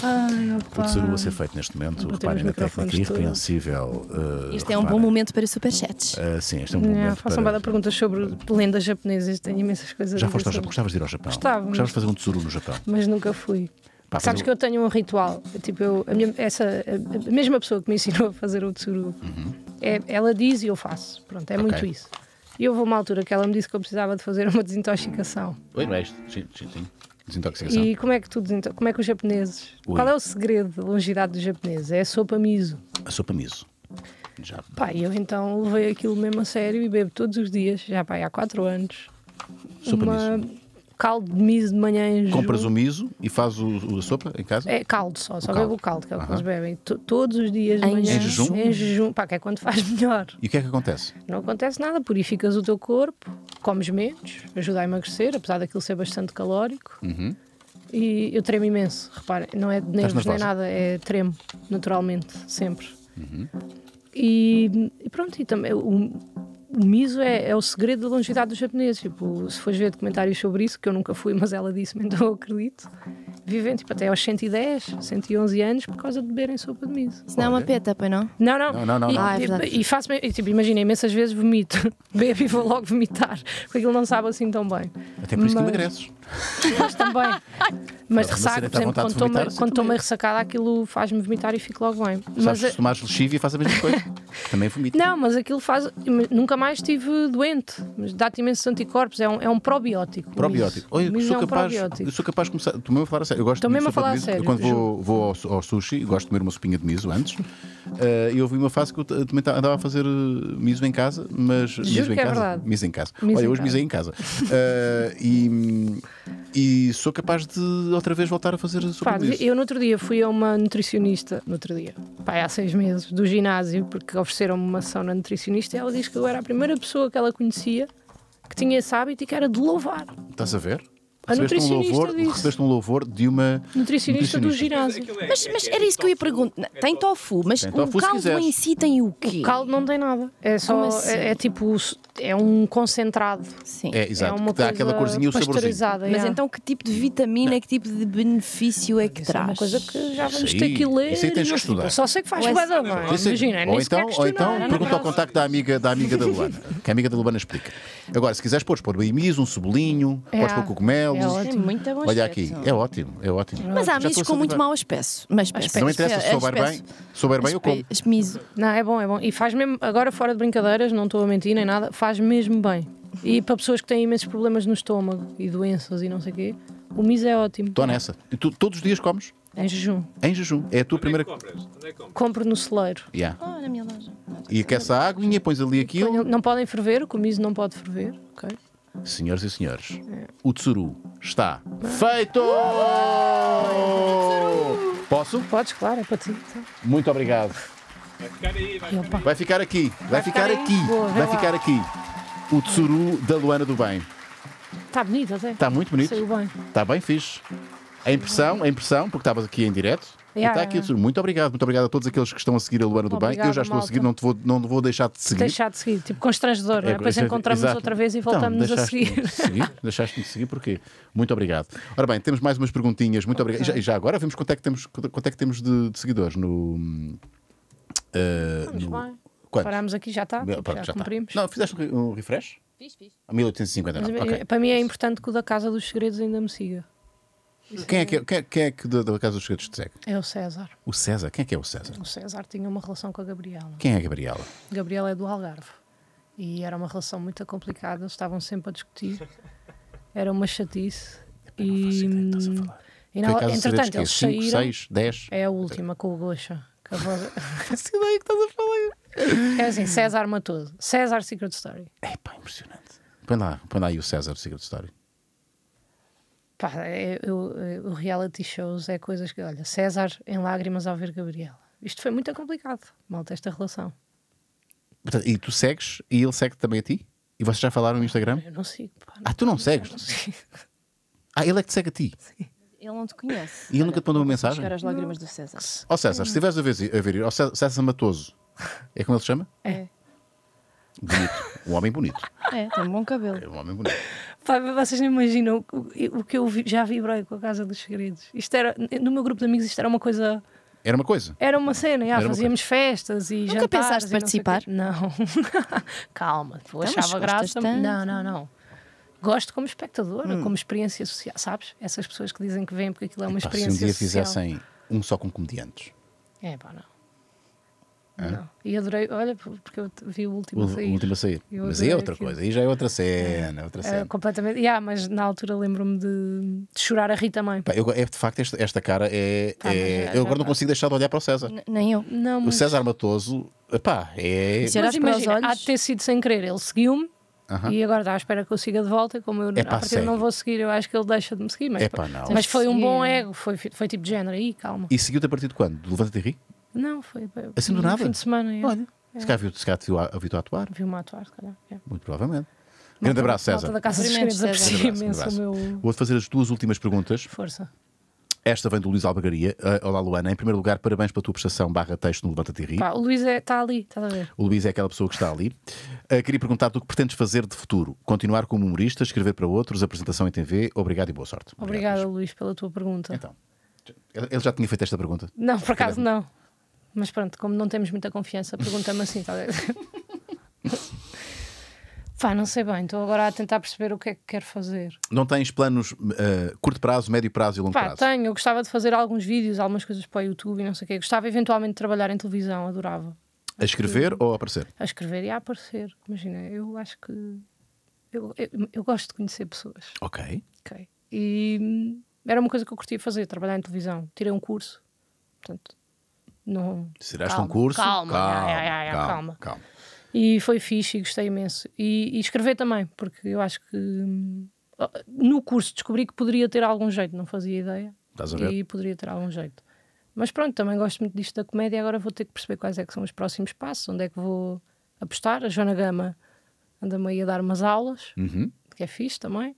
Speaker 2: Ai, tsuru a ser feito neste momento, reparem na técnica irrepreensível. Uh, eh, é eh, Isto é um bom
Speaker 4: momento para superchats.
Speaker 2: Uh, sim, este é um bom momento. Façam para...
Speaker 4: perguntas sobre lendas japonesas, tenho imensas coisas. Já foste ao Japão? Gostavas de ir ao Japão? Gostava. Gostavas de fazer um tesouro no Japão? Mas nunca fui. Pá, Sabes eu... que eu tenho um ritual. Tipo, eu, a, minha, essa, a mesma pessoa que me ensinou a fazer o tsuru, uhum. é, ela diz e eu faço. Pronto, é okay. muito isso. E houve uma altura que ela me disse que eu precisava de fazer uma desintoxicação.
Speaker 2: Oi, não é isto? Sim, sim, sim. Desintoxicação. E
Speaker 4: como é que tu desinto... como é que os japoneses? Qual é o segredo da longevidade dos japoneses? É a sopa miso.
Speaker 2: A sopa miso.
Speaker 4: Já. Pá, eu então levei aquilo mesmo a sério e bebo todos os dias, já pá, há 4 anos. Sopa uma... miso caldo de miso de manhã. em Compras o
Speaker 2: miso e fazes o, a sopa em casa? É
Speaker 4: caldo só, só bebo o caldo, que é o que eles bebem. Todos os dias de manhã. Em jejum? Em jejum, pá, que é quando faz melhor.
Speaker 2: E o que é que acontece?
Speaker 4: Não acontece nada, purificas o teu corpo, comes menos, ajuda a emagrecer, apesar daquilo ser bastante calórico. Uhum. E eu tremo imenso, reparem, não é de nervos nem nada, é tremo, naturalmente, sempre. Uhum. E, e, pronto, e também o, o miso é, é, o segredo da longevidade dos japoneses. Tipo, se fores ver documentários sobre isso, que eu nunca fui, mas ela disse-me, então eu acredito, vivem tipo, até aos 110, 111 anos por causa de beberem sopa de miso. Se não é uma peta, pois não? Não, não. não, não, não, e, não. Ah, é e, e faço, tipo, imagina, imensas vezes vomito, bebo e vou logo vomitar, porque aquilo não sabe assim tão bem. Até por isso mas, que emagreces. Mas também. mas de ressaca, por exemplo, quando vomitar, tomo, ressacada, aquilo faz-me vomitar e fico logo bem.
Speaker 2: Sabes, mas se é- tomares lexívia, faz a mesma coisa. também vomito.
Speaker 4: Não, mas aquilo faz. Nunca mais estive doente. Dá-te imensos anticorpos, é um, é um probiótico. Probiótico. Olha, eu sou, é um capaz, probiótico. eu
Speaker 2: sou capaz de começar. Estou mesmo a falar a sério. Eu gosto Estou mesmo a falar a sério. Quando vou, vou ao, ao, sushi, gosto de comer uma sopinha de miso antes. Eh, e houve uma fase que eu também andava a fazer eh, miso em casa, mas. Juro miso em é casa. Verdade. Miso em casa. Miso Olha, em hoje misei em casa. Uh, e, e sou capaz de outra vez voltar a fazer sopa de miso.
Speaker 4: Eu no outro dia fui a uma nutricionista, no outro dia, pá, há seis meses, do ginásio, porque ofereceram-me uma ação na nutricionista e ela disse que eu era a primeira pessoa que ela conhecia que tinha esse hábito e que era de louvar.
Speaker 2: Estás a ver? A nutricionista um, louvor, disse. recebeste um louvor de uma
Speaker 4: nutricionista, nutricionista. do ginásio. Mas, é- mas, é é era isso que eu ia perguntar. Tem
Speaker 1: tofu, mas tem tofu, o caldo em
Speaker 4: si tem o quê? O caldo não tem nada. É só. Assim? É, é, tipo é um concentrado. Sim. É, exato, é uma dá aquela corzinha e o saborizada. Mas é. então que tipo de vitamina, não. que tipo de benefício é que isso traz? É uma coisa que já vamos ter que ler. Isso aí tens que tipo, estudar. só sei
Speaker 2: que
Speaker 1: faz é bada, mãe. Imagina, ou então, ou então é pergunta
Speaker 2: ao contacto da amiga, da amiga da Luana, que a amiga da Luana explica. Agora, se quiseres, podes pôr baimis, um cebolinho, é. podes pôr cogumelos. É ótimo,
Speaker 1: muito bom Olha aqui,
Speaker 2: é ótimo, é ótimo. Mas há misos com muito mau
Speaker 4: aspecto. Mas não interessa, é, se souber bem,
Speaker 2: souber bem eu como.
Speaker 4: Não, é bom, é bom. E faz mesmo, agora fora de brincadeiras, não estou a mentir nem nada, faz mesmo bem. E para pessoas que têm imensos problemas no estômago e doenças e não sei o quê, o miso é ótimo. Estou
Speaker 2: nessa. E tu, todos os dias comes? Em jejum. Em jejum. É a tua Onde é primeira. É compras? Onde é
Speaker 4: compras? Compro no celeiro.
Speaker 2: Yeah. Ah, na minha loja. E aquece a e pões ali aquilo.
Speaker 4: não podem ferver, o miso não pode ferver. Ok.
Speaker 2: Senhoras e senhores, é. o tsuru está feito! Posso? Podes, claro, é para ti. Muito obrigado. Vai ficar aí, vai ficar Vai aqui, vai ficar aqui, Boa, vai lá. ficar aqui. O Tsuru da Luana do Bem.
Speaker 4: Está bonito até. Está muito bonito. Saiu bem.
Speaker 2: Está bem fixe. A impressão, a impressão, porque estavas aqui em direto. Yeah, está aqui, yeah. muito obrigado, muito obrigado a todos aqueles que estão a seguir a Luana do Bem. Eu já estou malta. a seguir, não, te vou, não vou deixar de seguir. Deixar
Speaker 4: de seguir, tipo constrangedor, é, né? depois é, é encontramos exato. outra vez e então, voltamos a seguir. De seguir
Speaker 2: Deixaste-me de seguir, porquê? Muito obrigado. Ora bem, temos mais umas perguntinhas, muito okay. obrigado. E já, já, agora vemos quanto é que temos, quanto é que temos de, de seguidores no. Uh, ah, no... bem. Parámos aqui, já está. já, já cumprimos. Tá. Não, fizeste um refresh? Fiz, fiz. Ah, a okay. Eh,
Speaker 4: para mim é importante que o da Casa dos Segredos ainda me siga. Quem é que, é,
Speaker 2: quem é, quem é que da, Casa dos Segredos te segue?
Speaker 4: É o César.
Speaker 2: O César? Quem é que é o César? O
Speaker 4: César tinha uma relação com a Gabriela. Quem é a Gabriela? Gabriela é do Algarve. E era uma relação muito complicada, estavam sempre a discutir. Era uma chatice. e... Hum, e entretanto, eles saíram. 5, 6, 10. É a última, com o Gocha que é- ideia que estás a falar? É assim, César matou. César Secret Story. É
Speaker 2: pá, impressionante. Põe lá, põe lá aí o César Secret Story.
Speaker 4: Pá, é, é, o reality shows é coisas que. Olha, César em lágrimas ao ver Gabriela. Isto foi muito complicado, malta, esta relação.
Speaker 2: Portanto, e tu segues e ele segue também a ti? E vocês já falaram no Instagram? Eu
Speaker 4: não sigo. Pá,
Speaker 2: não ah, tu não segues? Não sigo. Ah, ele é que te segue a ti? Sim.
Speaker 1: Ele não te conhece.
Speaker 2: E ele nunca te mandou uma mensagem? Chegar as lágrimas
Speaker 1: do César. Ó oh, César, se estiveres
Speaker 2: a ver, a ver ó, César Matoso, é como ele se chama? É. Bonito. Um homem bonito.
Speaker 4: É, tem um bom cabelo. É um homem bonito. Pá, vocês não imaginam o, que eu já vibrei com a Casa dos Segredos. Isto era, no meu grupo de amigos, isto era uma coisa. Era uma coisa. Era uma cena, já, era fazíamos festas e já. Nunca pensaste participar? Não. Calma, então, achava graça. Não, não, não gosto como espectador hum. como experiência social, sabes? Essas pessoas que dizem que vêm porque aquilo é uma experiência social. Se um dia social. fizessem
Speaker 2: um só com comediantes. É, pá, não. Não.
Speaker 4: E adorei, olha, porque eu vi o último o, a sair. O último a sair. Mas aí é outra aquilo. coisa, aí
Speaker 2: já é outra cena, é. outra é, cena. É,
Speaker 4: completamente, yeah, mas na altura lembro-me de, de, chorar a rir também.
Speaker 2: Pá, eu, é, de facto, esta, esta cara é. Tá, é já, eu já, agora já, não consigo deixar de olhar para o César. N
Speaker 4: nem eu. Não, mas... O César
Speaker 2: Matoso, pá, é. Mas imagina,
Speaker 4: há de ter sido sem querer, ele seguiu-me Uhum. E agora está à espera que eu siga de volta, como eu a partir não vou seguir, eu acho que ele deixa de me seguir. Mas, mas foi um bom ego, foi, foi tipo de género, aí calma.
Speaker 2: E seguiu-te a partir de quando? Do levanta e ri?
Speaker 4: Não, foi assim do nada. fim de semana. É. Olha, é. se calhar
Speaker 2: viu-te viu, viu, viu, atuar.
Speaker 4: Viu-me atuar, se calhar. É. Muito
Speaker 2: provavelmente. Grande abraço, César. Da Casa César. meu. Vou-te fazer as duas últimas perguntas. Força. Esta vem do Luís Albagaria. Uh, eh, olá, Luana. Em primeiro lugar, parabéns pela tua prestação barra texto no Levanta rio.
Speaker 4: O Luís está é, tá ali, está a ver.
Speaker 2: O Luís é aquela pessoa que está ali. Uh, queria perguntar-te o que pretendes fazer de futuro. Continuar como humorista, escrever para outros, apresentação em TV. Obrigado e boa sorte.
Speaker 4: Obrigada, Obrigado, Luís, pela tua pergunta. Então,
Speaker 2: ele já tinha feito esta pergunta? Não, por acaso
Speaker 4: não. Mas pronto, como não temos muita confiança, pergunta-me assim, talvez. Tá Pá, não sei bem, estou agora a tentar perceber o que é que quero fazer.
Speaker 2: Não tens planos uh, curto prazo, médio prazo e longo Pá, prazo?
Speaker 4: Tenho, eu gostava de fazer alguns vídeos, algumas coisas para o YouTube e não sei o quê. Gostava eventualmente de trabalhar em televisão, adorava. A escrever ou a aparecer? A escrever e a aparecer. Imagina, eu acho que. Eu, eu, eu gosto de conhecer pessoas. Ok. Ok. E hum, era uma coisa que eu curtia fazer, trabalhar em televisão. Tirei um curso, portanto. Não. Tiraste um curso? Calma, calma, calma. calma. calma. calma. E foi fixe e gostei imenso. E, e escrever também, porque eu acho que hum, no curso descobri que poderia ter algum jeito, não fazia ideia. Estás a ver? E poderia ter algum jeito. Mas pronto, também gosto muito disto da comédia. Agora vou ter que perceber quais é que são os próximos passos, onde é que vou apostar. A Joana Gama anda-me aí a dar umas aulas, uhum. que é fixe também.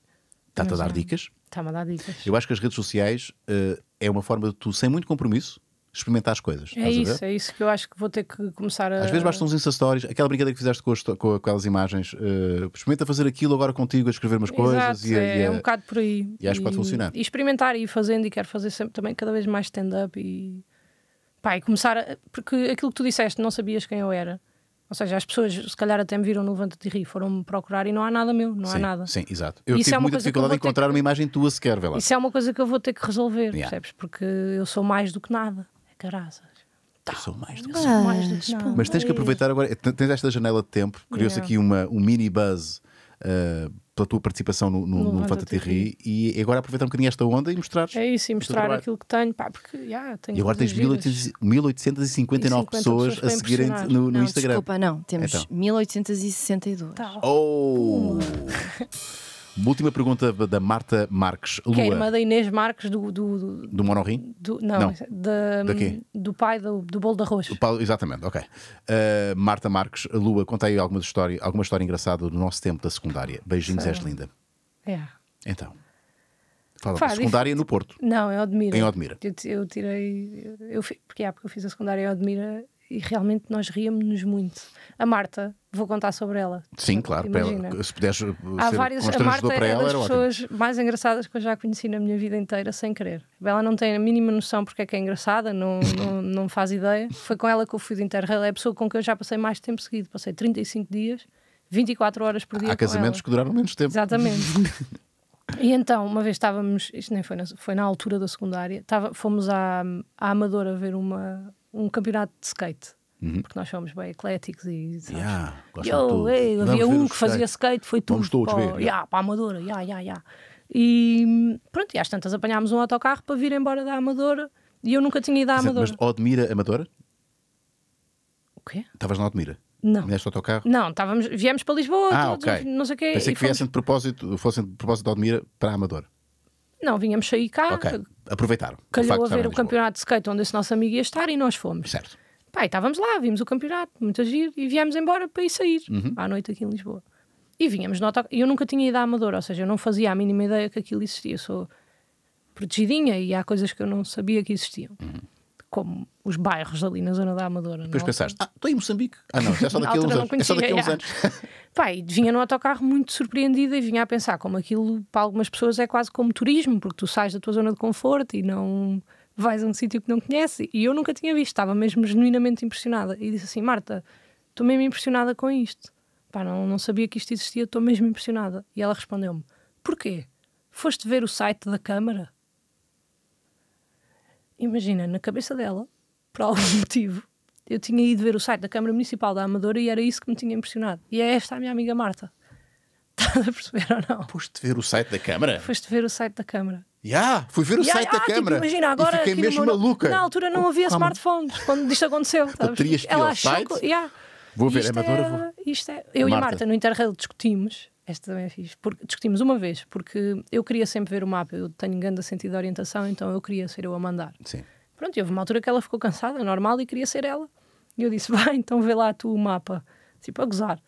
Speaker 2: Está-te a dar dicas?
Speaker 4: Está-me a dar dicas.
Speaker 2: Eu acho que as redes sociais uh, é uma forma de tu, sem muito compromisso, experimentar as coisas. É isso,
Speaker 4: é isso que eu acho que vou ter que começar a. Às vezes bastam
Speaker 2: uns Insta Stories, aquela brincadeira que fizeste com, as, com aquelas imagens, uh, experimenta fazer aquilo agora contigo, a escrever umas Exato, coisas. E, é, e é, um bocado
Speaker 4: por aí. E acho que pode funcionar. E experimentar e ir fazendo, e quero fazer sempre também cada vez mais stand-up e. Pá, e começar. A... Porque aquilo que tu disseste, não sabias quem eu era. Ou seja, as pessoas se calhar até me viram no levanta de e foram-me procurar e não há nada meu, não sim, há nada. Sim,
Speaker 2: exato. Eu isso tive é muita dificuldade em encontrar que... uma imagem tua sequer, vê lá. Isso
Speaker 4: é uma coisa que eu vou ter que resolver, yeah. percebes? Porque eu sou mais do que nada caraças. Tá. Sou mais do que sou mais do que
Speaker 2: não. Mas tens que aproveitar agora. É, tens esta janela de tempo, criou-se aqui uma, um mini buzz. Uh, pela tua participação no, no, no, no Terri e é agora aproveitar um bocadinho esta onda e mostrar. É isso, e mostrar aquilo
Speaker 4: que tenho, pá, porque yeah, tenho E agora tens
Speaker 2: 1859 pessoas, pessoas a seguirem no, no não, Instagram. Desculpa, não, temos então.
Speaker 1: 1862. Tá. Oh!
Speaker 2: Uma última pergunta da Marta Marques. Lua. Que é irmã
Speaker 4: da Inês Marques do. Do, do,
Speaker 2: do Monorrim?
Speaker 4: Do, não, não. É de, do pai do, do bolo de arroz.
Speaker 2: Paulo, exatamente, ok. Uh, Marta Marques, Lua, conta aí alguma história, alguma história engraçada do nosso tempo da secundária. Beijinhos, Sei. és linda. É. Então. Fala, Fá, secundária no Porto. Não, em Odmira. Em Odmira.
Speaker 4: Eu, eu tirei. Eu, eu, porque, é, porque eu fiz a secundária em Odmira e realmente nós ríamos-nos muito. A Marta, vou contar sobre ela. Sim, claro, ela, se puderes eh, Há várias, a Marta para é uma das pessoas ótimo. mais engraçadas que eu já conheci na minha vida inteira, sem querer. Ela não tem a mínima noção porque é que é engraçada, não, não, não faz ideia. Foi com ela que eu fui de Interrail, é a pessoa com quem eu já passei mais tempo seguido, passei 35 dias, 24 horas por dia. Há casamentos que duraram menos tempo. Exatamente. E então, uma vez estávamos, isto nem foi na, foi na altura da secundária, estava, fomos à, à Amadora ver uma, um campeonato de skate. Uhum. Porque nós fomos bem ecléticos e sabes, yeah, Yo, ei, havia um que fazia skate, skate foi tudo Vamos todos para, ver, yeah. Yeah, para a Amadora. Yeah, yeah, yeah. E pronto, e às tantas apanhámos um autocarro para vir embora da Amadora e eu nunca tinha ido à Amadora.
Speaker 2: Mas Odmira Amadora? O quê? Estavas na Odmira? Não. Neste autocarro?
Speaker 4: Não, estávamos, viemos para Lisboa, ah, todos, okay. não sei o quê. Pensei que fomos... viessem
Speaker 2: de propósito, fossem de propósito de Odmira para a Amadora.
Speaker 4: Não, vinhamos sair cá. Ok,
Speaker 2: aproveitaram. Calhou a ver o campeonato
Speaker 4: de skate onde esse nosso amigo ia estar e nós fomos. Certo. Pá, estávamos lá, vimos o campeonato, muito agir, e viemos embora para ir sair uhum. à noite aqui em Lisboa. E vinhamos no autocarro. Eu nunca tinha ido à Amadora, ou seja, eu não fazia a mínima ideia que aquilo existia. Eu sou protegidinha e há coisas que eu não sabia que existiam. Uhum como os bairros ali na zona da Amadora. Depois pensaste, ah, estou em Moçambique. Ah, não, é, é só daqui a uns anos. É só daqui a uns anos. Pai, vinha no autocarro muito surpreendida e vinha a pensar como aquilo para algumas pessoas é quase como turismo, porque tu sais da tua zona de conforto e não vais a um sítio que não conheces. E eu nunca tinha visto, estava mesmo genuinamente impressionada. E disse assim: Marta, estou mesmo impressionada com isto. Pá, não, não sabia que isto existia, estou mesmo impressionada. E ela respondeu-me: Porquê? Foste ver o site da Câmara? imagina, na cabeça dela, por algum motivo, eu tinha ido ver o site da Câmara Municipal da Amadora e era isso que me tinha impressionado. E é esta a minha amiga Marta. Estás
Speaker 2: a perceber ou não? Foste ver o site da Câmara?
Speaker 4: Foste ver o site da Câmara.
Speaker 2: Já, yeah, fui ver o yeah, site da tipo, Câmara. imagina, agora. E fiquei mesmo maluca. Na altura não oh, havia calma.
Speaker 4: smartphones quando isto aconteceu. Terias que ir ao site?
Speaker 2: Vou ver, isto é, Amadora. Vou... É-
Speaker 4: isto é... Eu Marta. e a Marta no Interrail discutimos esta também é fixe. Porque, discutimos uma vez, porque eu queria sempre ver o mapa. Eu tenho grande sentido de orientação, então eu queria ser eu a mandar. Sim. Pronto, houve uma altura que ela ficou cansada, normal, e queria ser ela. E eu disse, vai, então vê lá tu o mapa. Tipo, a gozar.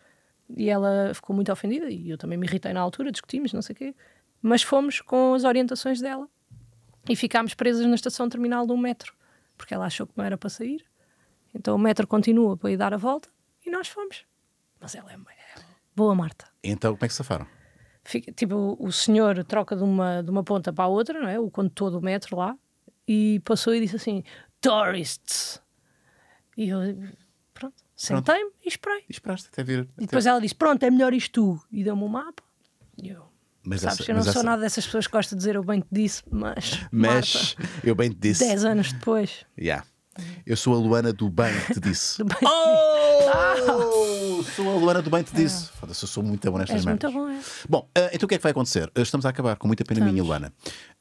Speaker 4: E ela ficou muito ofendida, e eu também me irritei na altura, discutimos, não sei o quê. Mas fomos com as orientações dela. E ficámos presas na estação terminal de um metro. Porque ela achou que não era para sair. Então o metro continua para ir dar a volta, e nós fomos. Mas ela é, é boa, Marta.
Speaker 2: Então, como é que safaram?
Speaker 4: Fica, tipo, o senhor troca de uma, de uma ponta para a outra, não é? o condutor do metro lá, e passou e disse assim: Tourists! E eu, pronto, sentei-me e esperei.
Speaker 2: E esperaste até vir. E depois
Speaker 4: ela disse: Pronto, é melhor isto tu. E deu-me um mapa. E eu,
Speaker 2: mas Sabes, essa, eu não sou essa... nada
Speaker 4: dessas pessoas que gosta de dizer eu bem te disse, mas.
Speaker 2: Mas Marta, eu bem te disse.
Speaker 4: Dez anos depois.
Speaker 2: Yeah. Eu sou a Luana do bem te disse. do bem oh! -te -disse. oh! sou a Luana do bem, te disse. Ah. Foda-se, eu sou muito bom nestas És merdas. muito bom, é? Bom, uh, então o que é que vai acontecer? Uh, Estamos a acabar com muita pena minha, Luana.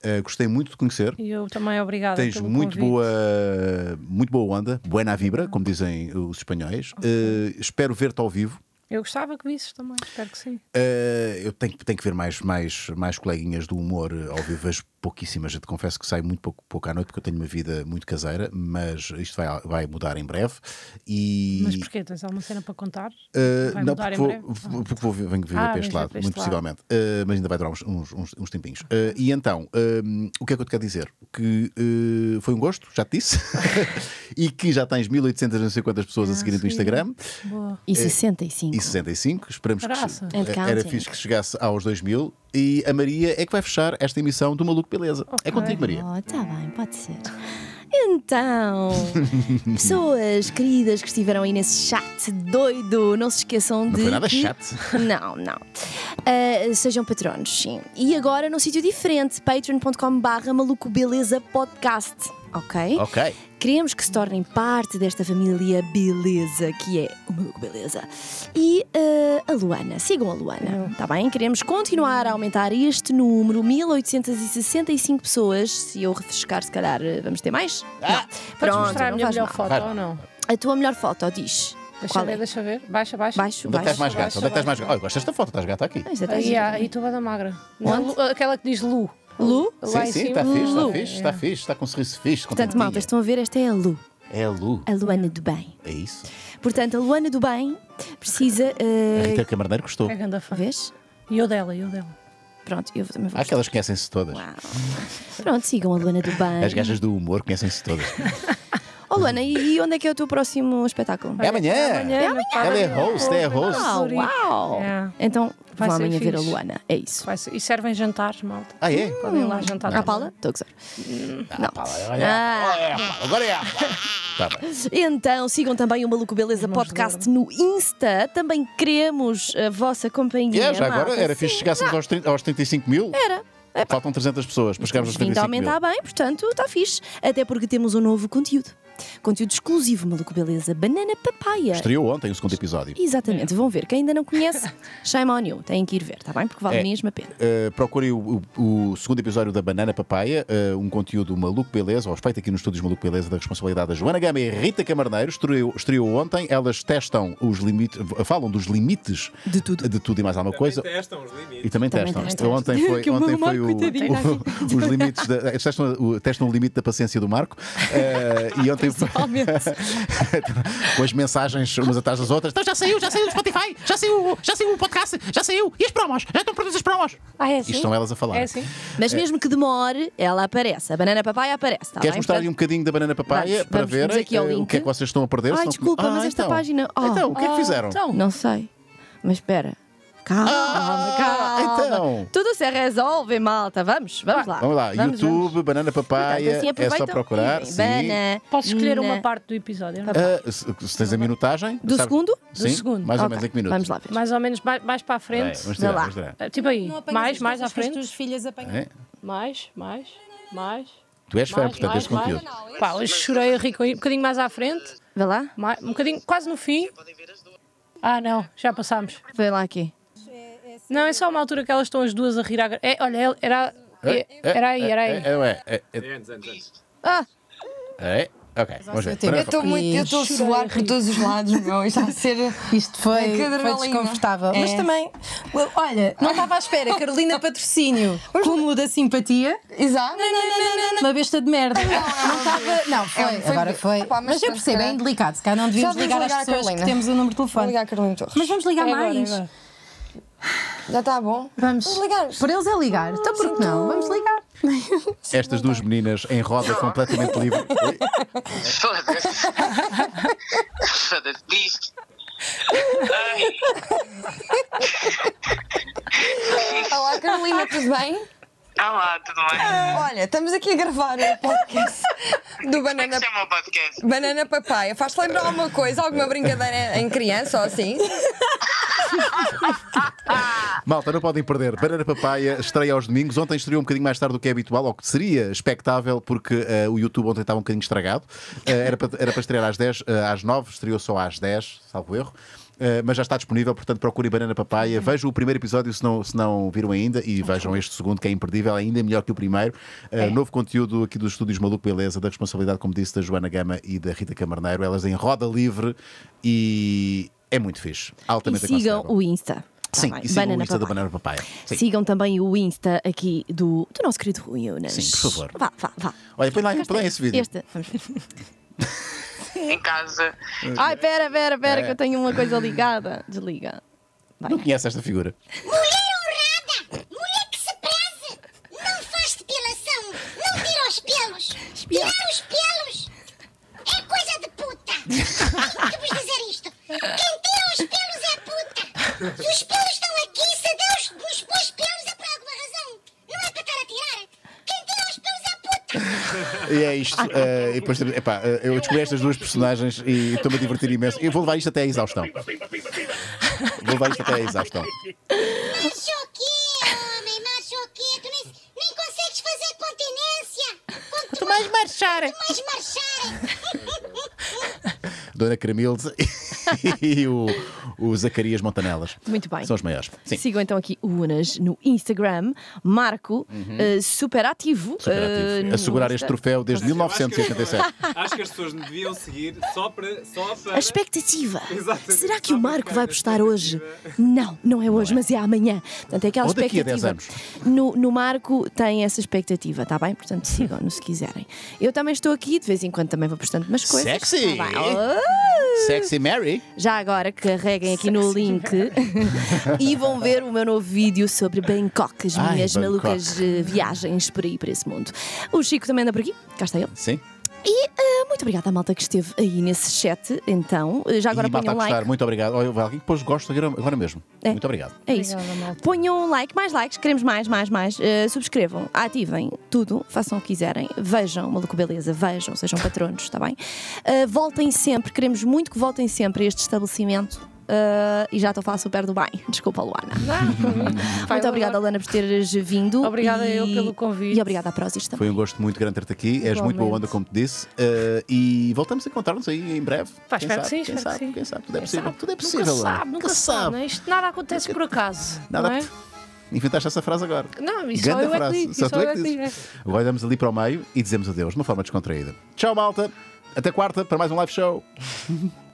Speaker 2: Uh, gostei muito de conhecer.
Speaker 4: E eu também, obrigada. Tens pelo muito boa,
Speaker 2: muito boa onda, buena vibra, como dizem os espanhóis. Uh, espero ver-te ao vivo.
Speaker 4: Eu gostava que visses também, espero que sim.
Speaker 2: Uh, eu tenho, que- tenho que ver mais, mais, mais coleguinhas do humor ao vivo pouquíssimas. Eu te confesso que saio muito pouco, pouco à noite porque eu tenho uma vida muito caseira, mas isto vai, vai mudar em breve. E... Mas porquê?
Speaker 4: Tens alguma cena para contar? Uh, não, porque vou,
Speaker 2: vou, porque vou, venho viver ah, para este lado, muito possivelmente. Uh, mas ainda vai durar uns, uns, uns, uns tempinhos. Uh, e então, o que é que eu te quero dizer? Que foi um gosto, já te disse, e que já tens 1850 pessoas ah, a seguirem no Instagram. Boa. E 65. É, e 65. Esperamos que, que era fixe que chegasse aos 2000 e a Maria é que vai fechar esta emissão do Maluco Beleza. É okay. É contigo, Maria.
Speaker 1: Oh, tá bem, pode ser. Então,
Speaker 3: pessoas
Speaker 1: queridas que estiveram aí nesse chat doido, não se esqueçam não de. Não foi nada que... chat. Não, não. Uh, sejam patronos, sim. E agora num sítio diferente, patreon.com/barra maluco beleza podcast. Ok? Ok. Queremos que se tornem parte desta família beleza, que é o meu beleza. E uh, a Luana, sigam a Luana, está hum. bem? Queremos continuar a aumentar este número, 1865 pessoas. Se eu refrescar, se calhar eh, vamos ter mais. Ah, Pronto, mostrar a minha melhor mal. foto ou não? A tua
Speaker 4: melhor foto, diz. Deixa ver, é? deixa ver. Baixa, baixa. Baixo, onde é baixo. mais gata? Onde é mais gata?
Speaker 2: Oh, gosto desta foto, estás gata aqui. Ah,
Speaker 4: e tu vais da magra. aquela que diz Lu. Lu? Sim, sim, está fixe, está fixe, está
Speaker 2: fixe, está com um sorriso fixe. Portanto, malta, estão a
Speaker 4: ver, esta é a Lu.
Speaker 2: É a Lu. A Luana do Bem. É isso.
Speaker 1: Portanto, a Luana do Bem precisa. Uh... A Rita eh,
Speaker 2: Camarneiro gostou. É
Speaker 1: grande fã. Vês? E eu dela, e eu dela. Pronto, eu também vou. Há
Speaker 2: aquelas conhecem-se todas. Uau.
Speaker 1: Pronto, sigam a Luana do Bem. As gajas
Speaker 2: do humor conhecem-se todas.
Speaker 1: Oh, Luana, e, onde é que é o teu próximo espetáculo? É amanhã! É amanhã! É amanhã.
Speaker 2: Ela é host, é host. Uau! uau! É.
Speaker 4: Então, Vai vão amanhã fixe. ver a Luana. É isso. Vai ser- E servem jantares, malta. Ah, é? Podem lá jantar. A ah, Paula? Estou a gozar. Ah, Não. Ah. Agora é a agora é Tá bem. Então, sigam
Speaker 1: também o Maluco Beleza Podcast no Insta. Também queremos a vossa companhia. É, já agora era fixe Sim, chegássemos aos,
Speaker 2: aos 35 mil. Era. É Faltam 300 pessoas para chegarmos aos 35 mil. 35 mil. aumentar
Speaker 1: bem, portanto, está fixe. Até porque temos um novo conteúdo. Conteúdo exclusivo, maluco, beleza? Banana papaya. Estreou
Speaker 2: ontem o segundo episódio.
Speaker 1: Exatamente, é. vão ver. Quem ainda não conhece, shame on you. Têm que ir ver, está bem? Porque vale é, mesmo a pena.
Speaker 2: Uh, procurem o, o, o, segundo episódio da Banana Papaya, uh, um conteúdo maluco, beleza, Ao feito aqui nos estúdios maluco, beleza, da responsabilidade da Joana Gama e Rita Camarneiro. Estreou, estreou ontem, elas testam os limites, falam dos limites de tudo, de tudo e mais alguma coisa. Testam os limites. E também, também testam. testam. Ontem foi, ontem foi o, tá os limites, da, testam, testam o limite da paciência do Marco. Uh, e ontem com as mensagens umas atrás das outras. Então já saiu, já saiu o Spotify, já saiu, já saiu o podcast, já saiu. E as promos? Já estão prontas as promos? Ah, é assim? E estão elas a falar. É assim? É. Mas mesmo
Speaker 1: que demore, ela aparece. A banana papai aparece. Tá Queres mostrar-lhe um
Speaker 2: bocadinho da banana papai para vamos, ver vamos o que é que vocês estão a perder? Ai, desculpa, ah, mas esta então. página. Oh, então, o que é que ah. fizeram? Então.
Speaker 1: Não sei. Mas espera.
Speaker 2: Calma, ah, calma. Então.
Speaker 1: Tudo se resolve, malta. Vamos, vamos lá. Vamos lá. Vamos, YouTube,
Speaker 2: vamos. Banana Papaya. Então, assim é só procurar. Sim. Banana.
Speaker 4: Posso escolher uma parte do episódio? Uh,
Speaker 2: se, se tens a minutagem. Do segundo? Sim, do segundo. Mais okay. ou menos em que minutos? Vamos lá. Ver.
Speaker 4: Mais ou menos mais, mais para a frente. vamos tirar, lá. Ah, tipo aí. Mais, mais à frente. As filhas É. Mais, mais, mais.
Speaker 2: Tu és fã, portanto, deste conteúdo.
Speaker 4: Pá, hoje chorei a rico. Um bocadinho mais à frente. Vê lá. Mais, um bocadinho, quase no fim. Ah, não, já passámos. Vê lá aqui. Não, é só uma altura que elas estão as duas a rir. À... É, olha, era. É, é, é, era aí, é, era aí.
Speaker 2: É, antes, é, antes. Ah! É? Ok, vamos ver. Eu estou muito, eu estou a suar
Speaker 1: por todos os lados, meu.
Speaker 4: Isto a ser. Isto foi, foi desconfortável. É. Mas também, olha, não estava à espera. Carolina Patrocínio, cúmulo da simpatia. Exato. Não, não, não, Uma besta de merda. Não estava. Não, foi, agora foi. mas, eu percebo, é indelicado. Se calhar não
Speaker 1: devíamos ligar às pessoas que temos o
Speaker 2: número de telefone. ligar
Speaker 4: a Carolina
Speaker 1: Torres. Mas vamos ligar mais. Já está bom. Vamos. Vamos ligar. Por eles é ligar. então por que não? Vamos ligar.
Speaker 2: Estas duas meninas em roda completamente livre. Foda-se.
Speaker 3: Foda-se
Speaker 1: Olá, Carolina, tudo bem? Olá, tá tudo bem? olha, estamos aqui a gravar o podcast do Banana. Como é que chama o podcast? Banana Papai. Faz-te lembrar alguma coisa, alguma brincadeira em criança ou assim?
Speaker 2: Malta, não podem perder. Banana Papaya estreia aos domingos. Ontem estreou um bocadinho mais tarde do que é habitual, ou que seria expectável, porque uh, o YouTube ontem estava um bocadinho estragado. Uh, era, para, era para estrear às 10, uh, eh, às 9, estreou só às 10, salvo erro. Eh, mas já está disponível, portanto procure Banana Papaya. Uhum. Vejam o primeiro episódio se não, se não viram ainda e vejam este segundo que é imperdível, é ainda melhor que o primeiro. Uh, Novo conteúdo aqui dos estúdios Maluco Beleza, da responsabilidade, como disse, da Joana Gama e da Rita Camarneiro. Elas em roda livre e é muito fixe. Altamente e sigam
Speaker 1: o Insta. Tá Sim, e sigam Banana o Insta Papai. da Banana
Speaker 2: Papaya. Sim. Sigam
Speaker 1: também o Insta aqui do, do nosso querido Rui Unas. Sim, por favor. Vá,
Speaker 2: vá, vá. Olha, põe lá, põe lá esse vídeo. Este, vamos ver. em casa. Ai,
Speaker 1: pera, pera, pera, é. que eu é. tenho uma coisa ligada. Desliga.
Speaker 2: Vai. Não conhece esta figura. e é isto. Uh, e depois, epá, eh, eu descobri estas duas personagens e estou-me a divertir imenso. Eu vou levar isto até à exaustão. Vou levar isto até à exaustão. Machoquei,
Speaker 4: homem? machoquei. Tu nem, nem consegues fazer continência. Quanto mais marchar. Quanto mais marchar. Dona
Speaker 2: Cremilde e o o Zacarias Montanelas. Muito bem. São os maiores. Sim. Sigam então
Speaker 1: aqui o Unas no Instagram, Marco, uhum. uh, eh, super ativo. Uh, eh, Assegurar este troféu
Speaker 2: desde 1987. Acho que, as pessoas me deviam seguir só para. Só para...
Speaker 1: A expectativa. Exatamente. Será que o Marco vai postar hoje? Não, não é hoje, não é. mas é amanhã. Portanto, é aquela Ou daqui expectativa. A 10 anos. No, no Marco tem essa expectativa, está bem? Portanto, sigam-no se quiserem. Eu também estou aqui, de vez em quando também vou postando umas coisas. Sexy! Tá
Speaker 2: oh! Sexy Mary!
Speaker 1: Já agora carrega Carreguem aqui no link e vão ver o meu novo vídeo sobre Bangkok, as minhas Ai, Bangkok. malucas eh, viagens por aí, por esse mundo. O Chico também anda por aqui, cá está ele. Sim. E uh, muito obrigada à malta que esteve aí nesse chat, então. Eh, já agora ponham um like.
Speaker 2: muito obrigado. Olha, alguém que depois gosta agora mesmo. É. Muito obrigado.
Speaker 1: É isso. ponham um like, mais likes, queremos mais, mais, mais. Uh, subscrevam, ativem tudo, façam o que quiserem. Vejam, maluco beleza, vejam, sejam patronos, está bem? Uh, voltem sempre, queremos muito que voltem sempre a este estabelecimento Uh, e já estou a falar super do bem. Desculpa, Luana. Não, muito obrigada, Luana, por teres vindo. Obrigada e... eu pelo convite. E obrigada à Prozis
Speaker 2: também. Foi um gosto muito grande ter-te aqui. Igualmente. És muito boa onda, como te disse. Uh, e voltamos a encontrar-nos aí em breve. Faz, espero que sim, espero sabe, que Quem sabe, tudo é possível. Sabe. Tudo é possível. Nunca sabe,
Speaker 4: nunca sabe. Né? Isto nada acontece nunca... por acaso. Nada. Não é?
Speaker 2: Inventaste essa frase agora.
Speaker 4: Não, isso Ganda só eu frase. é que Só, só tu é, é que é.
Speaker 2: Agora ali para o meio e dizemos adeus de uma forma descontraída. Tchau, malta. Até quarta para mais um live show.